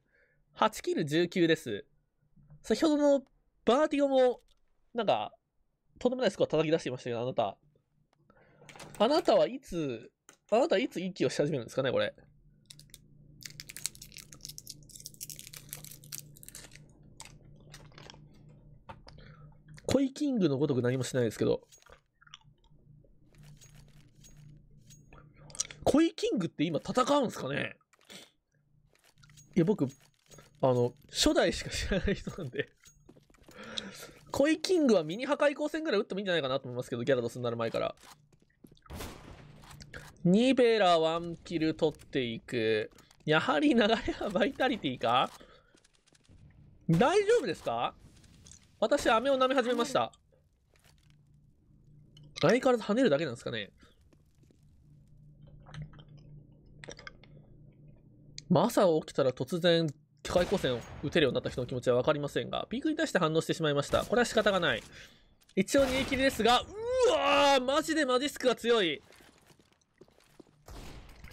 8キル19です。先ほどのバーティゴも、なんか、とんでもないスコア叩き出していましたけど、あなた。あなたはいつ、あなたはいつ息をし始めるんですかね、これ。コイキングのごとく何もしないですけど。コイキングって今戦うんですかねいや、僕、あの、初代しか知らない人なんでコイキングはミニ破壊光線ぐらい打ってもいいんじゃないかなと思いますけど、ギャラドスになる前から。ニベラワンキル取っていく。やはり流れはバイタリティか大丈夫ですか私、飴を舐め始めました。相変わらず跳ねるだけなんですかね朝起きたら突然機械光線を打てるようになった人の気持ちは分かりませんが、ピークに対して反応してしまいました。これは仕方がない。一応逃げ切りですが、うわーマジでマジスクが強い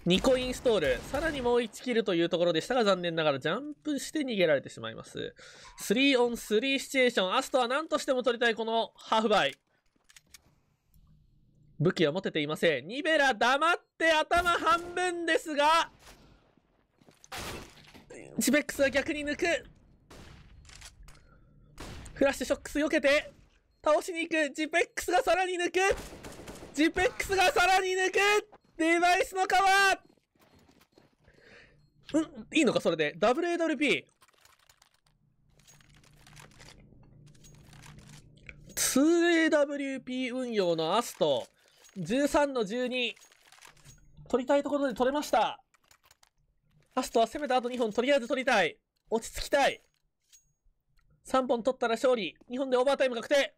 !2 個インストール。さらにもう1キルというところでしたが、残念ながらジャンプして逃げられてしまいます。3 on 3シチュエーション。アストは何としても取りたいこのハーフバイ。武器は持てていません。ニベラ黙って頭半分ですが、ジベックスは逆に抜くフラッシュショックス避けて倒しに行くジペックスがさらに抜くジペックスがさらに抜くデバイスの皮うんいいのかそれで WAWP 2AWP 運用のアスト13の12取りたいところで取れましたファストは攻めた後2本とりあえず取りたい。落ち着きたい。3本取ったら勝利。2本でオーバータイム確定。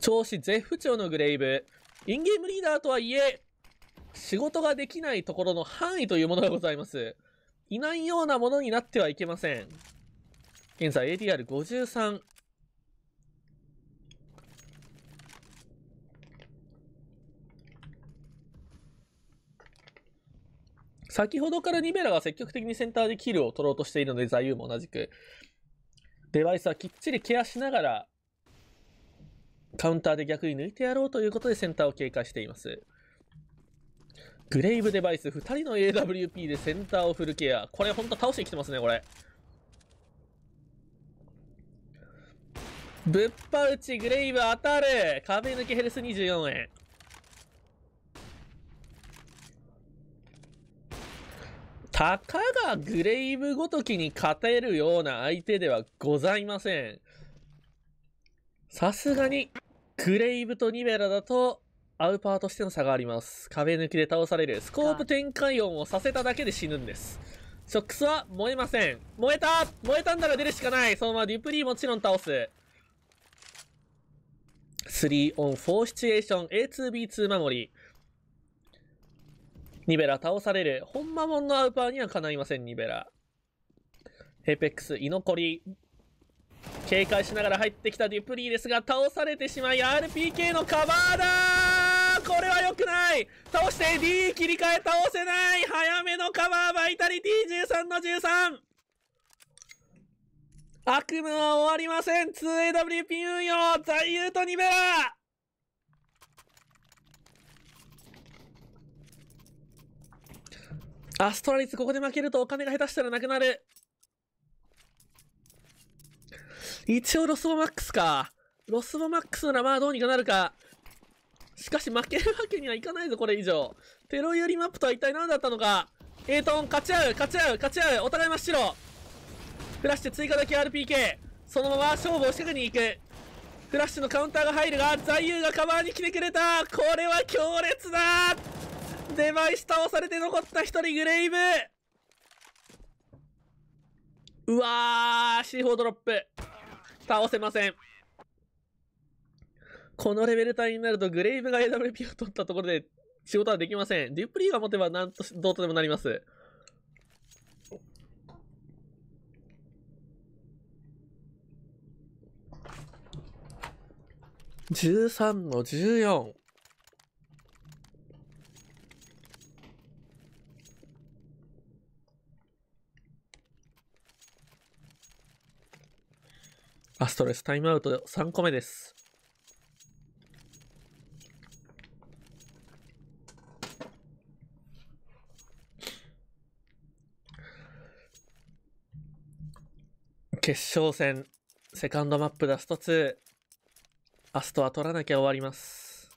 調子絶不調のグレイブ。インゲームリーダーとはいえ、仕事ができないところの範囲というものがございます。いないようなものになってはいけません。現在 ADR53。先ほどからニベラが積極的にセンターでキルを取ろうとしているので、座右も同じく、デバイスはきっちりケアしながら、カウンターで逆に抜いてやろうということでセンターを警戒しています。グレイブデバイス、2人の AWP でセンターをフルケア。これほんと倒してきてますね、これ。ぶっぱ打ち、グレイブ当たる壁抜けヘルス24円。たかがグレイブごときに勝てるような相手ではございません。さすがに、グレイブとニベラだと、アウパーとしての差があります。壁抜きで倒される。スコープ展開音をさせただけで死ぬんです。ショックスは燃えません。燃えた燃えたんだら出るしかないそのままデュプリーもちろん倒す。3on4 シチュエーション A2B2 守り。ニベラ倒される。ほんまもんのアウパーにはかないません、ニベラ。ヘペックス、居残り。警戒しながら入ってきたデュプリーですが、倒されてしまい、RPK のカバーだこれは良くない倒して D 切り替え倒せない早めのカバーバイタリティ13の 13! 悪夢は終わりません 2AWP 運用在優とニベラアストラリスここで負けるとお金が下手したらなくなる。一応ロスボマックスか。ロスボマックスならまあどうにかなるか。しかし負けるわけにはいかないぞ、これ以上。テロよりマップとは一体何だったのか。エイトン、勝ち合う、勝ち合う、勝ち合う、お互い真っ白。フラッシュ追加だけ RPK。そのまま勝負を仕掛けに行く。フラッシュのカウンターが入るが、座右がカバーに来てくれたこれは強烈だデバイス倒されて残った1人グレイブうわー C4 ドロップ倒せませんこのレベル帯になるとグレイブが AWP を取ったところで仕事はできませんデュプリーが持てばなんとどうとでもなります13の14。アストレスタイムアウト3個目です。決勝戦、セカンドマップラスト2。アストは取らなきゃ終わります。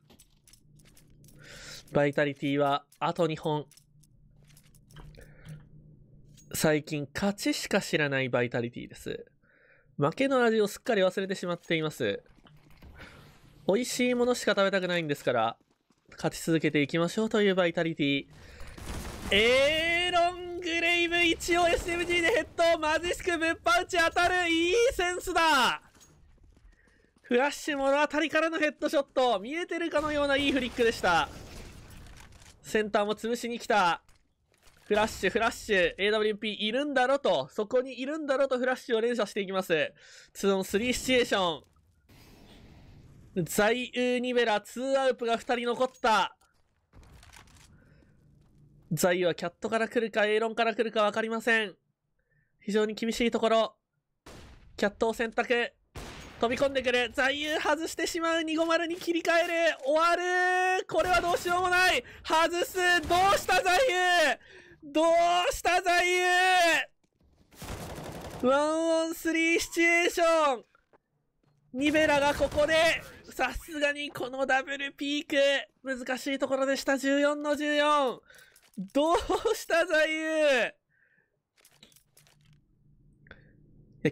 バイタリティはあと2本。最近勝ちしか知らないバイタリティです。負けの味をすっかり忘れてしまっています。美味しいものしか食べたくないんですから、勝ち続けていきましょうというバイタリティ。エーロングレイブ一応 SMG でヘッドをまじしくぶっぱ打ち当たるいいセンスだフラッシュもの当たりからのヘッドショット見えてるかのようないいフリックでした。センターも潰しに来た。フラッシュ、フラッシュ、AWP いるんだろと、そこにいるんだろとフラッシュを連射していきます。2オン3シチュエーション。ザイウーニベラ、2アウプが2人残った。ザイはキャットから来るか、エイロンから来るか分かりません。非常に厳しいところ。キャットを選択。飛び込んでくる。座右外してしまう。250に切り替える。終わるこれはどうしようもない外すどうした座右どうした座右ワンオンスリーシチュエーションニベラがここで、さすがにこのダブルピーク、難しいところでした。14の14。どうした座右いや、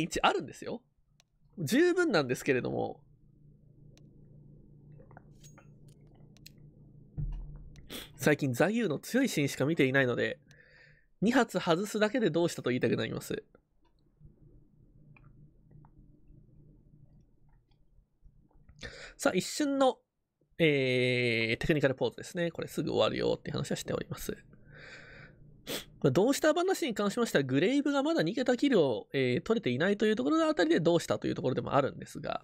KD1.1 あるんですよ。十分なんですけれども、最近座右の強いシーンしか見ていないので、2発外すだけでどうしたと言いたくなります。さあ、一瞬の、えー、テクニカルポーズですね。これすぐ終わるよっていう話はしております。どうした話に関しましては、グレイブがまだ逃げたキルを、えー、取れていないというところのあたりでどうしたというところでもあるんですが、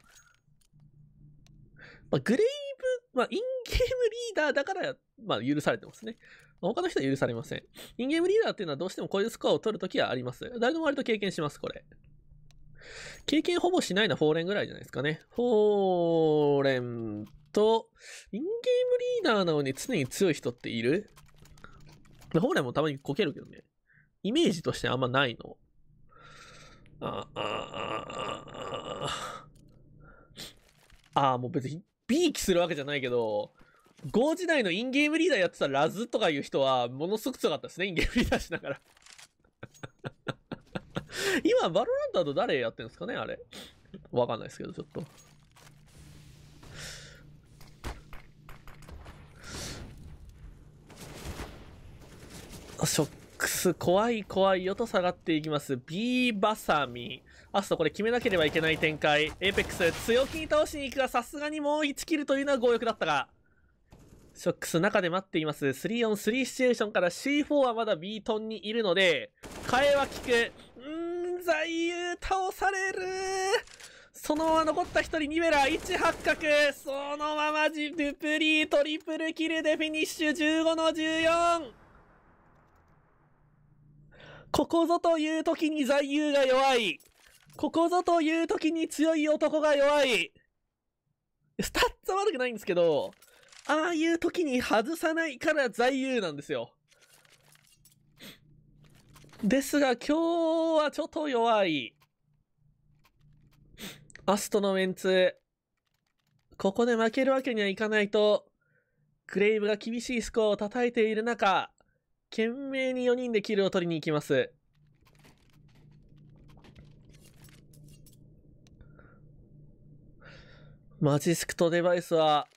まあ、グレイまあ、インゲームリーダーだから、まあ、許されてますね。他の人は許されません。インゲームリーダーっていうのはどうしてもこういうスコアを取るときはあります。誰でも割と経験します、これ。経験ほぼしないのはレンぐらいじゃないですかね。レンと、インゲームリーダーなのに常に強い人っているレンもたまにこけるけどね。イメージとしてあんまないの。あああ、ああ、ああ、もう別にびいきするわけじゃないけど、5時代のインゲームリーダーやってたラズとかいう人は、ものすごく強かったですね、インゲームリーダーしながら 今、バロランダーと誰やってるんですかね、あれ。わかんないですけど、ちょっと。ショッす。怖い怖いよと下がっていきます。B バサミ。アストこれ決めなければいけない展開。エーペックス強気に倒しに行くが、さすがにもう1キルというのは強欲だったが。ショックス中で待っています。3 on 3シチュエーションから C4 はまだ B トンにいるので、替えは効く。うーん、座右倒されるそのまま残った1人ニベラ1八角そのままジブプリートリプルキルでフィニッシュ15の14ここぞという時に在右が弱い。ここぞという時に強い男が弱い。スタッツは悪くないんですけど、ああいう時に外さないから在右なんですよ。ですが、今日はちょっと弱い。アストのメンツ。ここで負けるわけにはいかないと、クレイブが厳しいスコアを叩いている中、懸命に4人でキルを取りに行きます。マジスクとデバイスは、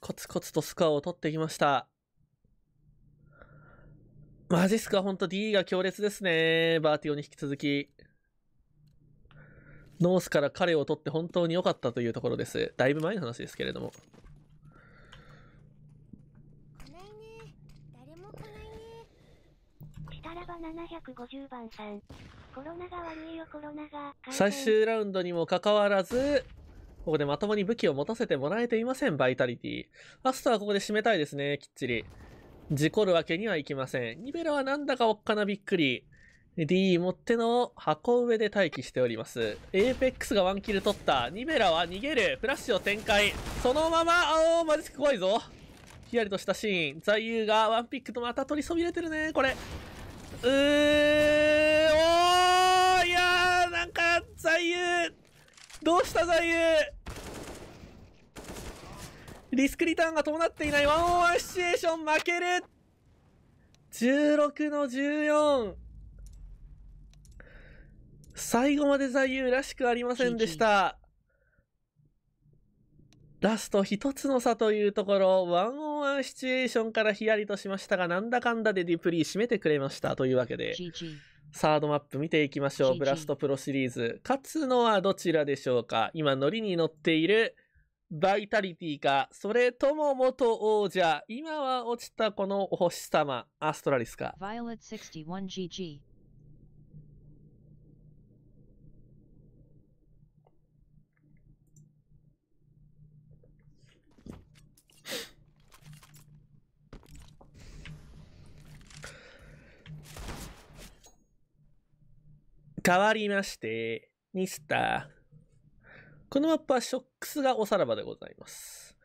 コツコツとスコアを取ってきました。マジスクはほんと D が強烈ですね。バーティオに引き続き。ノースから彼を取って本当に良かったというところです。だいぶ前の話ですけれども。750番さん。コロナが悪いよコロナが。最終ラウンドにもかかわらず、ここでまともに武器を持たせてもらえていません、バイタリティ。アストはここで締めたいですね、きっちり。事故るわけにはいきません。ニベラはなんだかおっかなびっくり。D 持っての箱上で待機しております。エーペックスがワンキル取った。ニベラは逃げる。フラッシュを展開。そのまま、あおー、マジ怖いぞ。ひやりとしたシーン。座右がワンピックとまた取りそびれてるね、これ。うーおーいやーなんか座右どうした座右リスクリターンが伴っていないワンオンワンシチュエーション負ける !16 の 14! 最後まで座右らしくありませんでした。ラスト一つの差というところ、ワンオンワンシチュエーションからヒヤリとしましたが、なんだかんだでディプリー締めてくれましたというわけで、サードマップ見ていきましょう。ブラストプロシリーズ。勝つのはどちらでしょうか今、ノリに乗っているバイタリティか、それとも元王者、今は落ちたこのお星様、アストラリスか。変わりまして、ミスター。このマップはショックスがおさらばでございます。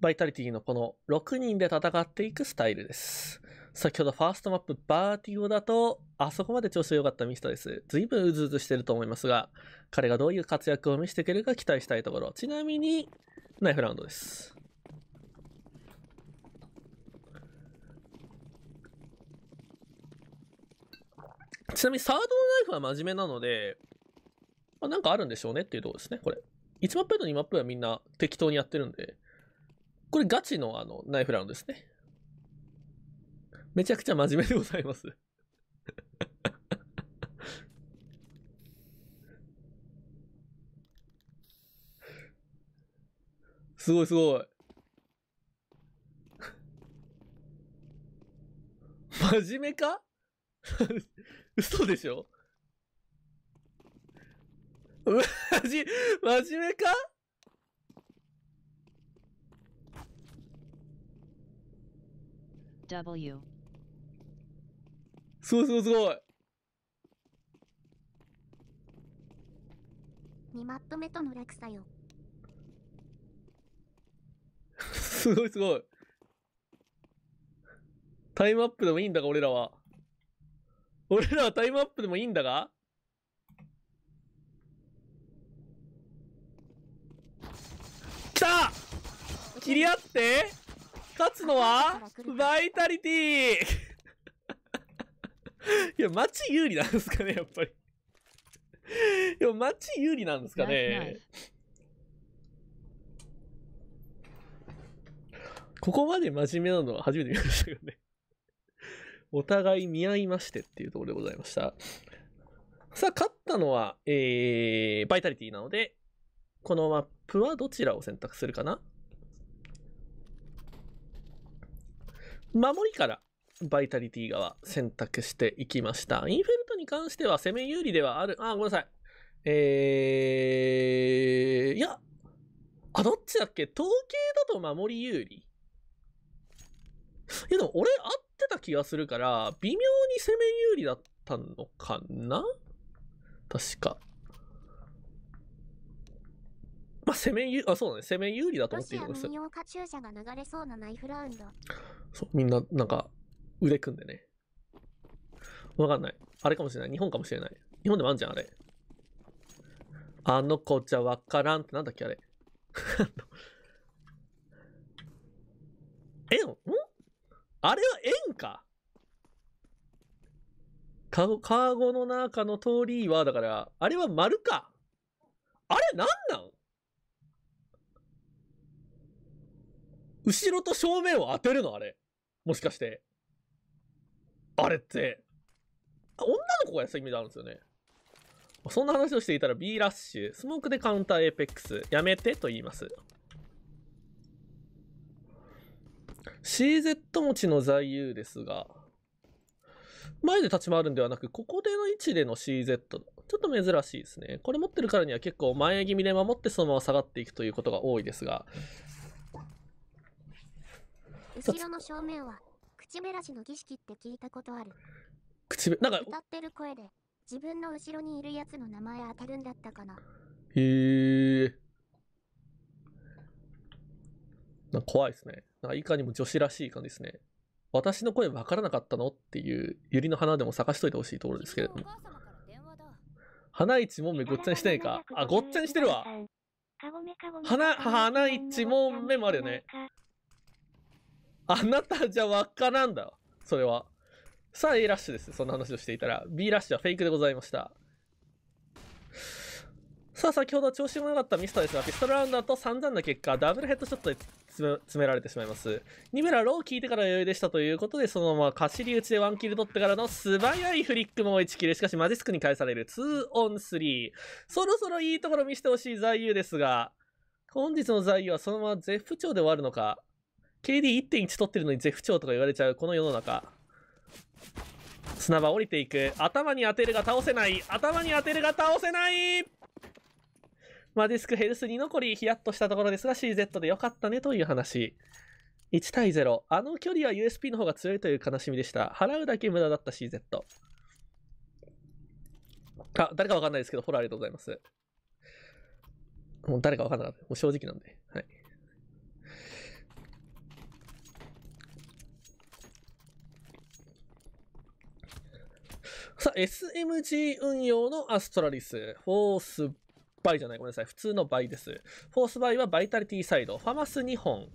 バイタリティのこの6人で戦っていくスタイルです。先ほどファーストマップバーティオだと、あそこまで調子良かったミスターです。随分うずうずしてると思いますが、彼がどういう活躍を見せてくれるか期待したいところ。ちなみに、ナイフラウンドです。ちなみにサードのナイフは真面目なので、まあ、なんかあるんでしょうねっていうところですね、これ。1マップと2マップはみんな適当にやってるんで、これガチのあのナイフラウンドですね。めちゃくちゃ真面目でございます すごいすごい。真面目か 嘘でしょマジ、真面目かすごいすごいすごい2マップ目との落差よ すごいすごいタイムアップでもいいんだか俺らは俺らはタイムアップでもいいんだがきた切り合って勝つのはバイタリティいや、街有利なんですかね、やっぱりいや、街有利なんですかね。ここまで真面目なのは初めて見ましたけどねお互い見合いましてっていうところでございました。さあ、勝ったのは、えー、バイタリティなので、このマップはどちらを選択するかな守りからバイタリティ側選択していきました。インフェルトに関しては攻め有利ではある。あ、ごめんなさい。えー、いや、あ、どっちだっけ統計だと守り有利いやでも俺っってた気がするから、微妙に攻め有利だったのかな確か。まあ、攻め有、あ、そうだね。攻め有利だと思っていいと思が流す。そう、みんな、なんか、腕組んでね。わかんない。あれかもしれない。日本かもしれない。日本でもあるじゃん、あれ。あの子じゃわからんってなんだっけ、あれ。え、んあれは円かカゴの中の通りは、だから、あれは丸か。あれなんなん後ろと正面を当てるのあれ。もしかして。あれって。女の子がやった意味であるんですよね。そんな話をしていたら B ラッシュ、スモークでカウンターエーペックス、やめてと言います。CZ 持ちの在遊ですが、前で立ち回るんではなく、ここでの位置での CZ。ちょっと珍しいですね。これ持ってるからには結構前気味で守ってそのまま下がっていくということが多いですが。後ろの正面は、口べらしの儀式って聞いたことある。口べ、なんか。歌ってる声で、自分の後ろにいるやつの名前当たるんだったかな。へえ。ー。な怖いですね。なんかいかにも女子らしい感じですね。私の声わからなかったのっていうゆりの花でも探しといてほしいところですけれども。花一門目ごっちゃにしてないか。あ、ごっちゃにしてるわ。花、花一門目もあるよね。あなたじゃ輪っかなんだ。それは。さあ、A ラッシュです。そんな話をしていたら。B ラッシュはフェイクでございました。さあ先ほど調子も良かったミスターですが、ピストルラウンドだと散々な結果、ダブルヘッドショットで詰められてしまいます。ニムラロー効いてから余裕でしたということで、そのまま貸しり打ちでワンキル取ってからの素早いフリックも1キル。しかしマジスクに返される2オン3。そろそろいいところ見せてほしい在優ですが、本日の在優はそのまま絶不調で終わるのか、KD1.1 取ってるのに絶不調とか言われちゃうこの世の中。砂場降りていく。頭に当てるが倒せない。頭に当てるが倒せないマディスクヘルスに残り、ヒヤッとしたところですが CZ で良かったねという話。1対0。あの距離は USP の方が強いという悲しみでした。払うだけ無駄だった CZ。あ、誰かわかんないですけど、フォローありがとうございます。もう誰かわかんなかった。もう正直なんで。はい。さあ、SMG 運用のアストラリス。フォース倍じゃない、ごめんなさい。普通の倍です。フォース倍はバイタリティサイド。ファマス2本。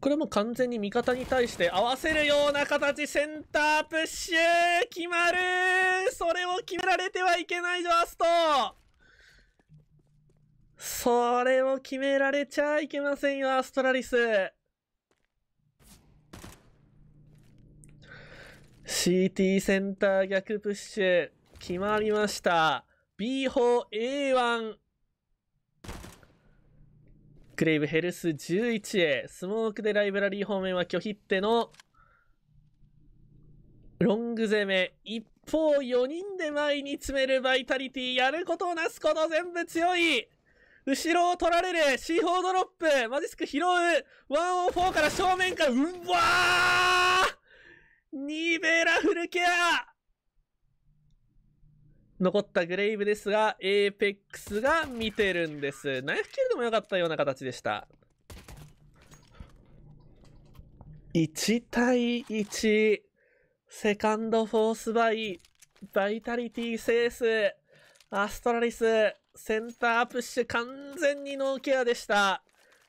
これも完全に味方に対して合わせるような形、センタープッシュ決まるそれを決められてはいけないジャストそれを決められちゃいけませんよ、アストラリス。CT センター逆プッシュ、決まりました。B 4 A1 クレイブヘルス 11A スモークでライブラリー方面は拒否ってのロング攻め一方4人で前に詰めるバイタリティやることをなすこと全部強い後ろを取られる C 4ドロップマジスク拾う104から正面からうわーニベラフルケア残ったグレイブですが、エーペックスが見てるんです。ナイフキルでも良かったような形でした。1対1。セカンドフォースバイ。バイタリティセース。アストラリス。センタープッシュ完全にノーケアでした。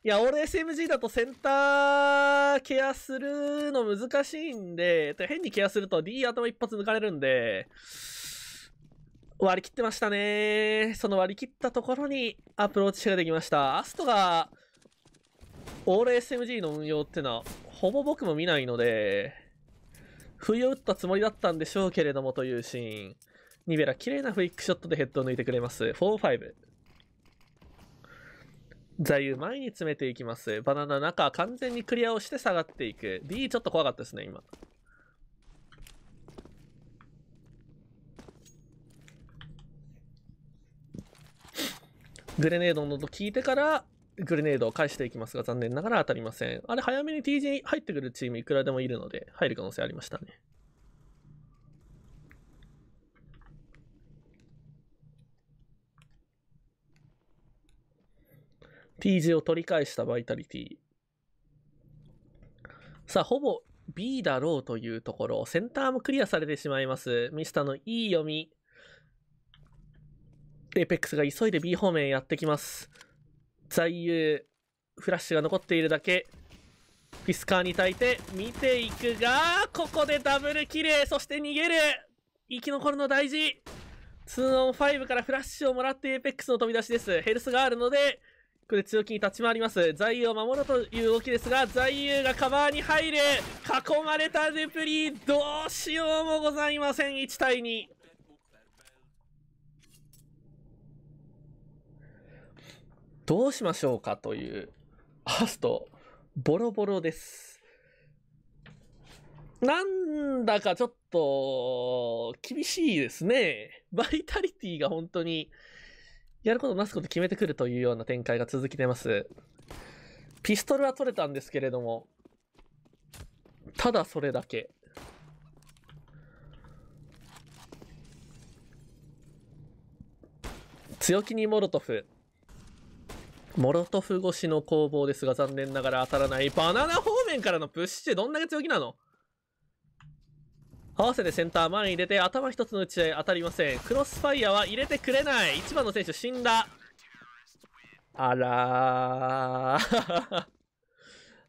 いや、俺 SMG だとセンターケアするの難しいんで、変にケアすると D 頭一発抜かれるんで、割り切ってましたね。その割り切ったところにアプローチができました。アストが、オール SMG の運用ってのは、ほぼ僕も見ないので、不意を打ったつもりだったんでしょうけれどもというシーン。ニベラ、綺麗なフリックショットでヘッドを抜いてくれます。4-5。座右前に詰めていきます。バナナ中、完全にクリアをして下がっていく。D ちょっと怖かったですね、今。グレネードの音聞いてから、グレネードを返していきますが、残念ながら当たりません。あれ、早めに TG 入ってくるチームいくらでもいるので、入る可能性ありましたね。TG を取り返したバイタリティ。さあ、ほぼ B だろうというところ、センターもクリアされてしまいます。ミスターのいい読み。エペックスが急いで B 方面へやってきます。在遊、フラッシュが残っているだけ。フィスカーに耐えて、見ていくが、ここでダブルキレそして逃げる生き残るの大事 !2on5 からフラッシュをもらってエペックスの飛び出しです。ヘルスがあるので、これ強気に立ち回ります。在遊を守ろうという動きですが、在遊がカバーに入る囲まれたデプリどうしようもございません !1 対2。どうしましょうかという、ハースト、ボロボロです。なんだかちょっと、厳しいですね。バイタリティが本当に、やることなすこと決めてくるというような展開が続きてます。ピストルは取れたんですけれども、ただそれだけ。強気にモロトフ。モロトフ越しの攻防ですが残念ながら当たらないバナナ方面からのプッシュでどんだけ強気なの合わせてセンター前に出て頭一つの打ち合い当たりませんクロスファイアは入れてくれない1番の選手死んだあらー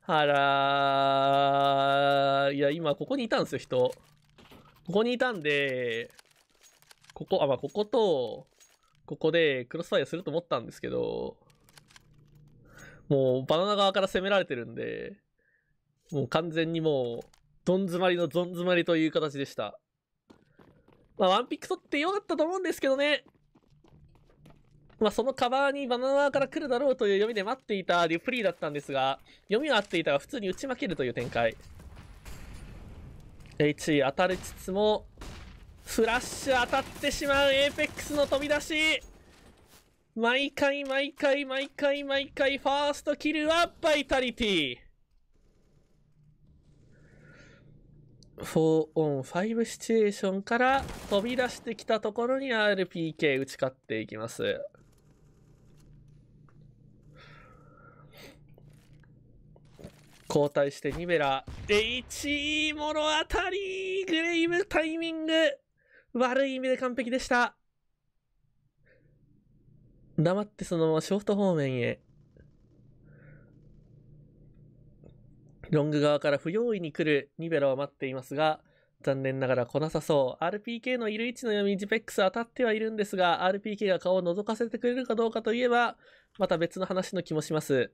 あらーいや今ここにいたんですよ人ここにいたんでここあまあこことここでクロスファイアすると思ったんですけどもうバナナ側から攻められてるんで、もう完全にもう、どん詰まりのどん詰まりという形でした。まあ、ワンピック取ってよかったと思うんですけどね。まあ、そのカバーにバナナ側から来るだろうという読みで待っていたデュプリーだったんですが、読みは合っていたが普通に打ち負けるという展開。H 当たりつつも、フラッシュ当たってしまうエーペックスの飛び出し毎回毎回毎回毎回ファーストキルはバイタリティ4オン5シチュエーションから飛び出してきたところに RPK 打ち勝っていきます。交代してニベラ。1位、物当たりグレイムタイミング悪い意味で完璧でした。黙ってそのままショート方面へ。ロング側から不用意に来るニベロは待っていますが、残念ながら来なさそう。RPK のいる位置の読み、ジペックス当たってはいるんですが、RPK が顔を覗かせてくれるかどうかといえば、また別の話の気もします。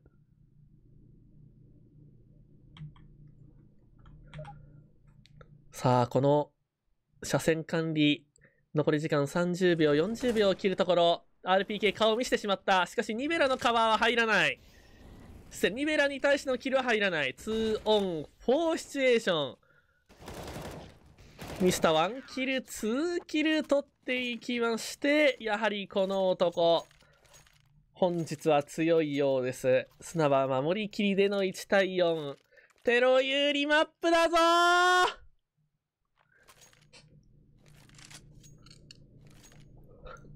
さあ、この車線管理、残り時間30秒、40秒を切るところ。RPK 顔を見せてしまった。しかし、ニベラのカバーは入らない。そしてニベラに対してのキルは入らない。2オン4シチュエーション。ミスター1キル、2キル取っていきまして、やはりこの男。本日は強いようです。砂場守りきりでの1対4。テロ有利マップだぞ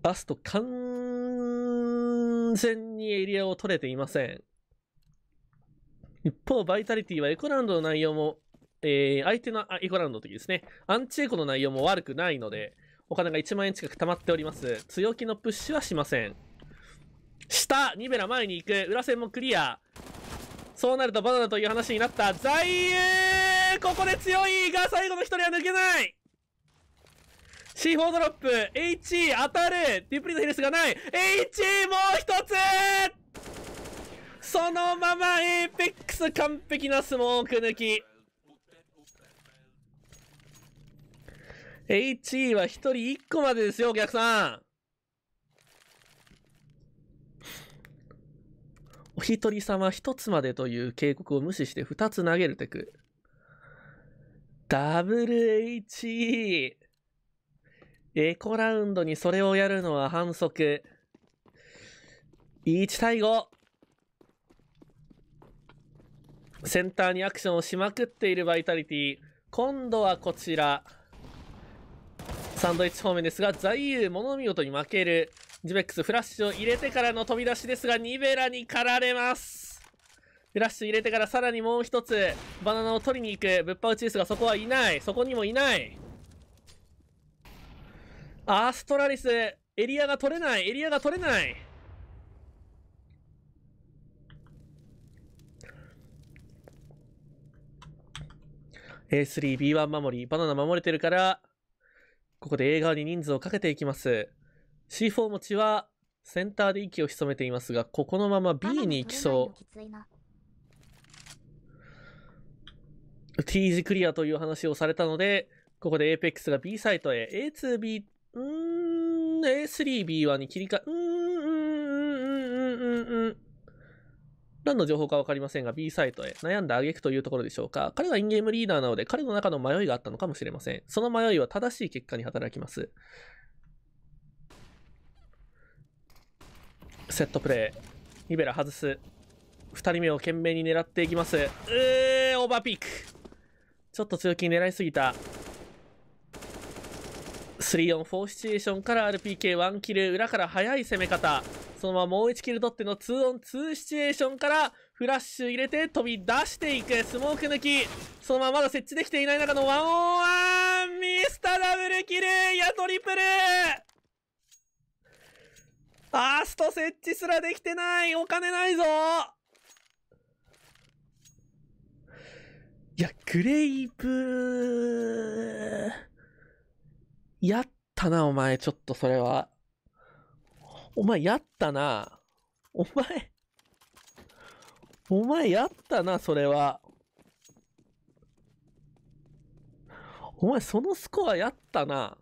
バスト完全にエリアを取れていません。一方、バイタリティはエコラウンドの内容も、えー、相手のあエコラウンドの時ですね、アンチエコの内容も悪くないので、お金が1万円近く溜まっております。強気のプッシュはしません。下、ニベラ前に行く。裏線もクリア。そうなるとバナナという話になった。在ーここで強いが最後の1人は抜けない C4 ドロップ !H! 当たるディプリのヘルスがない !H! もう一つそのままエーペックス完璧なスモーク抜き !H は1人1個までですよ、お客さんお一人様1つまでという警告を無視して2つ投げるテク。ダブル H! エコラウンドにそれをやるのは反則。1対5。センターにアクションをしまくっているバイタリティ。今度はこちら。サンドイッチ方面ですが、ザイユー物見事に負ける。ジベックスフラッシュを入れてからの飛び出しですが、ニベラに駆られます。フラッシュ入れてからさらにもう一つ、バナナを取りに行く。ぶっぱ打ちですが、そこはいない。そこにもいない。アーストラリス、エリアが取れない、エリアが取れない。A3、B1 守り、バナナ守れてるから、ここで A 側に人数をかけていきます。C4 持ちは、センターで息を潜めていますが、ここのまま B に行きそう。T 字クリアという話をされたので、ここで APEX が B サイトへ A2B うーん、A3、B1 に切り替え、うん、うん、うん、うん、うん、うん。何の情報かわかりませんが、B サイトへ悩んだ挙句というところでしょうか。彼はインゲームリーダーなので、彼の中の迷いがあったのかもしれません。その迷いは正しい結果に働きます。セットプレイ。リベラ外す。二人目を懸命に狙っていきます。えー、オーバーピーク。ちょっと強気に狙いすぎた。3-4-4シチュエーションから RPK1 キル、裏から速い攻め方。そのままもう1キル取っての 2on2 シチュエーションからフラッシュ入れて飛び出していく。スモーク抜き。そのまままだ設置できていない中の 1on1! ミスターダブルキルいや、トリプルァースト設置すらできてないお金ないぞいや、グレイプー。やったな、お前、ちょっとそれは。お前、やったな。お前、お前、やったな、それは。お前、そのスコアやったな。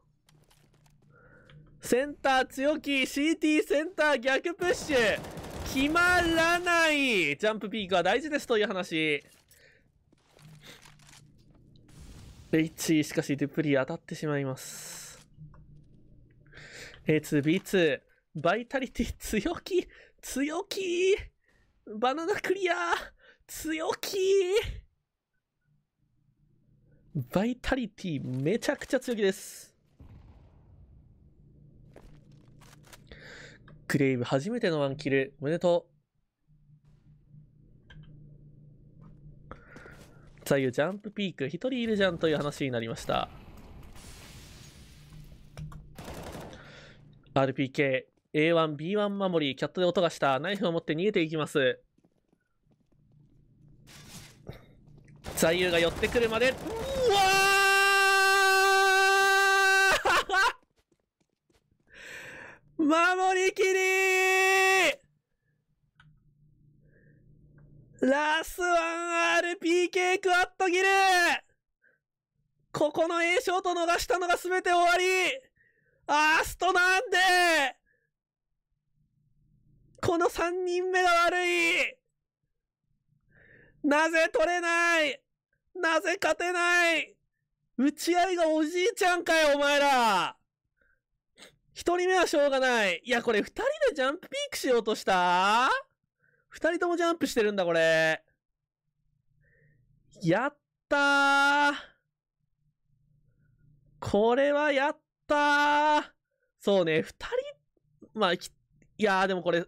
センター強気、CT センター逆プッシュ。決まらない。ジャンプピークは大事ですという話。レイチしかしデュプリ当たってしまいます。A2B2、バイタリティ強気強気バナナクリア強気バイタリティめちゃくちゃ強気です。クレイブ初めてのワンキル、おめでとう。左右ジャンプピーク、一人いるじゃんという話になりました。RPK、A1、B1 守り、キャットで音がした、ナイフを持って逃げていきます。座右が寄ってくるまで、うわー 守りきりラスワン RPK クワットギルここの A ショート逃したのが全て終わりアーストなんでこの3人目が悪いなぜ取れないなぜ勝てない打ち合いがおじいちゃんかよ、お前ら一人目はしょうがない。いや、これ二人でジャンプピークしようとした二人ともジャンプしてるんだ、これ。やったーこれはやったったそうね、二人、まあ、いやーでもこれ、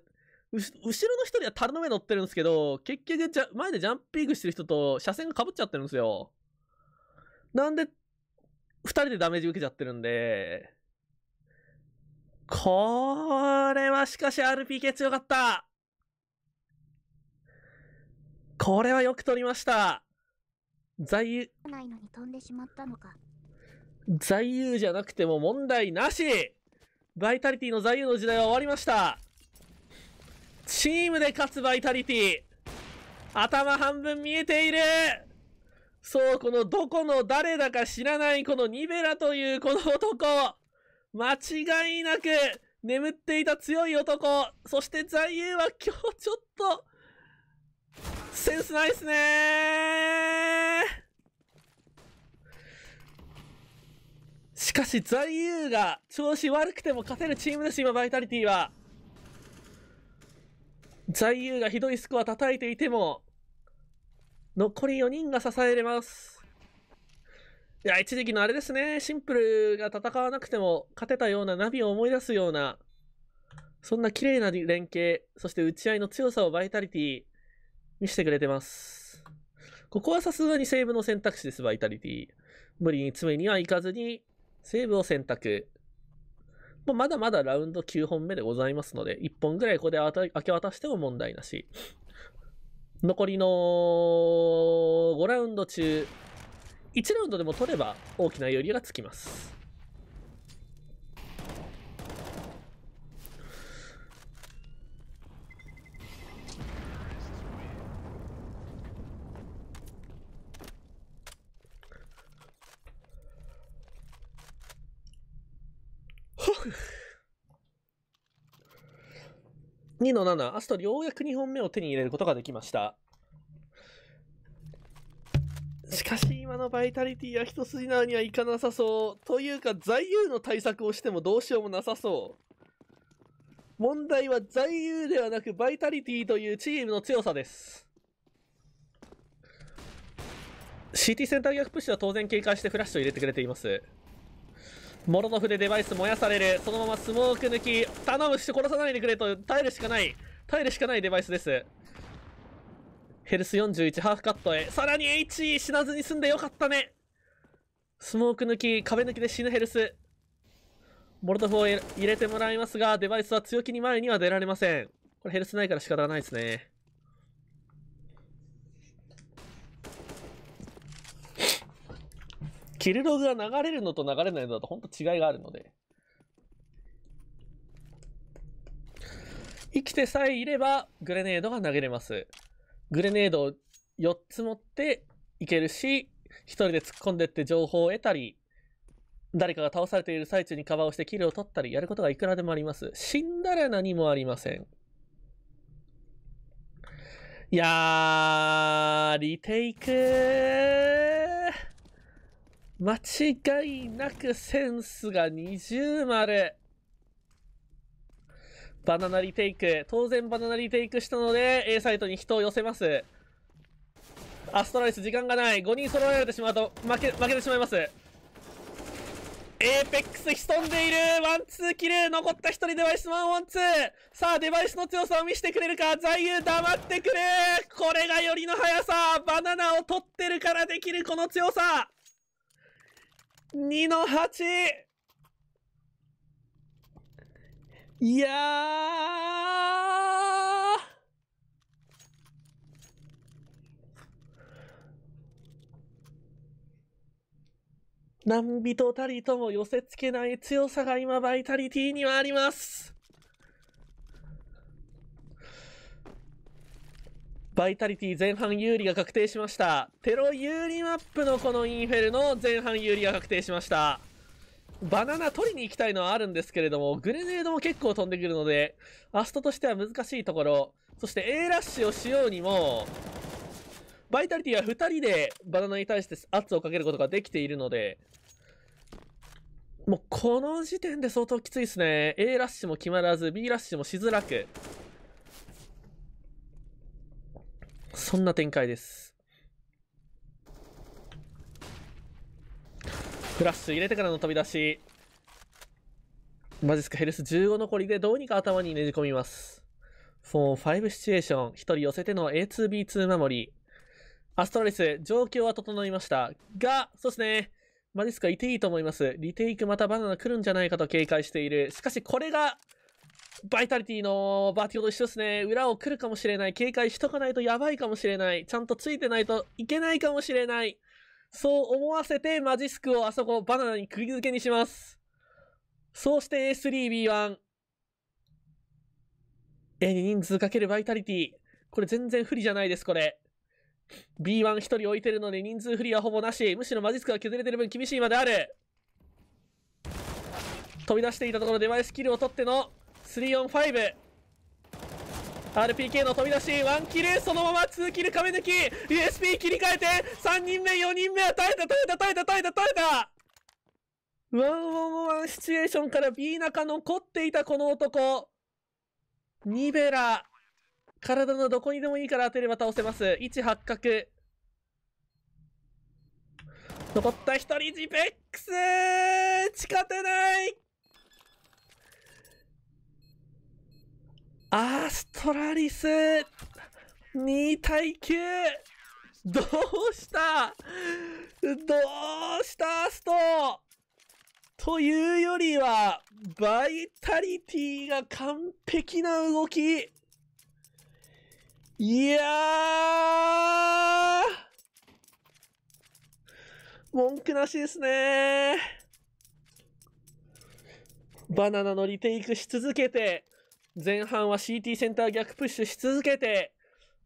後ろの1人は樽の上乗ってるんですけど、結局じゃ、前でジャンピングしてる人と車線が被っちゃってるんですよ。なんで、二人でダメージ受けちゃってるんで、これはしかし RPK 強かったこれはよく取りました在右。在遊じゃなくても問題なしバイタリティの在遊の時代は終わりましたチームで勝つバイタリティ頭半分見えているそう、このどこの誰だか知らないこのニベラというこの男間違いなく眠っていた強い男そして在遊は今日ちょっとセンスないっすねーしかし、ザイユーが調子悪くても勝てるチームです、今、バイタリティは。ザイユーがひどいスコア叩いていても、残り4人が支えれます。いや、一時期のあれですね、シンプルが戦わなくても勝てたようなナビを思い出すような、そんな綺麗な連携、そして打ち合いの強さをバイタリティ見せてくれてます。ここはさすがにセーブの選択肢です、バイタリティ。無理に詰めにはいかずに、セーブを選択。ままだまだラウンド9本目でございますので、1本ぐらいここで明け渡しても問題なし。残りの5ラウンド中、1ラウンドでも取れば大きな余裕がつきます。2の7、アストルようやく2本目を手に入れることができました。しかし今のバイタリティは一筋縄にはいかなさそう。というか、在右の対策をしてもどうしようもなさそう。問題は在右ではなくバイタリティというチームの強さです。CT センター逆プッシュは当然警戒してフラッシュを入れてくれています。モロトフでデバイス燃やされる。そのままスモーク抜き。頼むして殺さないでくれと耐えるしかない。耐えるしかないデバイスです。ヘルス41、ハーフカットへ。さらに H! 死なずに済んでよかったねスモーク抜き、壁抜きで死ぬヘルス。モルトフを入れてもらいますが、デバイスは強気に前には出られません。これヘルスないから仕方がないですね。キルログが流れるのと流れないのだと本当違いがあるので。生きてさえいればグレネードが投げれます。グレネードを4つ持っていけるし、1人で突っ込んでって情報を得たり、誰かが倒されている最中にカバーをしてキルを取ったり、やることがいくらでもあります。死んだら何もありません。いやー、リテイク間違いなくセンスが二重丸。バナナリテイク。当然バナナリテイクしたので、A サイトに人を寄せます。アストライス時間がない。5人揃えられてしまうと負け、負けてしまいます。エーペックス潜んでいるワンツーキル残った1人デバイスワンワンツーさあ、デバイスの強さを見せてくれるか座右黙ってくれこれがよりの速さバナナを取ってるからできるこの強さ2の 8! いやー何人たりとも寄せ付けない強さが今バイタリティにはありますバイタリティ前半有利が確定しました。テロ有利マップのこのインフェルの前半有利が確定しました。バナナ取りに行きたいのはあるんですけれども、グレネードも結構飛んでくるので、アストとしては難しいところ、そして A ラッシュをしようにも、バイタリティは2人でバナナに対して圧をかけることができているので、もうこの時点で相当きついですね。A ラッシュも決まらず、B ラッシュもしづらく。そんな展開です。フラッシュ入れてからの飛び出し。マジックヘルス15残りでどうにか頭にねじ込みます。4-5シチュエーション。1人寄せての A2B2 守り。アストラリス、状況は整いました。が、そうですね。マリすか、いていいと思います。リテイクまたバナナ来るんじゃないかと警戒している。しかしこれが、バイタリティのバーティオと一緒ですね。裏を来るかもしれない。警戒しとかないとやばいかもしれない。ちゃんとついてないといけないかもしれない。そう思わせてマジスクをあそこバナナに釘付けにします。そうして A3B1。A に人数かけるバイタリティ。これ全然不利じゃないです、これ。B11 人置いてるので人数不利はほぼなし。むしろマジスクが削れてる分厳しいまである。飛び出していたところデバイスキルを取っての 3on5 RPK の飛び出し1キルそのまま2キル壁抜き USB 切り替えて3人目4人目は耐えた耐えた耐えた耐えた耐えた1 on 1シチュエーションから B 中残っていたこの男ニベラ体のどこにでもいいから当てれば倒せます位置発覚残った1人ジペックス近てないアストラリス !2 対 9! どうしたどうしたアストというよりは、バイタリティが完璧な動きいやー文句なしですねバナナのリテイクし続けて、前半は CT センター逆プッシュし続けて、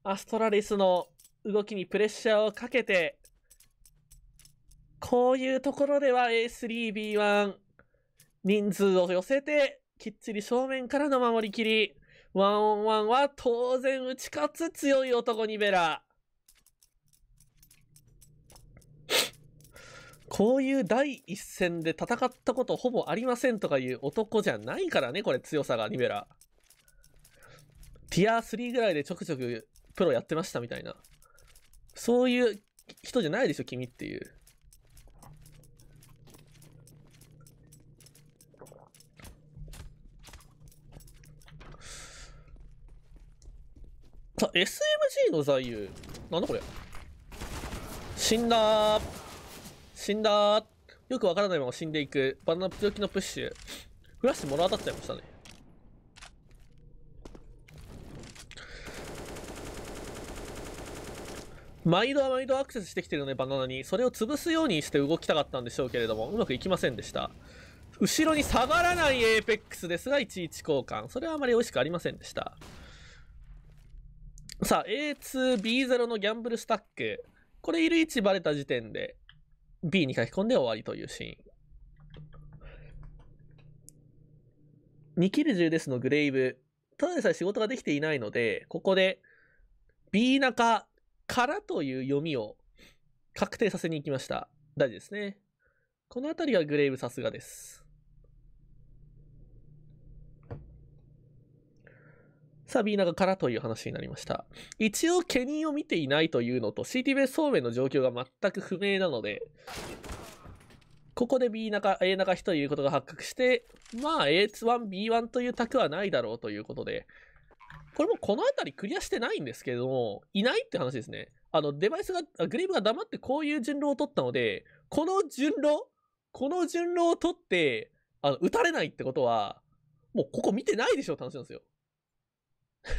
アストラリスの動きにプレッシャーをかけて、こういうところでは A3B1、人数を寄せて、きっちり正面からの守りきり。ワンオンワンは当然打ち勝つ強い男にベラ。こういう第一線で戦ったことほぼありませんとかいう男じゃないからね、これ強さがニベラ。ティア3ぐらいでちょくちょくプロやってましたみたいな。そういう人じゃないでしょ、君っていう。さ、SMG の座右。なんだこれ。死んだ死んだよくわからないまま死んでいく。バナナ強気のプッシュ。フラッシュもら当たっちゃいましたね。毎度は毎度アクセスしてきてるので、バナナに。それを潰すようにして動きたかったんでしょうけれども、うまくいきませんでした。後ろに下がらないエーペックスですが、11交換。それはあまり美味しくありませんでした。さあ、A2、B0 のギャンブルスタック。これいる位置バレた時点で、B に書き込んで終わりというシーン。2キル10ですのグレイブ。ただでさえ仕事ができていないので、ここで B 中からという読みを確定させに行きました。大事ですね。この辺りはグレイブさすがです。さビーナがからという話になりました。一応、ケニーを見ていないというのと、CT v 総ベの状況が全く不明なので、ここで B 中、A 中1ということが発覚して、まあ A1、B1 という卓はないだろうということで、これもこの辺りクリアしてないんですけど、も、いないって話ですね。あの、デバイスが、グリーブが黙ってこういう順路を取ったので、この順路、この順路を取って、あの、撃たれないってことは、もうここ見てないでしょって話なんですよ。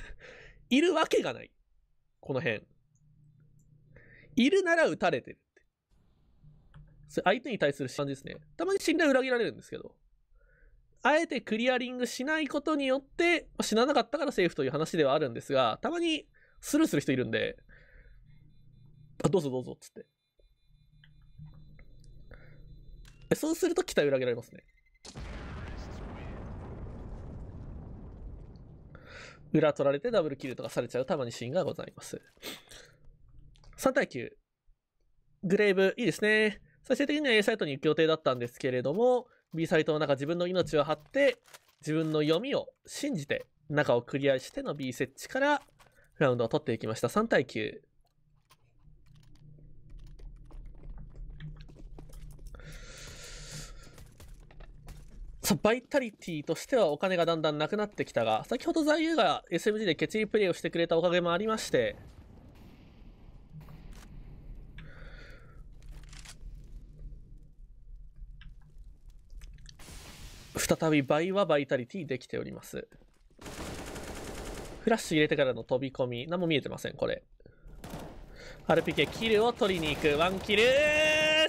いるわけがない。この辺。いるなら撃たれてるって。相手に対する感じですね。たまに信頼裏切られるんですけど。あえてクリアリングしないことによって、死ななかったからセーフという話ではあるんですが、たまにスルーする人いるんで、あ、どうぞどうぞっつって。そうすると期待を裏切られますね。裏取られてダブルキルとかされちゃうたまにシーンがございます。3対9。グレーブ、いいですね。最終的には A サイトに行く予定だったんですけれども、B サイトの中自分の命を張って自分の読みを信じて中をクリアしての B 設置からラウンドを取っていきました3対9さバイタリティとしてはお金がだんだんなくなってきたが先ほどザイユが SMG でケチリプレイをしてくれたおかげもありまして再び倍はバイタリティできております。フラッシュ入れてからの飛び込み。何も見えてません、これ。RPK、キルを取りに行く。ワンキル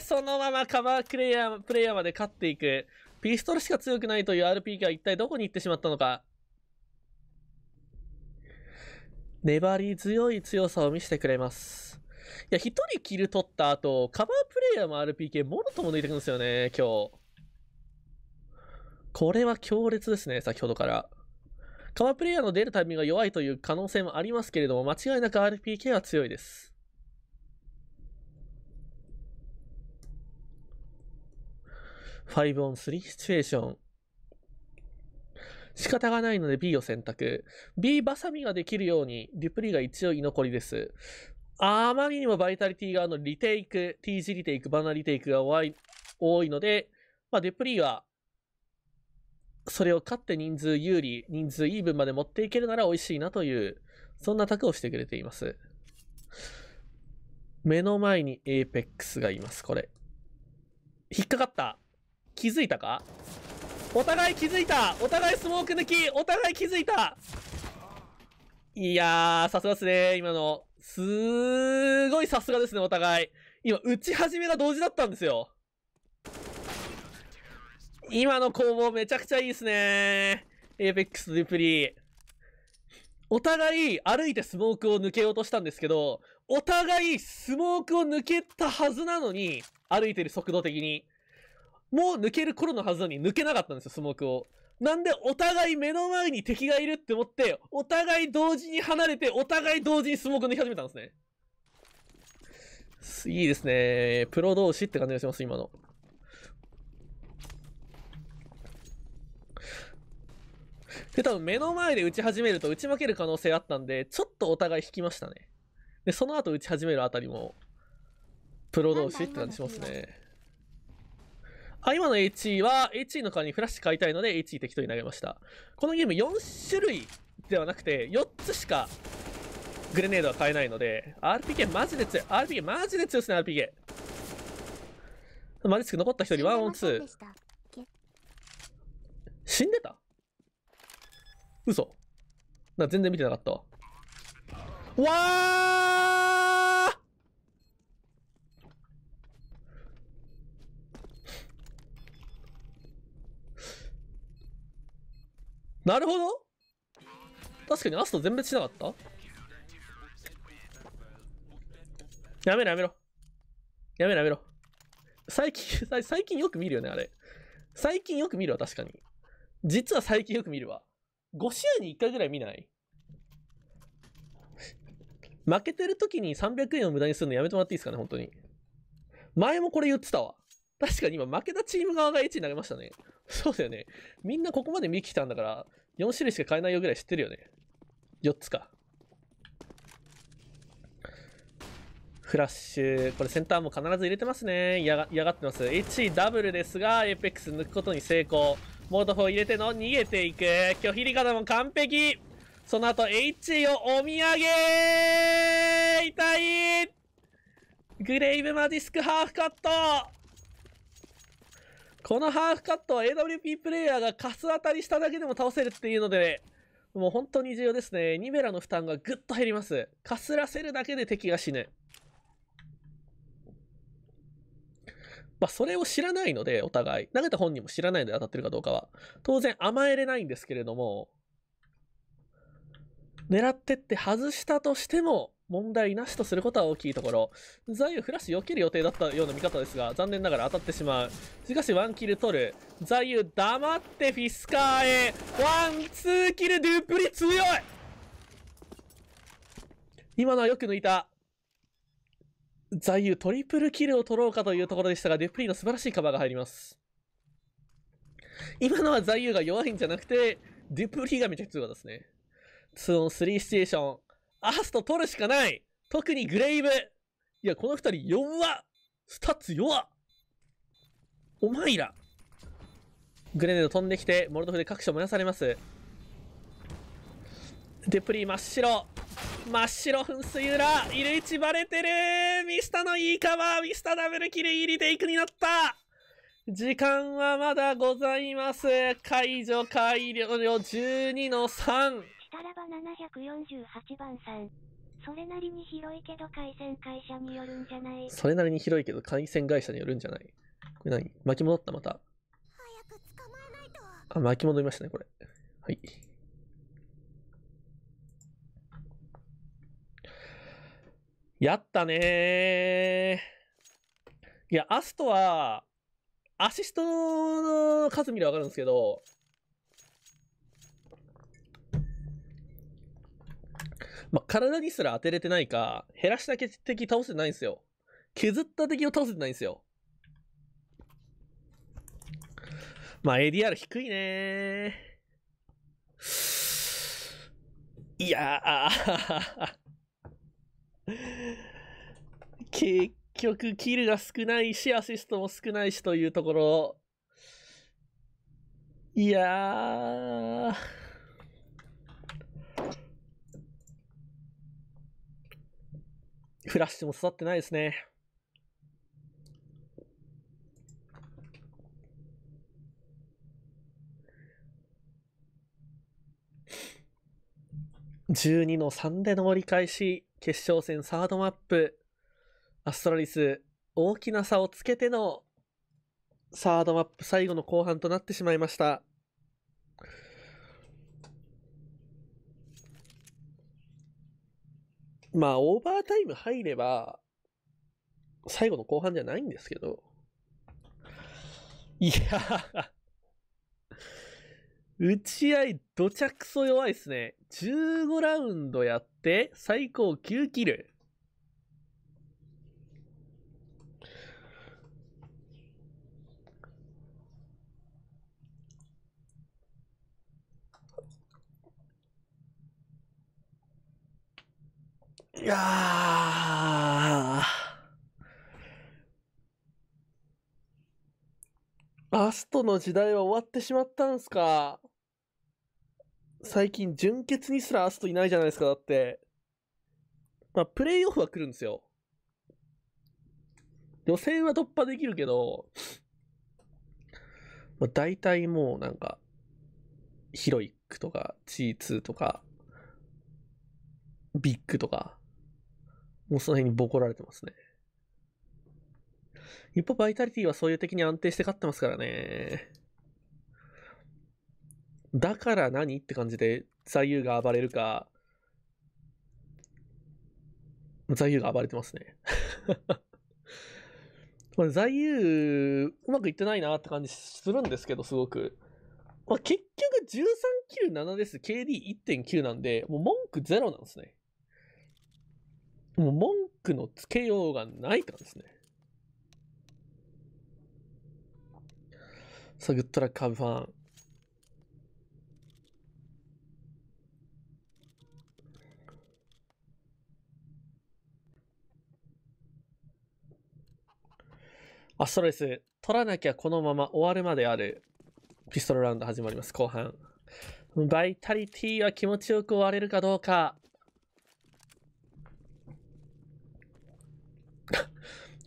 そのままカバープレイヤー、プレイヤーまで勝っていく。ピストルしか強くないという RPK は一体どこに行ってしまったのか。粘り強い強さを見せてくれます。いや、一人キル取った後、カバープレイヤーも RPK、もろとも抜いてくんですよね、今日。これは強烈ですね、先ほどから。カワプレイヤーの出るタイミングが弱いという可能性もありますけれども、間違いなく RPK は強いです。5 on 3シチュエーション。仕方がないので B を選択。B バサミができるように、デュプリが一応居残りです。あまりにもバイタリティ側のリテイク、TG リテイク、バナリテイクが多いので、まあ、デュプリはそれを勝って人数有利、人数イーブンまで持っていけるなら美味しいなという、そんな卓をしてくれています。目の前にエーペックスがいます、これ。引っかかった気づいたかお互い気づいたお互いスモーク抜きお互い気づいたいやー、さすがですね、今の。すーごいさすがですね、お互い。今、打ち始めが同時だったんですよ。今の攻防めちゃくちゃいいっすねエーペックスデュプリー。お互い歩いてスモークを抜けようとしたんですけど、お互いスモークを抜けたはずなのに、歩いてる速度的に。もう抜ける頃のはずなのに抜けなかったんですよ、スモークを。なんで、お互い目の前に敵がいるって思って、お互い同時に離れて、お互い同時にスモーク抜き始めたんですね。いいですね。プロ同士って感じがします、今の。で、多分目の前で打ち始めると打ち負ける可能性あったんで、ちょっとお互い引きましたね。で、その後打ち始めるあたりも、プロ同士って感じしますね。あ、今の HE は、HE の代わりにフラッシュ買いたいので、HE 適当に投げました。このゲーム4種類ではなくて、4つしかグレネードは買えないので、RPK マジで強い。RPK マジで強いですね、RPK。マリスク残った1人、ワンオンツー。死んでた嘘な全然見てなかったわ。わーなるほど確かにアスト全滅しなかったやめろやめろ。やめろやめろ。最近、最近よく見るよね、あれ。最近よく見るわ、確かに。実は最近よく見るわ。5試合に1回ぐらい見ない負けてる時に300円を無駄にするのやめてもらっていいですかね、本当に。前もこれ言ってたわ。確かに今負けたチーム側が1位になりましたね。そうだよね。みんなここまで見きたんだから、4種類しか買えないよぐらい知ってるよね。4つか。フラッシュ。これセンターも必ず入れてますね。嫌がってます。1位ダブルですが、エペックス抜くことに成功。モードフを入れての逃げていく拒否リカも完璧その後 HE をお土産痛いグレイブマジスクハーフカットこのハーフカットは AWP プレイヤーがカス当たりしただけでも倒せるっていうので、もう本当に重要ですね。ニベラの負担がぐっと減ります。かすらせるだけで敵が死ぬ。まあ、それを知らないので、お互い。投げた本人も知らないので当たってるかどうかは。当然甘えれないんですけれども、狙ってって外したとしても、問題なしとすることは大きいところ。財ユフラッシュ避ける予定だったような見方ですが、残念ながら当たってしまう。しかしワンキル取る。座右黙ってフィスカーへ。ワン、ツーキル、デュプリ強い今のはよく抜いた。座右トリプルキルを取ろうかというところでしたが、デュプリーの素晴らしいカバーが入ります。今のは座右が弱いんじゃなくて、デュプリーがめちゃくちゃ強かったですね。2オン3シチュエーション。アースト取るしかない特にグレイブいや、この二人弱スタッツ弱お前らグレネード飛んできて、モルドフで各所燃やされます。デプリ真っ白真っ白噴水裏いる位置バレてるミスタのいいカバーミスタダブルキルいいリテイクになった時間はまだございます。解除改良12の3。したらば748番さん。それなりに広いけど回線会社によるんじゃないそれなりに広いけど回線会社によるんじゃないこれ何巻き戻ったまた。早く捕まえないと。あ、巻き戻りましたね、これ。はい。やったねいや、アストは、アシストの数見ればわかるんですけど、まあ、体にすら当てれてないか、減らした敵倒せてないんですよ。削った敵を倒せてないんですよ。まあ、ADR 低いねいやー、結局、キルが少ないし、アシストも少ないしというところ。いやフラッシュも育ってないですね。12の3での折り返し、決勝戦サードマップ。アストラリス、大きな差をつけてのサードマップ最後の後半となってしまいました。まあ、オーバータイム入れば、最後の後半じゃないんですけど。いや打ち合い、どちゃくそ弱いですね。15ラウンドやって、最高9キル。いやー。アストの時代は終わってしまったんすか。最近、純潔にすらアストいないじゃないですか、だって。まあ、プレイオフは来るんですよ。予選は突破できるけど、まあ、大体もうなんか、ヒロイックとか、チーーとか、ビッグとか、もうその辺にボコられてますね。一方、バイタリティはそういう的に安定して勝ってますからね。だから何って感じで、左右が暴れるか、座右が暴れてますね。こ れ座右、うまくいってないなって感じするんですけど、すごく。まあ、結局13 9 7です。KD1.9 なんで、もう文句ゼロなんですね。もう文句のつけようがないからですね。さあ、グッドラックカブファン。アストレス、取らなきゃこのまま終わるまである。ピストルラウンド始まります、後半。バイタリティは気持ちよく終われるかどうか。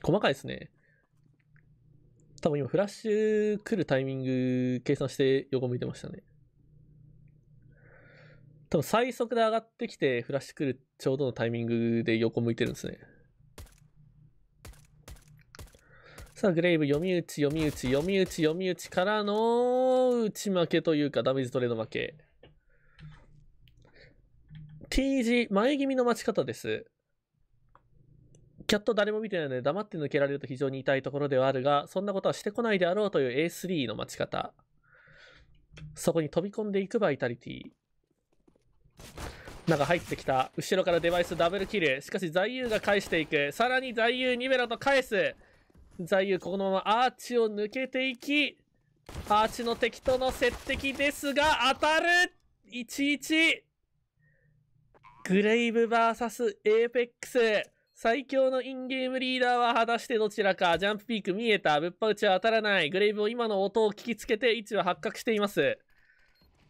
細かいですね。多分今フラッシュ来るタイミング計算して横向いてましたね。多分最速で上がってきてフラッシュ来るちょうどのタイミングで横向いてるんですね。さあ、グレイブ、読み打ち、読み打ち、読み打ち、読み打ちからの、打ち負けというか、ダメージトレード負け。T 字、前気味の待ち方です。キャット誰も見てないので黙って抜けられると非常に痛いところではあるが、そんなことはしてこないであろうという A3 の待ち方。そこに飛び込んでいくバイタリティ。なんか入ってきた。後ろからデバイスダブルキル。しかし、在右が返していく。さらに在右ニベロと返す。在右このままアーチを抜けていき、アーチの敵との接敵ですが、当たる !11! グレイブ VS エーペックス。最強のインゲームリーダーは果たしてどちらか。ジャンプピーク見えた。ぶっぱ打ちは当たらない。グレイブを今の音を聞きつけて位置は発覚しています。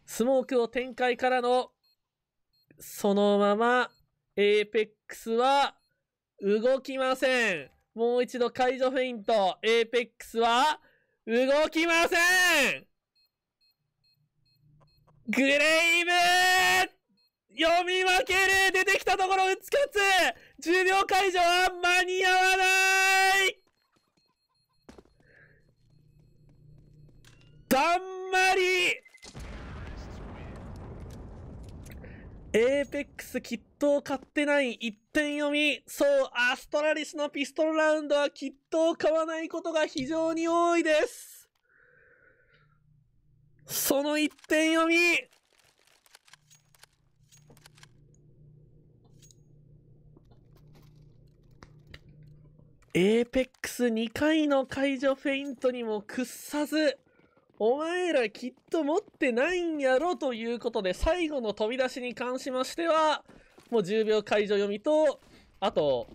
スモークを展開からの、そのまま、エーペックスは動きません。もう一度解除フェイント。エーペックスは動きませんグレイブ読み分ける出てきたところ打ち勝つ10秒解除は間に合わないだんまりエーペックスきっと買ってない一点読み。そう、アストラリスのピストルラウンドはきっと買わないことが非常に多いです。その一点読みエーペックス2回の解除フェイントにも屈さず、お前らきっと持ってないんやろということで、最後の飛び出しに関しましては、もう10秒解除読みと、あと、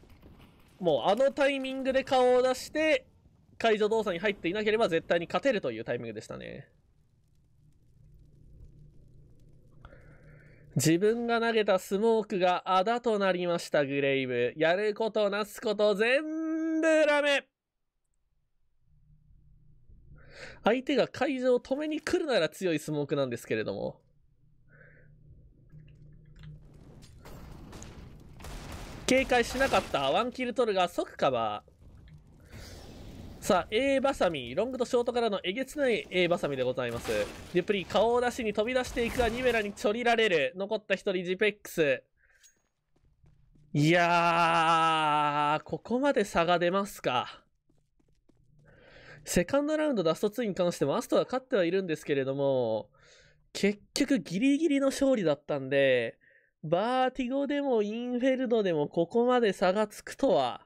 もうあのタイミングで顔を出して、解除動作に入っていなければ絶対に勝てるというタイミングでしたね。自分が投げたスモークがあだとなりました、グレイブ。やることなすこと全部ルラメ相手が会場を止めに来るなら強いスモークなんですけれども。警戒しなかったワンキル取るが即カバー。さあ、A バサミ、ロングとショートからのえげつない A バサミでございます。デュプリ、顔を出しに飛び出していくが、ニベラにちょりられる。残った1人、ジペックス。いやー、ここまで差が出ますか。セカンドラウンドダストツンに関してもアストは勝ってはいるんですけれども、結局ギリギリの勝利だったんで、バーティゴでもインフェルノでもここまで差がつくとは、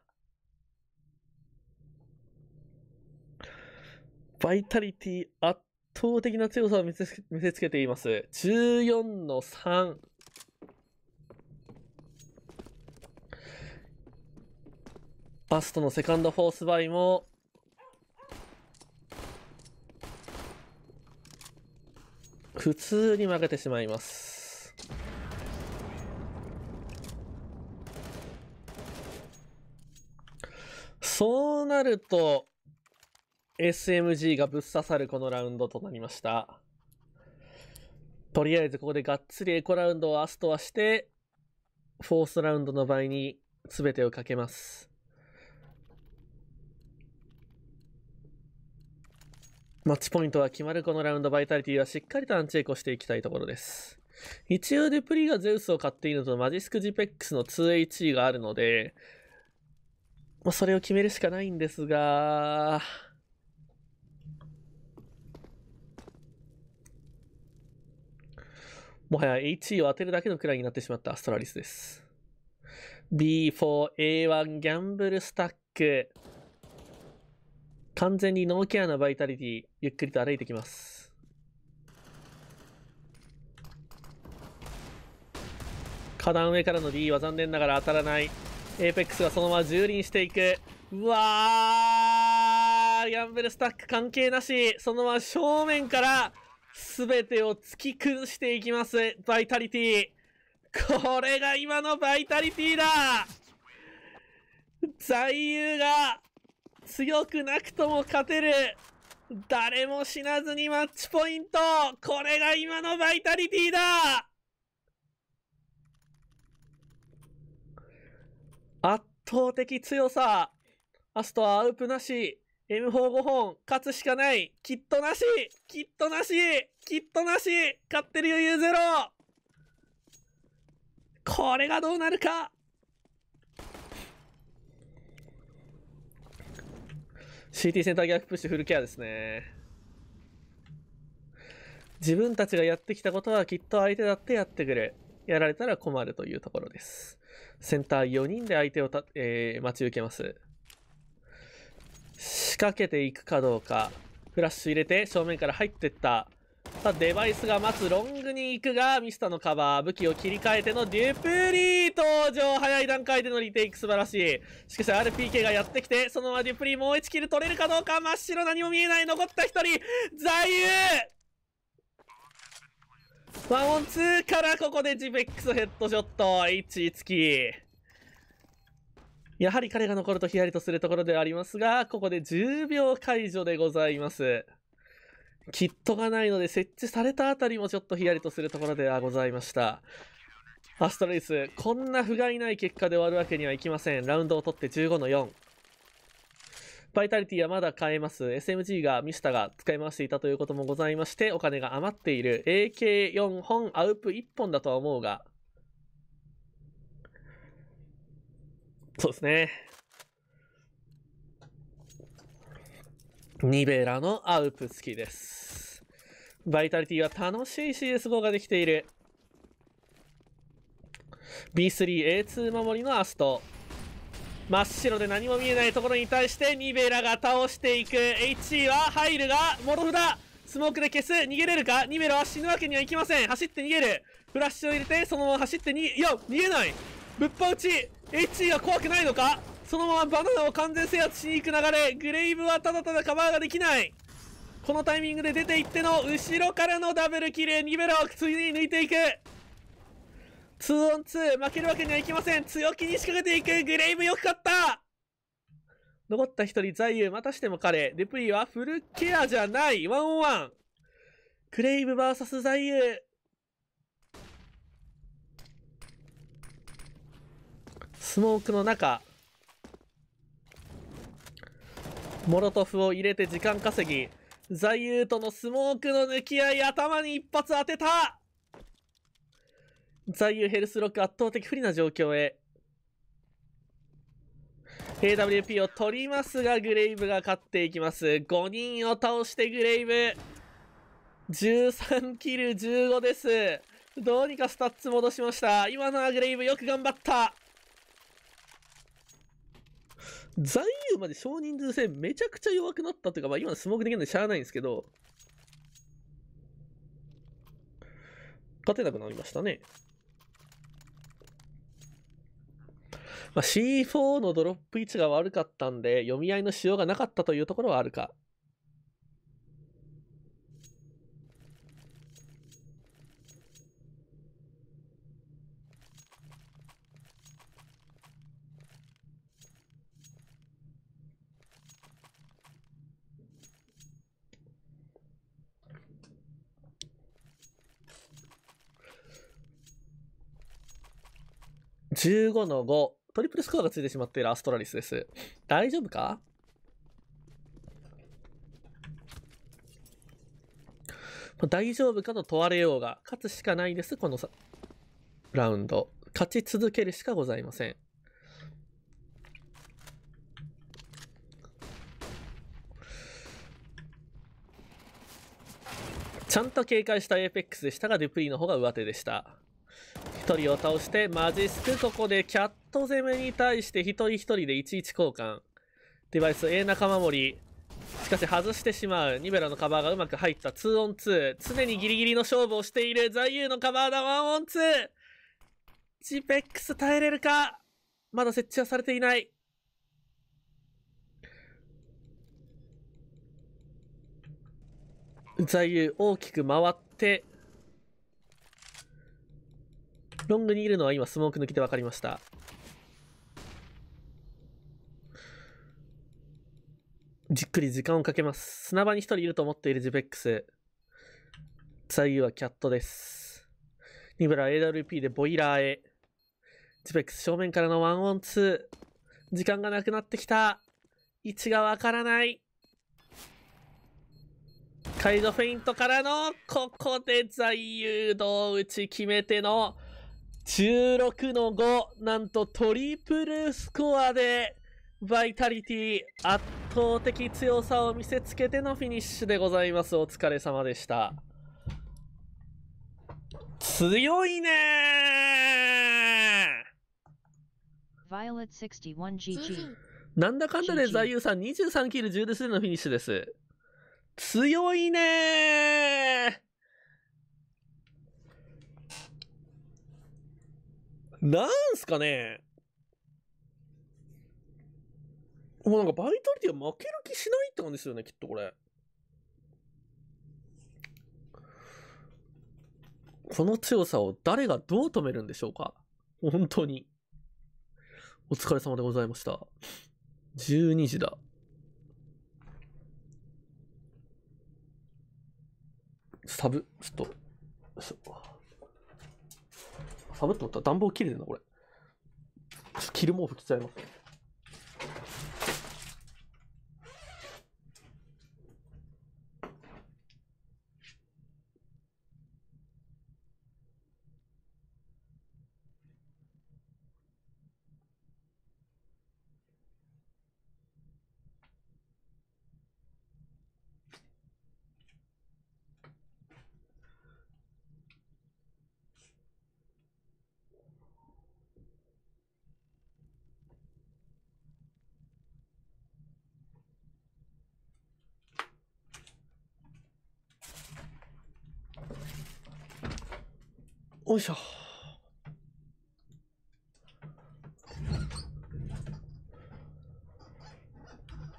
バイタリティ圧倒的な強さを見せつけています。14の3。バストのセカンドフォースバイも普通に負けてしまいますそうなると SMG がぶっ刺さるこのラウンドとなりましたとりあえずここでがっつりエコラウンドをアストはしてフォースラウンドの場合に全てをかけますマッチポイントは決まるこのラウンドバイタリティはしっかりとアンチエコしていきたいところです。一応デプリがゼウスを買っているのとマジスクジペックスの 2HE があるので、まあ、それを決めるしかないんですが、もはや HE を当てるだけのくらいになってしまったアストラリスです。B4A1 ギャンブルスタック。完全にノーケアなバイタリティ、ゆっくりと歩いてきます。花壇上からの D は残念ながら当たらない。エーペックスがそのまま蹂躙していく。うわーギャンブルスタック関係なし、そのまま正面から全てを突き崩していきます、バイタリティ。これが今のバイタリティだ座右が強くなくとも勝てる誰も死なずにマッチポイントこれが今のバイタリティだ圧倒的強さアストはアウプなし M45 本勝つしかないきっとなしきっとなしきっとなし勝ってる余裕ゼロこれがどうなるか CT センター逆プッシュフルケアですね。自分たちがやってきたことはきっと相手だってやってくれ。やられたら困るというところです。センター4人で相手をた、えー、待ち受けます。仕掛けていくかどうか。フラッシュ入れて正面から入ってった。さあ、デバイスが待つロングに行くが、ミスターのカバー、武器を切り替えてのデュプリー登場早い段階でのリテイク素晴らしい。しかし RPK がやってきて、そのままデュプリーもう1キル取れるかどうか、真っ白何も見えない、残った1人、座右ワンオン2からここでジベックスヘッドショット、1付き。やはり彼が残るとヒヤリとするところではありますが、ここで10秒解除でございます。キットがないので設置されたあたりもちょっとヒヤリとするところではございました。アストレイス、こんな不甲斐ない結果で終わるわけにはいきません。ラウンドを取って15の4。バイタリティはまだ買えます。SMG が、ミスタが使い回していたということもございまして、お金が余っている。AK4 本、アウプ1本だとは思うが。そうですね。ニベラのアウプスキです。バイタリティは楽しい CS5 ができている。B3A2 守りのアスト。真っ白で何も見えないところに対してニベラが倒していく。HE は入るが、モロフだスモークで消す逃げれるかニベラは死ぬわけにはいきません走って逃げるフラッシュを入れて、そのまま走ってに、いや、逃げないぶっぱ打ち !HE は怖くないのかそのままバナナを完全制圧しに行く流れグレイブはただただカバーができないこのタイミングで出ていっての後ろからのダブルキルニベロついに抜いていく 2on2 負けるわけにはいきません強気に仕掛けていくグレイブよく勝った残った一人、ザイユまたしても彼。レプリーはフルケアじゃない。ワンオンワン。クレイブ VS ザイユスモークの中、モロトフを入れて時間稼ぎ。ザユーのスモークの抜き合い、頭に一発当てたザユーヘルスロック圧倒的不利な状況へ。AWP を取りますが、グレイブが勝っていきます。5人を倒してグレイブ。13キル15です。どうにかスタッツ戻しました。今のはグレイブよく頑張った。残余まで少人数戦めちゃくちゃ弱くなったというか、まあ今のスモークできるのでしゃあないんですけど、勝てなくなりましたね。まあ、C4 のドロップ位置が悪かったんで、読み合いのしようがなかったというところはあるか15の5。トリプルスコアがついてしまっているアストラリスです。大丈夫か大丈夫かと問われようが、勝つしかないです、このラウンド。勝ち続けるしかございません。ちゃんと警戒したエーペックスでしたが、デュプリーの方が上手でした。人を倒してマジスクここでキャット攻めに対して一人一人で1-1交換デバイス A 仲間守りしかし外してしまうニベラのカバーがうまく入った 2on2 常にギリギリの勝負をしているザイユーのカバーだ 1on2 ジペックス耐えれるかまだ設置はされていないザイユー大きく回ってロングにいるのは今スモーク抜きで分かりました。じっくり時間をかけます。砂場に一人いると思っているジペックス。左右はキャットです。ニブラ AWP でボイラーへ。ジペックス正面からのワンオンツー。時間がなくなってきた。位置が分からない。カイドフェイントからの、ここで座右道打決めての、16の5、なんとトリプルスコアで、バイタリティ、圧倒的強さを見せつけてのフィニッシュでございます。お疲れ様でした。強いねなんだかんだで座右さん23キル10ですでのフィニッシュです。強いねなんすかねもうなんかバイタリティは負ける気しないって感じですよね、きっとこれ。この強さを誰がどう止めるんでしょうか本当に。お疲れ様でございました。12時だ。サブ、ちょっと、よいしょ。寒っと思ったら暖房切れてるな、これ。ちょっと着る毛布着ちゃいます。よいしょ。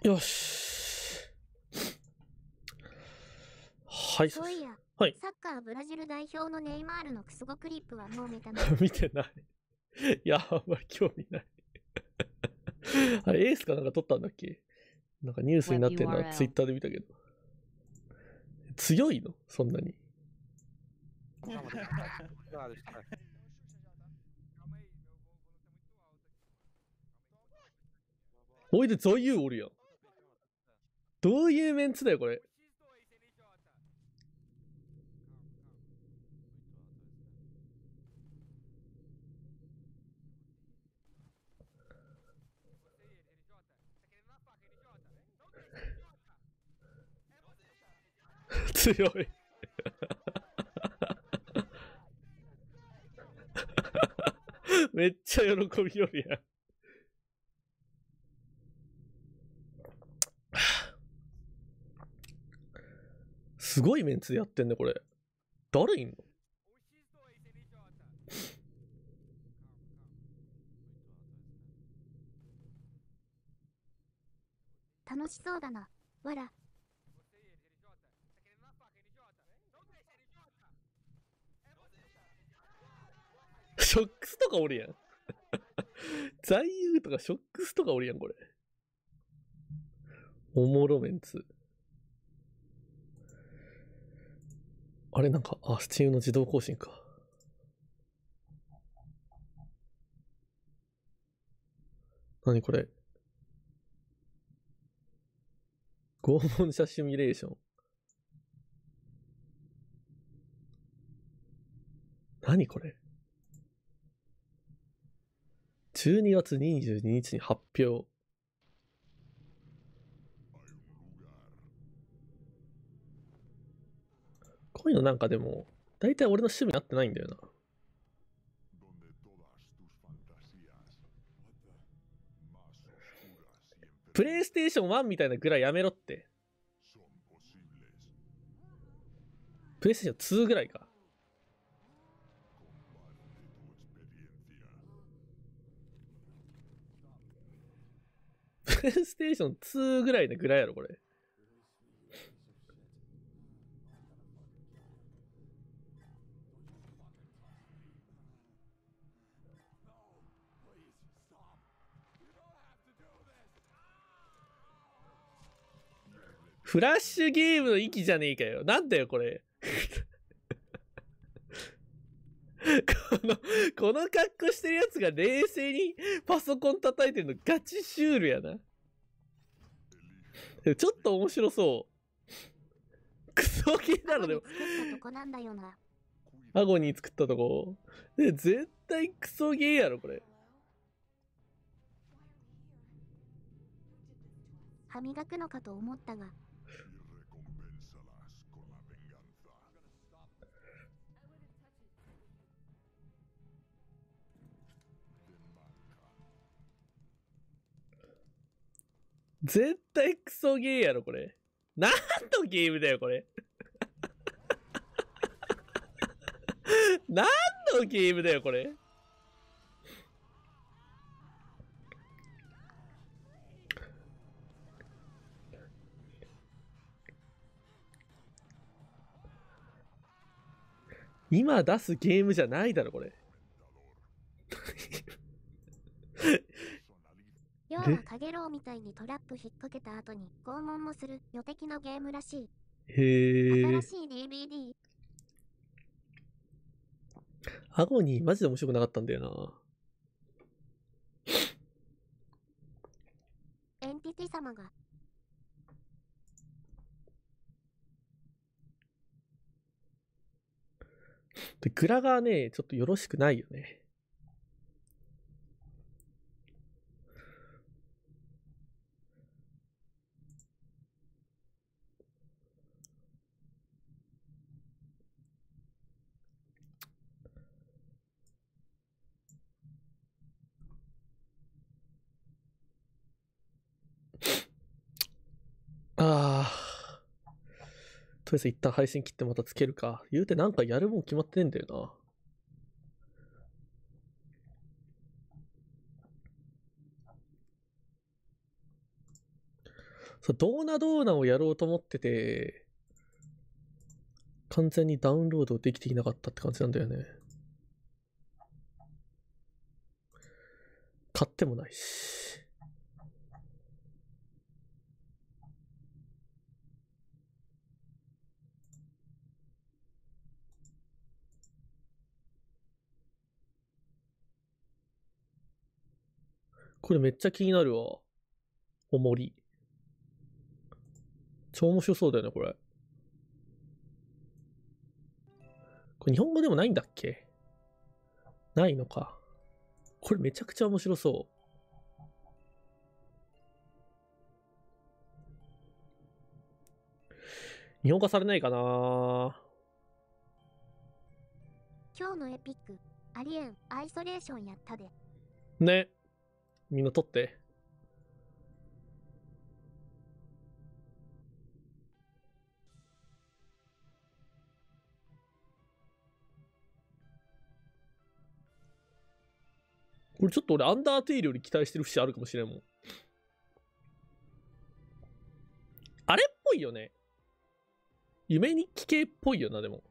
よし。はい。そういや、はい、サッカーブラジル代表のネイマールのクソゴクリップはもう見たの 見てない。や、ばい興味ない あれ、エースかなんか撮ったんだっけなんかニュースになってるのはツイッターで見たけど。強いのそんなに。Nada, está. Tem um Xuxa já, tá? Calma aí, meu volume tá muito alto aqui. Calma aí. おいで、そういうおるやん。どういうメンツだよ、これ。強い めっちゃ喜びよるやん。すごいメンツでやってんね、これ。誰いんの楽しそうだな。わら。ショックスとかおるやん。座右とかショックスとかおるやん、これ。おもろメンツ。あれなんか、あ、スチームの自動更新か。なにこれ拷問者シミュレーション。なにこれ12月22日に発表。こういうのなんかでも、大体俺の趣味になってないんだよな。プレイステーション1みたいなぐらいやめろって。プレイステーション2ぐらいか。レイステーション2ぐらいのぐらいやろ、これ。フラッシュゲームの域じゃねえかよ。なんだよ、これ。この、この格好してるやつが冷静にパソコン叩いてるのガチシュールやな。ちょっと面白そう。クソゲーなのでも。アゴに作ったとこ。絶対クソゲーやろ、これ。歯磨くのかと思ったが絶対クソゲーやろ、これ。何のゲームだよ、これ。何のゲームだよ、これ。今出すゲームじゃないだろ、これ。要はカゲロウみたいにトラップ引っ掛けた後に拷問もする予的のゲームらしい。へえ。新しい DVD。アゴニーマジで面白くなかったんだよな。エンティティ様が。で、グラがね、ちょっとよろしくないよね。りあえず一旦配信切ってまたつけるか。言うてなんかやるもん決まってんだよな。そう、ドーナドーナをやろうと思ってて、完全にダウンロードできていなかったって感じなんだよね。買ってもないし。これめっちゃ気になるわ。おもり。超面白そうだよね、これ。これ日本語でもないんだっけないのか。これめちゃくちゃ面白そう。日本化されないかな今日のエピック、アリエン、アイソレーションやったで。ね。みんな取って。これちょっと俺アンダーテイルより期待してる節あるかもしれんもん。あれっぽいよね。夢日記系っぽいよな、でも。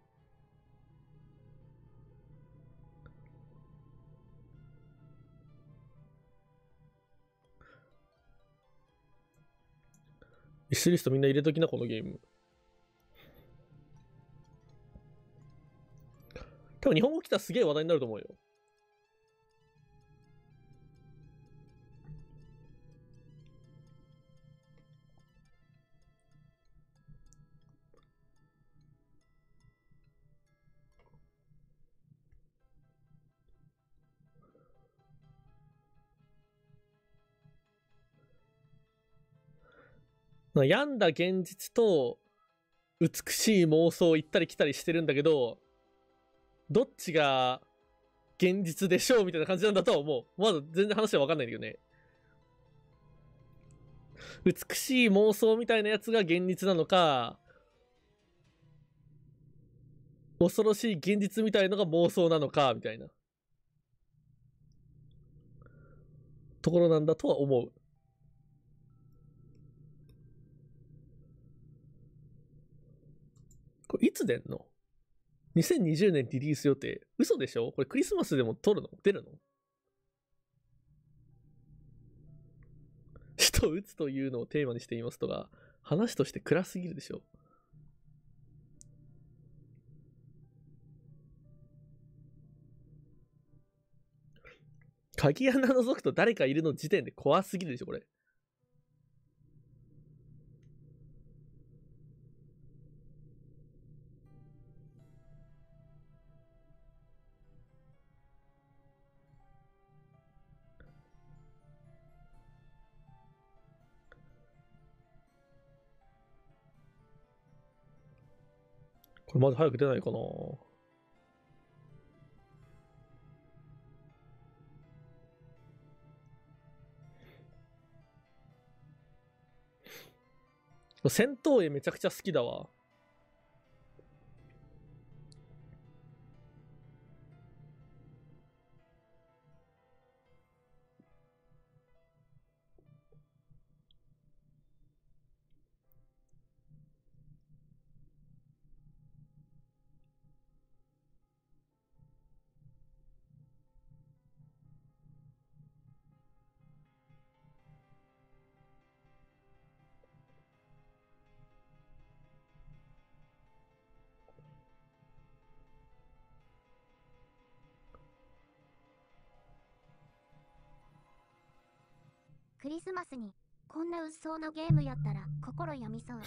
ミスリストみんな入れときな、このゲーム。多分日本語来たらすげえ話題になると思うよ。そ病んだ現実と美しい妄想を行ったり来たりしてるんだけど、どっちが現実でしょうみたいな感じなんだとは思う。まだ全然話はわかんないんだけどね。美しい妄想みたいなやつが現実なのか、恐ろしい現実みたいのが妄想なのか、みたいな。ところなんだとは思う。これいつ出んの ?2020 年リリース予定。嘘でしょこれクリスマスでも撮るの出るの 人を打つというのをテーマにしていますとか、話として暗すぎるでしょ鍵穴覗くと誰かいるの時点で怖すぎるでしょ、これ。まだ早く出ないかな。戦闘絵めちゃくちゃ好きだわ。クリスマスにこんな鬱蒼のゲームやったら心病みそう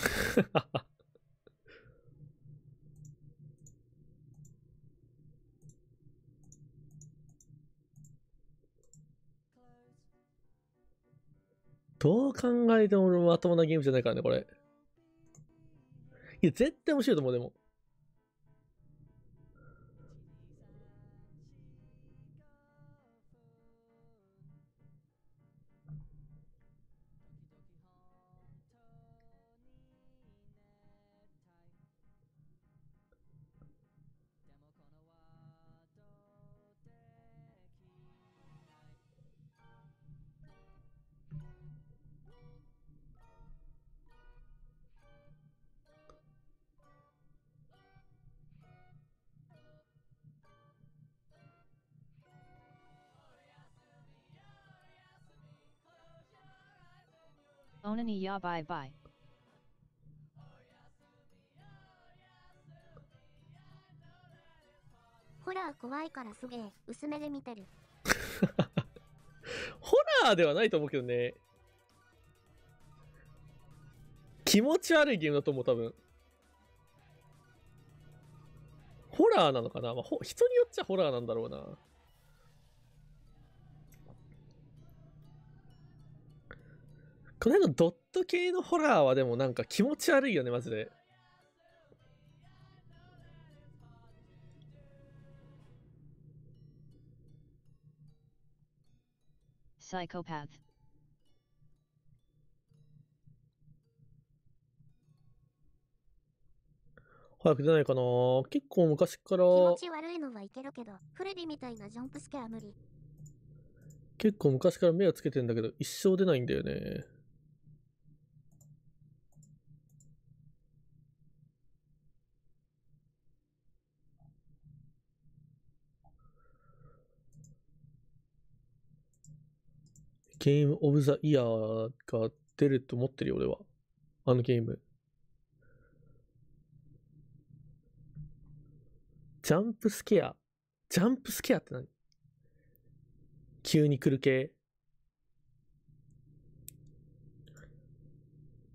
どう考えてもまともなゲームじゃないからねこれいや絶対面白いと思うでも onani ya ホラー怖いからすげえ薄めで見てる ホラーではないと思うけどね気持ち悪いゲームだと思う多分ホラーなのかな、まあ、人によっちゃホラーなんだろうなこの辺のドット系のホラーはでもなんか気持ち悪いよね、マジで。p s y c h 早く出ないかな結構昔から気持ち悪いのはいけるけどフレディみたいなジャンプスケは無理結構昔から目をつけてんだけど一生出ないんだよねゲームオブザイヤーが出ると思ってるよ、俺は。あのゲーム。ジャンプスケア。ジャンプスケアって何急に来る系。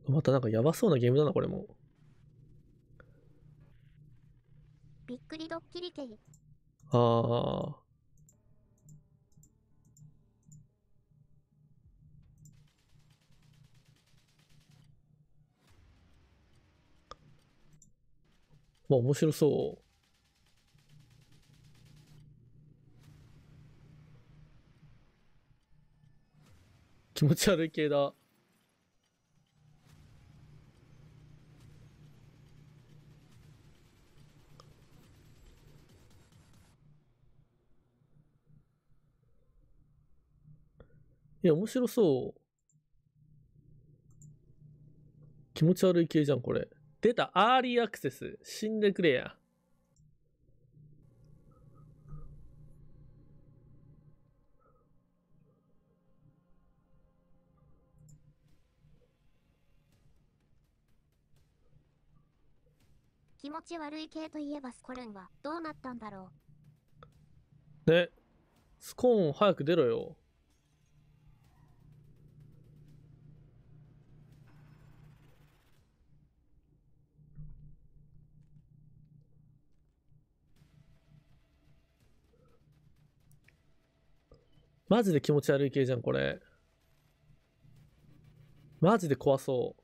またなんかやばそうなゲームだな、これも。びっくりドッキリ系。ああ。まあ面白そう。気持ち悪い系だ。いや、面白そう。気持ち悪い系じゃん、これ。出た、アーリーアクセス。死んでくれや。気持ち悪い系といえばスコルンはどうなったんだろうね、スコーン早く出ろよ。マジで気持ち悪い系じゃん、これ。マジで怖そう。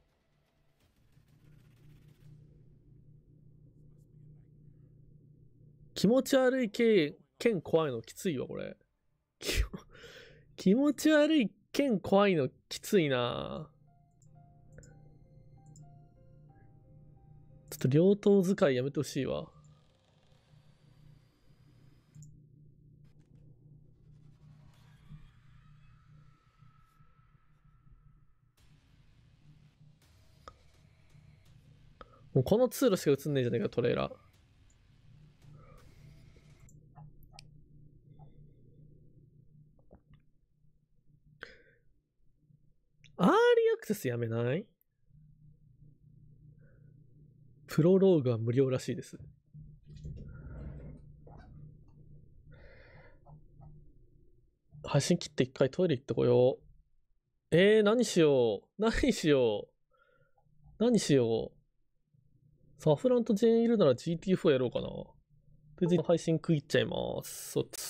気持ち悪い系、剣怖いのきついわ、これ。気持ち悪い剣怖いのきついなちょっと両刀使いやめてほしいわ。もうこの通路しか映んないじゃないか、トレーラー。アーリーアクセスやめないプロローグは無料らしいです。配信切って一回トイレ行ってこよう。えー、何しよう。何しよう。何しよう。サフランとジェーンいるなら GT4 やろうかな。で、配信食いっちゃいます。そっち。